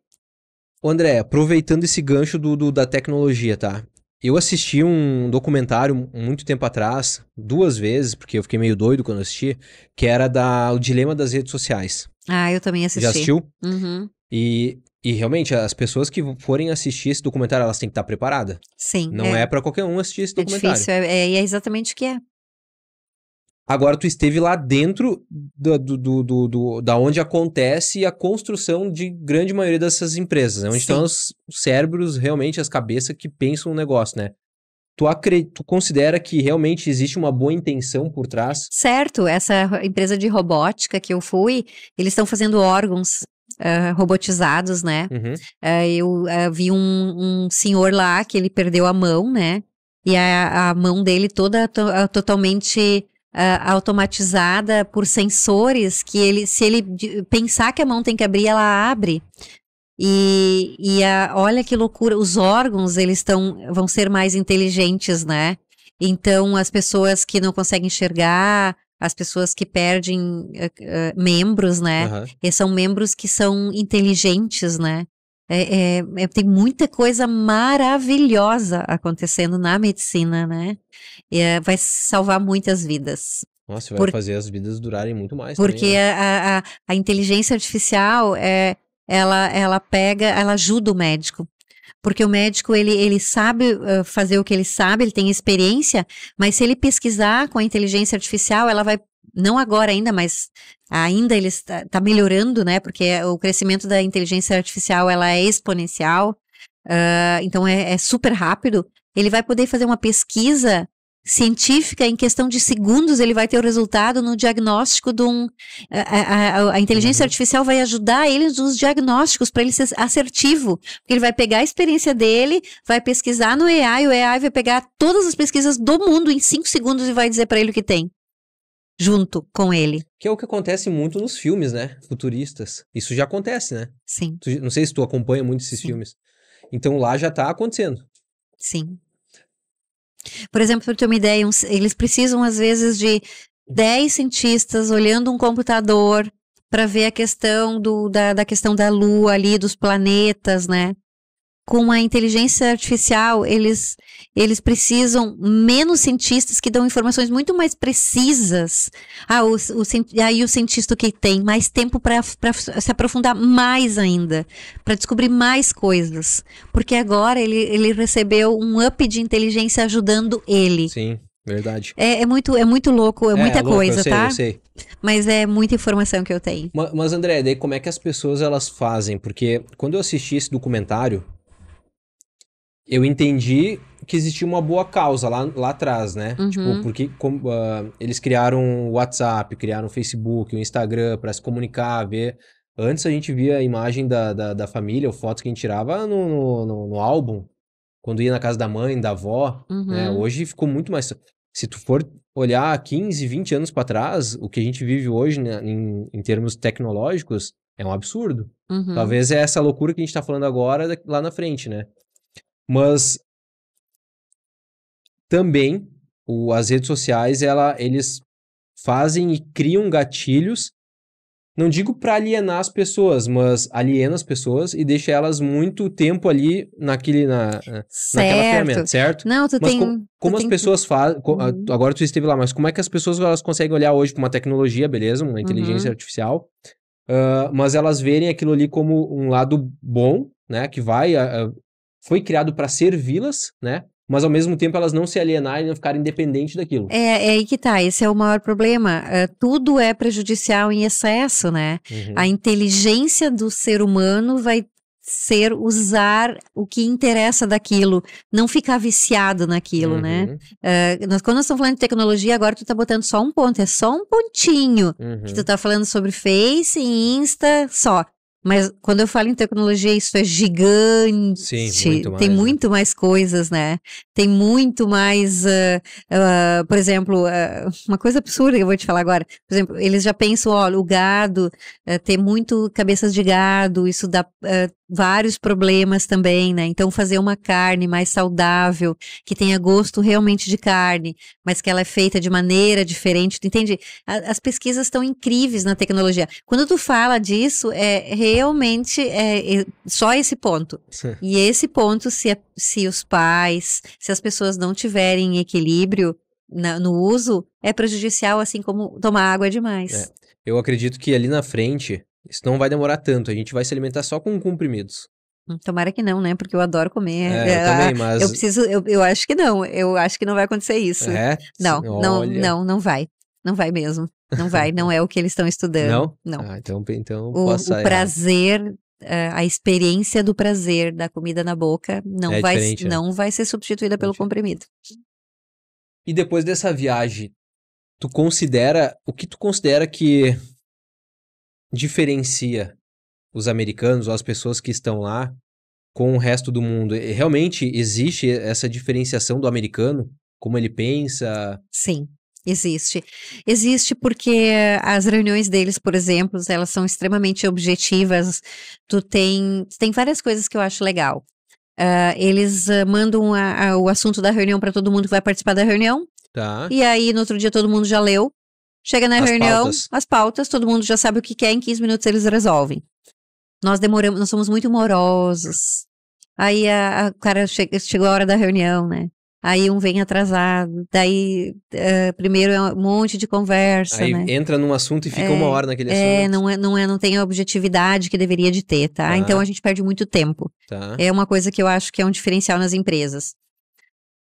[SPEAKER 1] Ô André, aproveitando esse gancho do, do, da tecnologia, tá? Eu assisti um documentário muito tempo atrás, duas vezes, porque eu fiquei meio doido quando assisti, que era da, o dilema das redes sociais.
[SPEAKER 2] Ah, eu também assisti. Já assistiu? Uhum.
[SPEAKER 1] E e realmente, as pessoas que forem assistir esse documentário, elas têm que estar preparadas. Sim. Não é, é para qualquer um assistir esse é documentário. É difícil,
[SPEAKER 2] é, é, é exatamente o que é.
[SPEAKER 1] Agora, tu esteve lá dentro do, do, do, do, da onde acontece a construção de grande maioria dessas empresas, né? Onde Sim. estão os cérebros, realmente, as cabeças que pensam o negócio, né? Tu, acredita, tu considera que realmente existe uma boa intenção por trás?
[SPEAKER 2] Certo, essa empresa de robótica que eu fui, eles estão fazendo órgãos uh, robotizados, né? Uhum. Uh, eu uh, vi um, um, senhor lá que ele perdeu a mão, né? E a, a mão dele toda to, ah, totalmente ah, automatizada por sensores que ele, se ele pensar que a mão tem que abrir, ela abre. E, e a, olha que loucura, os órgãos eles estão vão ser mais inteligentes, né? Então as pessoas que não conseguem enxergar, as pessoas que perdem uh, uh, membros, né? Uhum. E são membros que são inteligentes, né? É, é, é, tem muita coisa maravilhosa acontecendo na medicina, né? E, eh, vai salvar muitas vidas. Nossa, vai Por...
[SPEAKER 1] fazer as vidas durarem muito mais. Porque também, né?
[SPEAKER 2] a, a, a, inteligência artificial é, ela, ela pega, ela ajuda o médico. Porque o médico, ele, ele sabe uh, fazer o que ele sabe, ele tem experiência, mas se ele pesquisar com a inteligência artificial, ela vai não agora ainda, mas ainda ele está, tá melhorando, né? Porque o crescimento da inteligência artificial ela é exponencial, uh, então é, é, super rápido. Ele vai poder fazer uma pesquisa científica, em questão de segundos, ele vai ter o resultado no diagnóstico de um. A, a, a inteligência uhum. artificial vai ajudar ele nos diagnósticos para ele ser assertivo. ele vai pegar a experiência dele, vai pesquisar no AI, o AI vai pegar todas as pesquisas do mundo em cinco segundos e vai dizer para ele o que tem. Junto com ele.
[SPEAKER 1] Que é o que acontece muito nos filmes, né? Futuristas. Isso já acontece, né? Sim. Tu, não sei se tu acompanha muito esses Sim. filmes. Então lá já está acontecendo. Sim.
[SPEAKER 2] Por exemplo, para ter uma ideia, eles precisam às vezes de 10 cientistas olhando um computador para ver a questão do, da, da questão da Lua ali, dos planetas, né? com a inteligência artificial, eles, eles precisam menos cientistas que dão informações muito mais precisas. Ah, o, o, aí o cientista que tem mais tempo para se aprofundar mais ainda, para descobrir mais coisas. Porque agora ele, ele recebeu um up de inteligência ajudando ele.
[SPEAKER 1] Sim. Verdade.
[SPEAKER 2] É, é, muito, é muito louco, é, é muita é louco, coisa, eu sei, tá? Eu sei. Mas é muita informação que eu tenho. Mas, mas,
[SPEAKER 1] André, daí como é que as pessoas elas fazem? Porque quando eu assisti esse documentário, eu entendi que existia uma boa causa lá, lá atrás, né? Uhum. Tipo, porque com, uh, eles criaram o WhatsApp, criaram o Facebook, o Instagram para se comunicar, ver. Antes a gente via a imagem da, da, da família, ou fotos que a gente tirava no, no, no, álbum, quando ia na casa da mãe, da avó. Né? Uhum. Né? Hoje ficou muito mais. Se tu for olhar 15, 20 anos para trás, o que a gente vive hoje né, em, em termos tecnológicos é um absurdo. Uhum. Talvez é essa loucura que a gente tá falando agora lá na frente, né? Mas também o, as redes sociais, ela, eles fazem e criam gatilhos, não digo para alienar as pessoas, mas aliena as pessoas e deixa elas muito tempo ali naquele, na, eh, certo. naquela ferramenta, certo? Não, tu mas tem... Com, como tu as tem... pessoas fazem... Ah, uhum. Agora tu esteve lá, mas como é que as pessoas elas conseguem olhar hoje para uma tecnologia, beleza? Uma inteligência uhum. artificial, uh, mas elas verem aquilo ali como um lado bom, né? Que vai... Uh, foi criado para servi-las, né? Mas ao mesmo tempo elas não se alienarem e não ficarem independentes daquilo.
[SPEAKER 2] É, é aí que tá, esse é o maior problema. É, tudo é prejudicial em excesso, né? Uhum. A inteligência do ser humano vai ser usar o que interessa daquilo, não ficar viciado naquilo, né? uhum. né? nós, quando nós estamos falando de tecnologia, agora tu tá botando só um ponto, é só um pontinho uhum. que tu tá falando sobre Face e Insta, só. Mas quando eu falo em tecnologia, isso é gigante. Sim, muito mais, tem né? muito mais coisas, né? Tem muito mais, uh, uh, por exemplo, uh, uma coisa absurda que eu vou te falar agora. Por exemplo, eles já pensam, olha, o gado, eh, ter muito cabeças de gado, isso dá eh, vários problemas também, né? Então, fazer uma carne mais saudável, que tenha gosto realmente de carne, mas que ela é feita de maneira diferente, entende? A, as pesquisas estão incríveis na tecnologia. Quando tu fala disso, é realmente é, só esse ponto. Sim. E esse ponto, se, é, se os pais, se as pessoas não tiverem equilíbrio na, no uso, é prejudicial, assim como tomar água é demais. É.
[SPEAKER 1] Eu acredito que ali na frente, isso não vai demorar tanto. A gente vai se alimentar só com comprimidos.
[SPEAKER 2] Hum, tomara que não, né? Porque eu adoro comer. É, eu também, mas... Eu preciso, eu, eu acho que não. Eu acho que não vai acontecer isso. É? Não, Olha... não, não, não vai. Não vai mesmo. Não vai, não é o que eles estão estudando. Não?
[SPEAKER 1] Não. Ah, então, então o, posso o prazer,
[SPEAKER 2] eh, a experiência do prazer da comida na boca não, é vai, né? não né? vai ser substituída pelo comprimido.
[SPEAKER 1] E depois dessa viagem, tu considera, o que tu considera que diferencia os americanos ou as pessoas que estão lá com o resto do mundo? Realmente existe essa diferenciação do americano? Como ele pensa?
[SPEAKER 2] Sim. Existe. Existe porque as reuniões deles, por exemplo, elas são extremamente objetivas. Tu tem, tem várias coisas que eu acho legal. Uh, eles uh, mandam a, a, o assunto da reunião para todo mundo que vai participar da reunião.
[SPEAKER 1] Tá. E aí,
[SPEAKER 2] no outro dia, todo mundo já leu. Chega na as reunião, pautas. as pautas, todo mundo já sabe o que quer, em 15 minutos eles resolvem. Nós demoramos, nós somos muito morosos. Aí a, a cara che chegou a hora da reunião, né? aí um vem atrasado, daí uh, primeiro é um monte de conversa. Aí né?
[SPEAKER 1] entra num assunto e fica é, uma hora naquele é, assunto. É,
[SPEAKER 2] não é, não é, não tem a objetividade que deveria de ter, tá? tá? Então a gente perde muito tempo. Tá. É uma coisa que eu acho que é um diferencial nas empresas.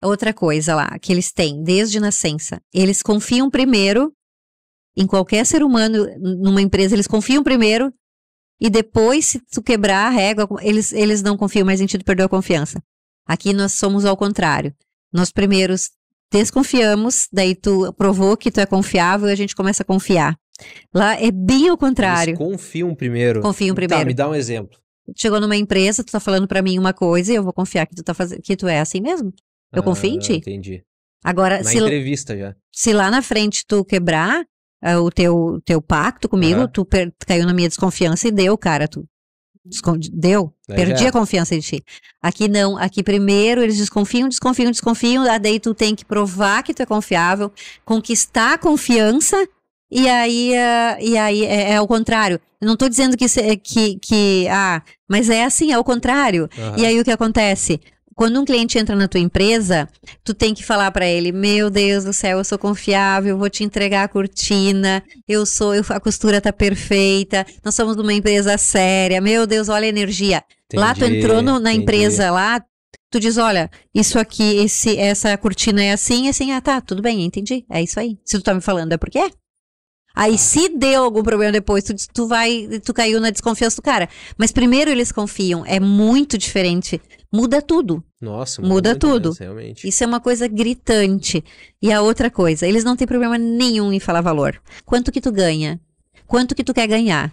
[SPEAKER 2] Outra coisa lá que eles têm desde nascença, eles confiam primeiro em qualquer ser humano numa empresa, eles confiam primeiro e depois se tu quebrar a régua, eles eles não confiam mais em ti, tu perdeu a confiança. Aqui nós somos ao contrário. Nós primeiros desconfiamos, daí tu provou que tu é confiável e a gente começa a confiar. Lá é bem o contrário. Eles confiam
[SPEAKER 1] primeiro. Confiam tá, primeiro. Tá, me dá um exemplo.
[SPEAKER 2] Chegou numa empresa, tu tá falando para mim uma coisa e eu vou confiar que tu tá que tu é assim mesmo. Eu ah, confio em ti. Entendi. Agora, na se, entrevista já. Se lá na frente tu quebrar uh, o teu, teu pacto comigo, uhum. tu per, caiu na minha desconfiança e deu, cara, tu Deu, é, perdi a confiança em ti. Aqui não, aqui primeiro eles desconfiam, desconfiam, desconfiam, ah, daí tu tem que provar que tu é confiável, conquistar a confiança, e aí, ah, e aí é, é o contrário. Eu não estou dizendo que, que, que, ah, mas é assim, é o contrário. Uhum. E aí o que acontece? quando um cliente entra na tua empresa, tu tem que falar para ele: "Meu Deus do céu, eu sou confiável, vou te entregar a cortina, eu sou, eu, a costura tá perfeita, nós somos uma empresa séria. Meu Deus, olha a energia". Entendi, lá tu entrou no, na entendi. empresa lá, tu diz: "Olha, isso aqui, esse essa cortina é assim, é assim, ah, tá, tudo bem, entendi. É isso aí. Se tu tá me falando é porque é". Aí tá. se deu algum problema depois, tu, tu vai, tu caiu na desconfiança do cara. Mas primeiro eles confiam, é muito diferente muda tudo.
[SPEAKER 1] Nossa, muda, muda tudo. realmente.
[SPEAKER 2] Isso é uma coisa gritante. E a outra coisa, eles não têm problema nenhum em falar valor. Quanto que tu ganha? Quanto que tu quer ganhar?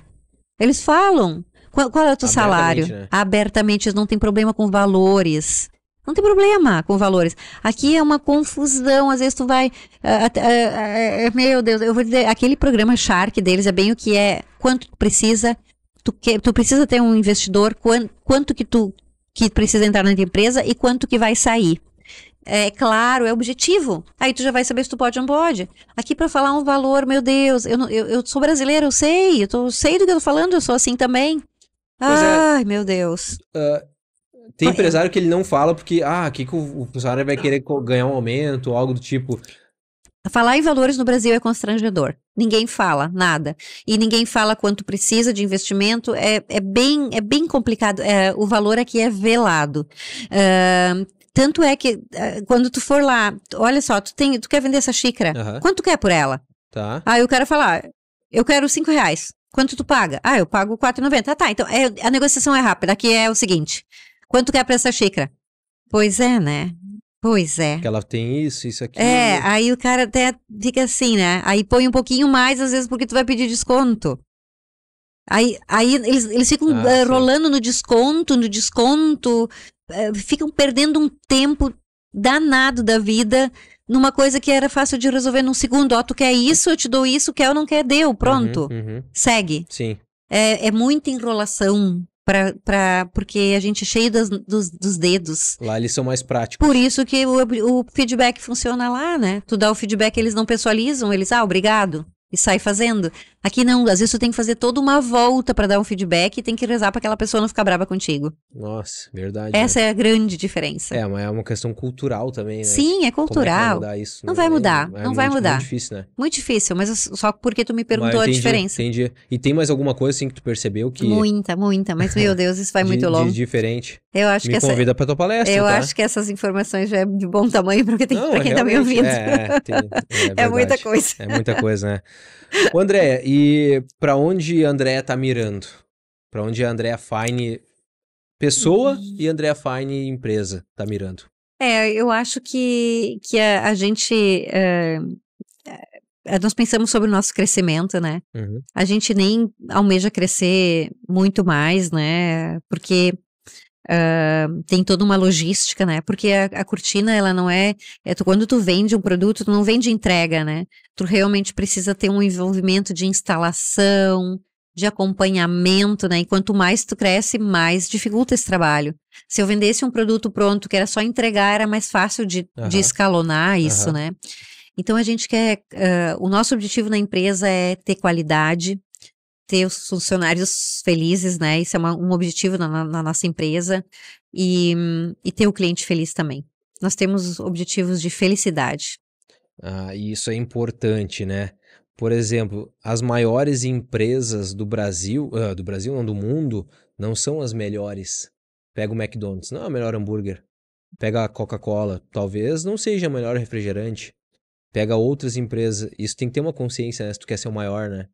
[SPEAKER 2] Eles falam. Qual, qual é o teu Abertamente, salário? Né? Abertamente, eles não têm problema com valores. Não tem problema com valores. Aqui é uma confusão. Às vezes tu vai. Uh, uh, uh, meu Deus, eu vou dizer. Aquele programa Shark deles é bem o que é. Quanto tu precisa. Tu, que, tu precisa ter um investidor. Quant, quanto que tu que precisa entrar na empresa e quanto que vai sair. É claro, é objetivo. Aí tu já vai saber se tu pode ou não pode. Aqui para falar um valor, meu Deus, eu, eu, eu sou brasileiro eu sei, eu tô, sei do que eu tô falando, eu sou assim também.
[SPEAKER 1] Pois é. Ai,
[SPEAKER 2] é, meu Deus. Uh,
[SPEAKER 1] tem empresário que ele não fala porque, ah, que, que o funcionário vai querer ganhar um aumento, algo do tipo.
[SPEAKER 2] Falar em valores no Brasil é constrangedor. Ninguém fala nada. E ninguém fala quanto precisa de investimento. É, é, bem, é bem complicado. É, o valor aqui é velado. Uh, tanto é que uh, quando tu for lá, olha só, tu, tem, tu quer vender essa xícara. Uhum. Quanto tu quer é por ela? Tá. Aí o cara ah, eu quero cinco reais. Quanto tu paga? Ah, eu pago 4,90. Ah, tá. Então é, a negociação é rápida. Aqui é o seguinte: quanto tu quer é para essa xícara? Pois é, né? Pois é.
[SPEAKER 1] Que ela tem isso, isso aqui. É,
[SPEAKER 2] aí o cara até fica assim, né? Aí põe um pouquinho mais, às vezes, porque tu vai pedir desconto. Aí, aí eles, eles ficam ah, uh, rolando no desconto, no desconto, uh, ficam perdendo um tempo danado da vida numa coisa que era fácil de resolver num segundo. Ó, oh, tu quer isso, eu te dou isso, quer ou não quer, deu, pronto. Uhum, uhum. Segue. Sim. É, é muita enrolação, Pra, pra, porque a gente é cheio das, dos, dos, dedos.
[SPEAKER 1] Lá eles são mais práticos.
[SPEAKER 2] Por isso que o, o, feedback funciona lá, né? Tu dá o feedback, eles não pessoalizam, eles, ah, obrigado, e sai fazendo. Aqui não, às vezes tu tem que fazer toda uma volta para dar um feedback e tem que rezar para aquela pessoa não ficar brava contigo.
[SPEAKER 1] Nossa, verdade. Essa né? é a
[SPEAKER 2] grande diferença. É,
[SPEAKER 1] mas é uma questão cultural também, né? Sim, é cultural. Como é vai mudar isso? Né? Não vai é mudar, é, é não vai mudar. Muito difícil, né?
[SPEAKER 2] Muito difícil, mas só porque tu me perguntou entendi, a diferença.
[SPEAKER 1] Entendi. E tem mais alguma coisa assim que tu percebeu que Muita,
[SPEAKER 2] muita, mas meu Deus, isso vai muito logo. longo. De
[SPEAKER 1] diferente. Eu acho me que essa... convida para tua palestra, Eu tá? acho que
[SPEAKER 2] essas informações já é de bom tamanho porque tem não, pra quem tá, tá me ouvindo. É, é tem, é, é muita coisa. É muita
[SPEAKER 1] coisa, né? André, e para onde a está tá mirando? Para onde a Andréa Fine, pessoa, e Andréa Fine, empresa, tá mirando?
[SPEAKER 2] É, eu acho que, que a, a gente. Uh, nós pensamos sobre o nosso crescimento, né? Uhum. A gente nem almeja crescer muito mais, né? Porque Uh, tem toda uma logística, né? Porque a, a cortina, ela não é, é tu, Quando tu vende um produto, tu não vende entrega, né? Tu realmente precisa ter um envolvimento de instalação, de acompanhamento, né? E quanto mais tu cresce, mais dificulta esse trabalho. Se eu vendesse um produto pronto que era só entregar, era mais fácil de, uhum. de escalonar isso, uhum. né? Então a gente quer. Uh, o nosso objetivo na empresa é ter qualidade, ter os funcionários felizes, né? Isso é uma, um objetivo na, na, nossa empresa e, e ter o cliente feliz também. Nós temos objetivos de felicidade.
[SPEAKER 1] Ah, isso é importante, né? Por exemplo, as maiores empresas do Brasil, uh, do Brasil não, do mundo, não são as melhores. Pega o McDonald's, não é o melhor hambúrguer. Pega a Coca-Cola, talvez não seja o melhor refrigerante. Pega outras empresas, isso tem que ter uma consciência, né? Se tu quer ser o maior, né?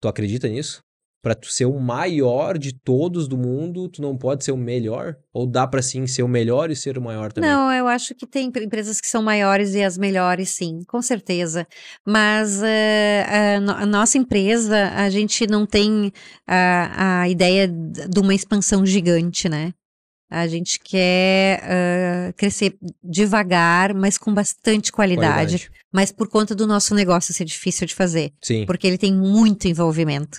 [SPEAKER 1] Tu acredita nisso? Para tu ser o maior de todos do mundo, tu não pode ser o melhor? Ou dá para sim ser o melhor e ser o maior também?
[SPEAKER 2] Não, eu acho que tem empresas que são maiores e as melhores, sim, com certeza. Mas uh, eh, a, eh, a, nossa empresa, a gente não tem a ideia de uma expansão gigante, né? A gente quer uh, crescer devagar, mas com bastante qualidade, qualidade, Mas por conta do nosso negócio ser difícil de fazer. Sim. Porque ele tem muito envolvimento.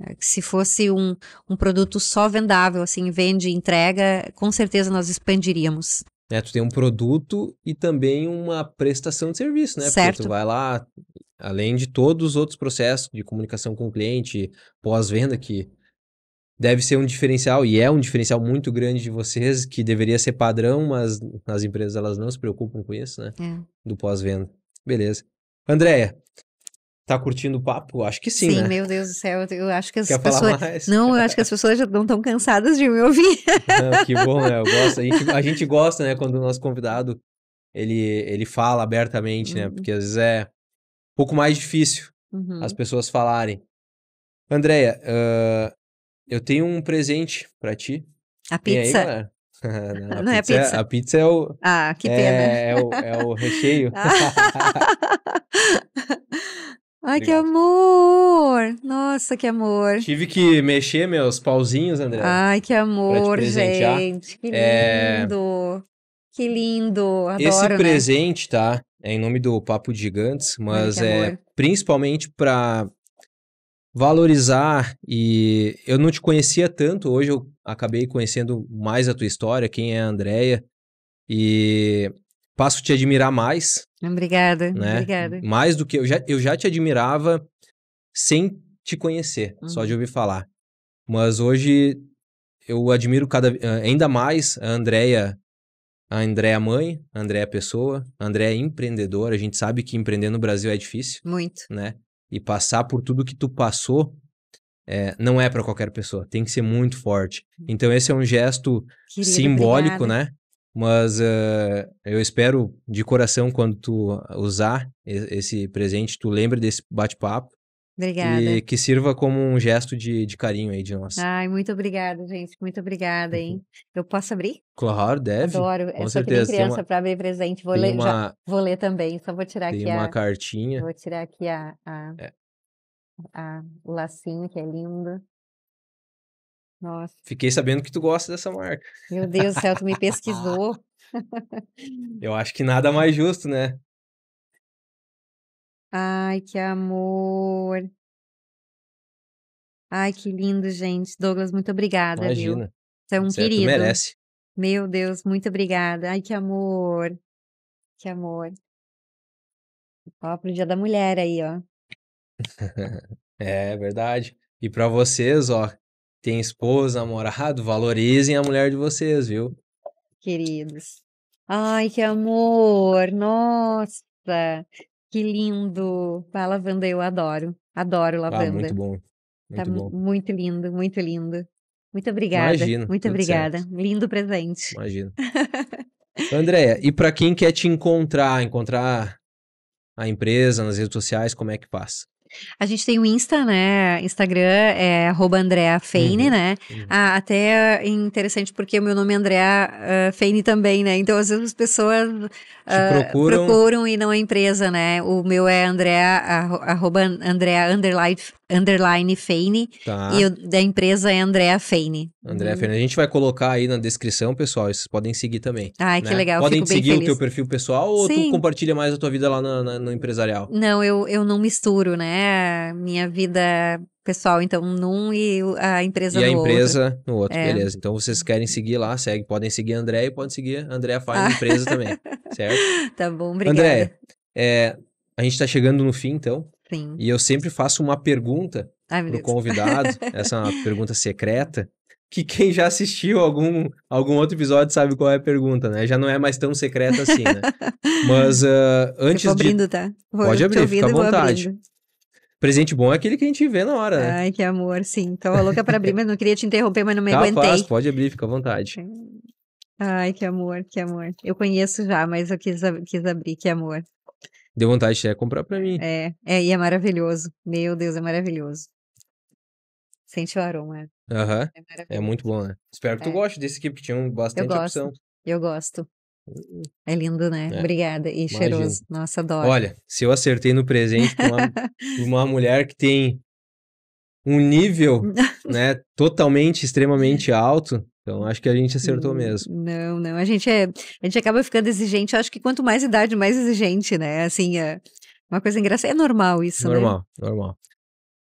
[SPEAKER 2] É, se fosse um, um produto só vendável, assim, vende, entrega, com certeza nós expandiríamos.
[SPEAKER 1] É, tu tem um produto e também uma prestação de serviço, né? Certo. Porque tu vai lá, além de todos os outros processos de comunicação com o cliente, pós-venda, que deve ser um diferencial e é um diferencial muito grande de vocês que deveria ser padrão, mas as empresas elas não se preocupam com isso, né? É. Do pós-venda. Beleza. Andréia, tá curtindo o papo? Acho que sim, Sim, né? meu
[SPEAKER 2] Deus do céu, eu acho que as Quer pessoas Não, eu acho que as pessoas já não estão cansadas de me ouvir. não, que bom, né?
[SPEAKER 1] Eu gosto, a gente, a gente gosta, né, quando o nosso convidado ele ele fala abertamente, né? uhum. né? Porque às vezes é um pouco mais difícil uhum. as pessoas falarem. Andréia, uh, eu tenho um presente para ti. A pizza? Aí, Não, a Não é pizza é a pizza. a pizza é o. Ah, que é, pena. É, é o, é o recheio.
[SPEAKER 2] Ai, Obrigado. que amor! Nossa, que amor! Tive
[SPEAKER 1] que mexer meus pauzinhos, André. Ai, que amor, gente! Que é,
[SPEAKER 2] lindo! É... Que lindo! Adoro, Esse né?
[SPEAKER 1] presente, tá? É em nome do Papo de Gigantes, mas Ai, é principalmente para valorizar e eu não te conhecia tanto, hoje eu acabei conhecendo mais a tua história, quem é a Andrea e passo a te admirar mais.
[SPEAKER 2] Obrigada, né? obrigada.
[SPEAKER 1] Mais do que eu já, eu já te admirava sem te conhecer, uhum. só de uhum. ouvir falar. Mas hoje eu admiro cada eh, ainda mais a Andrea, a Andrea mãe, a Andrea pessoa, a Andrea empreendedora. A gente sabe que empreender no Brasil é difícil. Muito. Né? e passar por tudo que tu passou é, não é para qualquer pessoa, tem que ser muito forte. Hum. Então, esse é um gesto Querido, simbólico, obrigada. né? Mas uh, eu espero de coração, quando tu usar esse presente, tu lembre desse bate-papo Obrigada. E que sirva como um gesto de, de carinho aí de nós.
[SPEAKER 2] Ai, muito obrigada, gente. Muito obrigada, hein? Uhum. Eu posso abrir?
[SPEAKER 1] Claro, deve. Adoro. Com Eu certeza. criança uma... para
[SPEAKER 2] abrir presente. Vou ler, uma... já... vou ler também. Só vou tirar tem aqui uma a... cartinha. Vou tirar aqui a, a... É. a... o lacinho, que é lindo. Nossa. Fiquei sabendo que
[SPEAKER 1] tu gosta dessa marca. Meu Deus do
[SPEAKER 2] céu, tu me pesquisou. Eu acho
[SPEAKER 1] que nada mais justo, né?
[SPEAKER 2] Ai, que amor. Ai, que lindo, gente. Douglas, muito obrigada, viu? Você é um certo, querido. merece. Meu Deus, muito obrigada. Ai, que amor. Que amor. Ó, pro Dia da Mulher aí, ó.
[SPEAKER 1] É verdade. E para vocês, ó, tem esposa, namorado, valorizem a mulher de vocês, viu?
[SPEAKER 2] Queridos. Ai, que amor. Nossa. Que lindo! A tá, lavanda eu adoro. Adoro lavanda. Ah, muito bom. Tá muito tá bom. muito lindo, muito lindo. Muito obrigada. Imagina. Muito obrigada. Certo. Lindo presente. Imagina.
[SPEAKER 1] Andréia, e para quem quer te encontrar, encontrar a empresa nas redes sociais, como é que passa?
[SPEAKER 2] A gente tem o Insta, né? Instagram é @andreafeine uhum, né? Uhum. Ah, até é interessante porque o meu nome é Andrea uh, ah, Feine também, né? Então, às vezes as pessoas uh, procuram. procuram. e não é a empresa, né? O meu é Andrea, arroba Andrea underline Feine. Tá. E o da empresa é Andréa Feine. Andréa hum. Feine.
[SPEAKER 1] A gente vai colocar aí na descrição, pessoal. Vocês podem seguir também. Ai, né? que legal. Podem seguir o teu perfil pessoal ou Sim. tu compartilha mais a tua vida lá no empresarial?
[SPEAKER 2] Não, eu, eu não misturo, né? Minha vida pessoal, então, num e a empresa e no a empresa outro. no outro, é. beleza.
[SPEAKER 1] Então, vocês querem seguir lá, segue, podem seguir a André e podem seguir a Andréa Fine, ah. empresa também, certo? Tá bom, obrigada. André, é, a gente está chegando no fim, então. Sim. E eu sempre faço uma pergunta Ai, pro convidado, essa é uma pergunta secreta, que quem já assistiu algum, algum outro episódio sabe qual é a pergunta, né? Já não é mais tão secreta assim, né? Mas uh, antes eu abrindo, de... tá? Vou Pode abrir, fica à vontade. Presente bom é aquele que a gente vê na hora, né?
[SPEAKER 2] Ai, que amor, sim. Tava louca para abrir, mas não queria te interromper, mas não me tá, aguentei. Faz,
[SPEAKER 1] pode abrir, fica à vontade.
[SPEAKER 2] Ai, que amor, que amor. Eu conheço já, mas eu quis, quis abrir, que amor.
[SPEAKER 1] Deu vontade de comprar
[SPEAKER 2] pra mim. É, é, e é maravilhoso. Meu Deus, é maravilhoso. Sente o aroma.
[SPEAKER 1] Aham. É, é, muito bom, né? Espero que tu é. goste desse aqui, porque tinha bastante Eu opção.
[SPEAKER 2] Eu gosto. Hum, hum. É lindo, né? É. Obrigada. E Imagina. cheiroso. Nossa, adoro. Olha,
[SPEAKER 1] se eu acertei no presente pra uma, uma mulher que tem um nível, né, totalmente, extremamente alto, então acho que a gente acertou hum, mesmo.
[SPEAKER 2] Não, não. A gente é, a gente acaba ficando exigente. Eu acho que quanto mais idade, mais exigente, né? Assim, é uma coisa engraçada. É normal isso, né? normal, né?
[SPEAKER 1] Normal,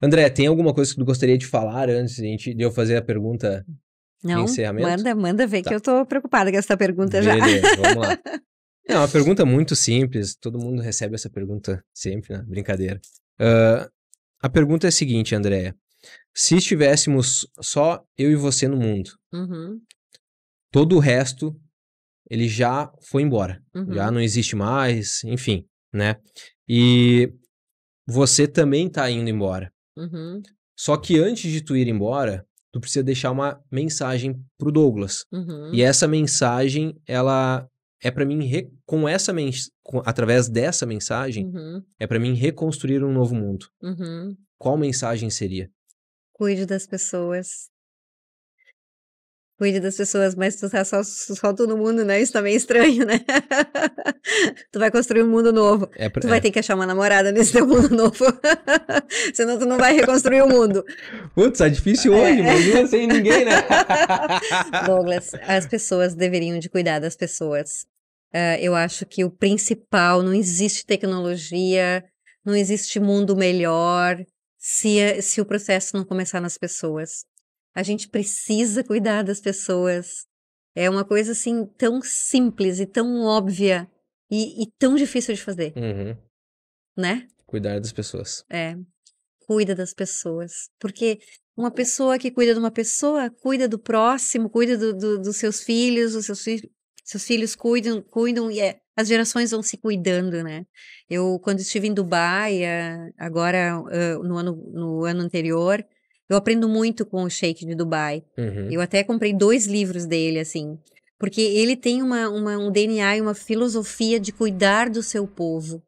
[SPEAKER 1] André, tem alguma coisa que tu gostaria de falar antes de, gente, de eu fazer a pergunta não, de encerramento? Manda, manda ver tá. que eu
[SPEAKER 2] tô preocupada com essa pergunta Beleza, já. vamos lá.
[SPEAKER 1] É uma pergunta muito simples. Todo mundo recebe essa pergunta sempre, né? Brincadeira. Uh, a pergunta é a seguinte, André se estivéssemos só eu e você no mundo, uhum. todo o resto ele já foi embora, uhum. já não existe mais, enfim, né? E você também está indo embora. Uhum. Só que antes de tu ir embora, tu precisa deixar uma mensagem pro Douglas. E uhum. essa mensagem, ela é para mim com essa mens... com... através dessa mensagem uhum. é para mim reconstruir um novo mundo. Uhum. Qual mensagem seria?
[SPEAKER 2] Cuide das pessoas. Cuide das pessoas, mas tu tá só, só tu no mundo, né? Isso também tá é estranho, né? tu vai construir um mundo novo. É, tu é. vai ter que achar uma namorada nesse teu mundo novo. Senão tu não vai reconstruir
[SPEAKER 1] o mundo. Putz, tá difícil hoje, é. imagina sem ninguém, né?
[SPEAKER 2] Douglas, as pessoas deveriam de cuidar das pessoas. Uh, eu acho que o principal, não existe tecnologia, não existe mundo melhor, se, é, se o processo não começar nas pessoas. A gente precisa cuidar das pessoas. É uma coisa assim tão simples e tão óbvia e, e tão difícil de fazer. Uhum. Né?
[SPEAKER 1] Cuidar das pessoas.
[SPEAKER 2] É. Cuida das pessoas. Porque uma é. pessoa que cuida de uma pessoa cuida do próximo, cuida do, do, dos seus filhos, os seus, fi seus filhos cuidam, cuidam e é, as gerações vão se cuidando, né? Eu, quando estive em Dubai, eh, agora no ano, no ano anterior, eu aprendo muito com o Sheikh de Dubai. Uhum. Eu até comprei dois livros dele, assim, porque ele tem uma, uma, um DNA e uma filosofia de cuidar do seu povo.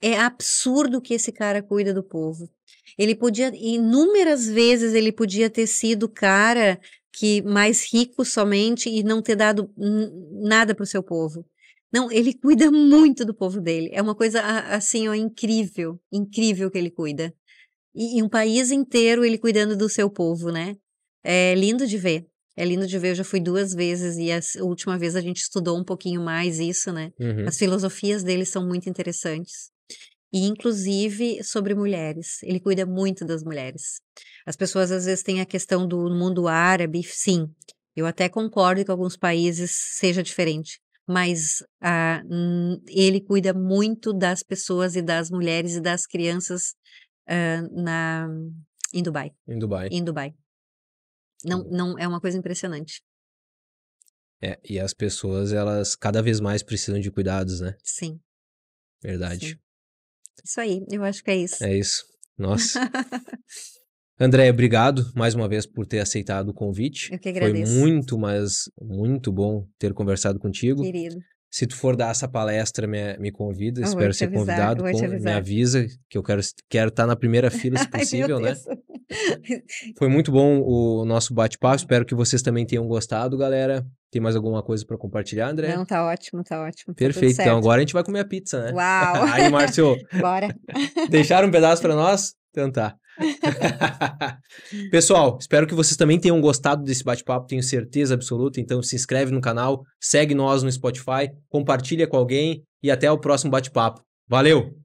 [SPEAKER 2] É absurdo que esse cara cuida do povo. Ele podia, inúmeras vezes, ele podia ter sido cara que mais rico somente e não ter dado nada para o seu povo. Não, ele cuida muito do povo dele. É uma coisa assim, ó, incrível, incrível que ele cuida. E, e um país inteiro ele cuidando do seu povo, né? É lindo de ver. É lindo de ver, eu já fui duas vezes e a última vez a gente estudou um pouquinho mais isso, né? Uhum. As filosofias dele são muito interessantes. E inclusive sobre mulheres. Ele cuida muito das mulheres. As pessoas às vezes têm a questão do mundo árabe, sim. Eu até concordo que alguns países seja diferente, mas ah, hum, ele cuida muito das pessoas e das mulheres e das crianças ah, na, em Dubai. Em Dubai. Em Dubai. Não, hum. não é uma coisa impressionante.
[SPEAKER 1] É, e as pessoas, elas cada vez mais precisam de cuidados, né? Sim. Verdade. Sim.
[SPEAKER 2] Isso aí, eu acho que é isso.
[SPEAKER 1] É isso. Nossa. André, obrigado mais uma vez por ter aceitado o convite. Eu que agradeço. Foi muito, mas muito bom ter conversado contigo. Querido. Se tu for dar essa palestra, me, me convida. Eu Espero ser avisar, convidado. Com, me avisa que eu quero estar quero estar tá na primeira fila, se possível, Ai, né? Foi muito bom o nosso bate-papo. Espero que vocês também tenham gostado, galera. Tem mais alguma coisa para compartilhar, André? Não,
[SPEAKER 2] tá ótimo, tá ótimo. Tá Perfeito. Tá então agora a gente
[SPEAKER 1] vai comer a pizza, né? Uau! Aí, Márcio. Bora. Deixaram um pedaço para nós? tentar. Tá. Pessoal, espero que vocês também tenham gostado desse bate-papo, tenho certeza absoluta. Então se inscreve no canal, segue nós no Spotify, compartilha com alguém e até o próximo bate-papo. Valeu!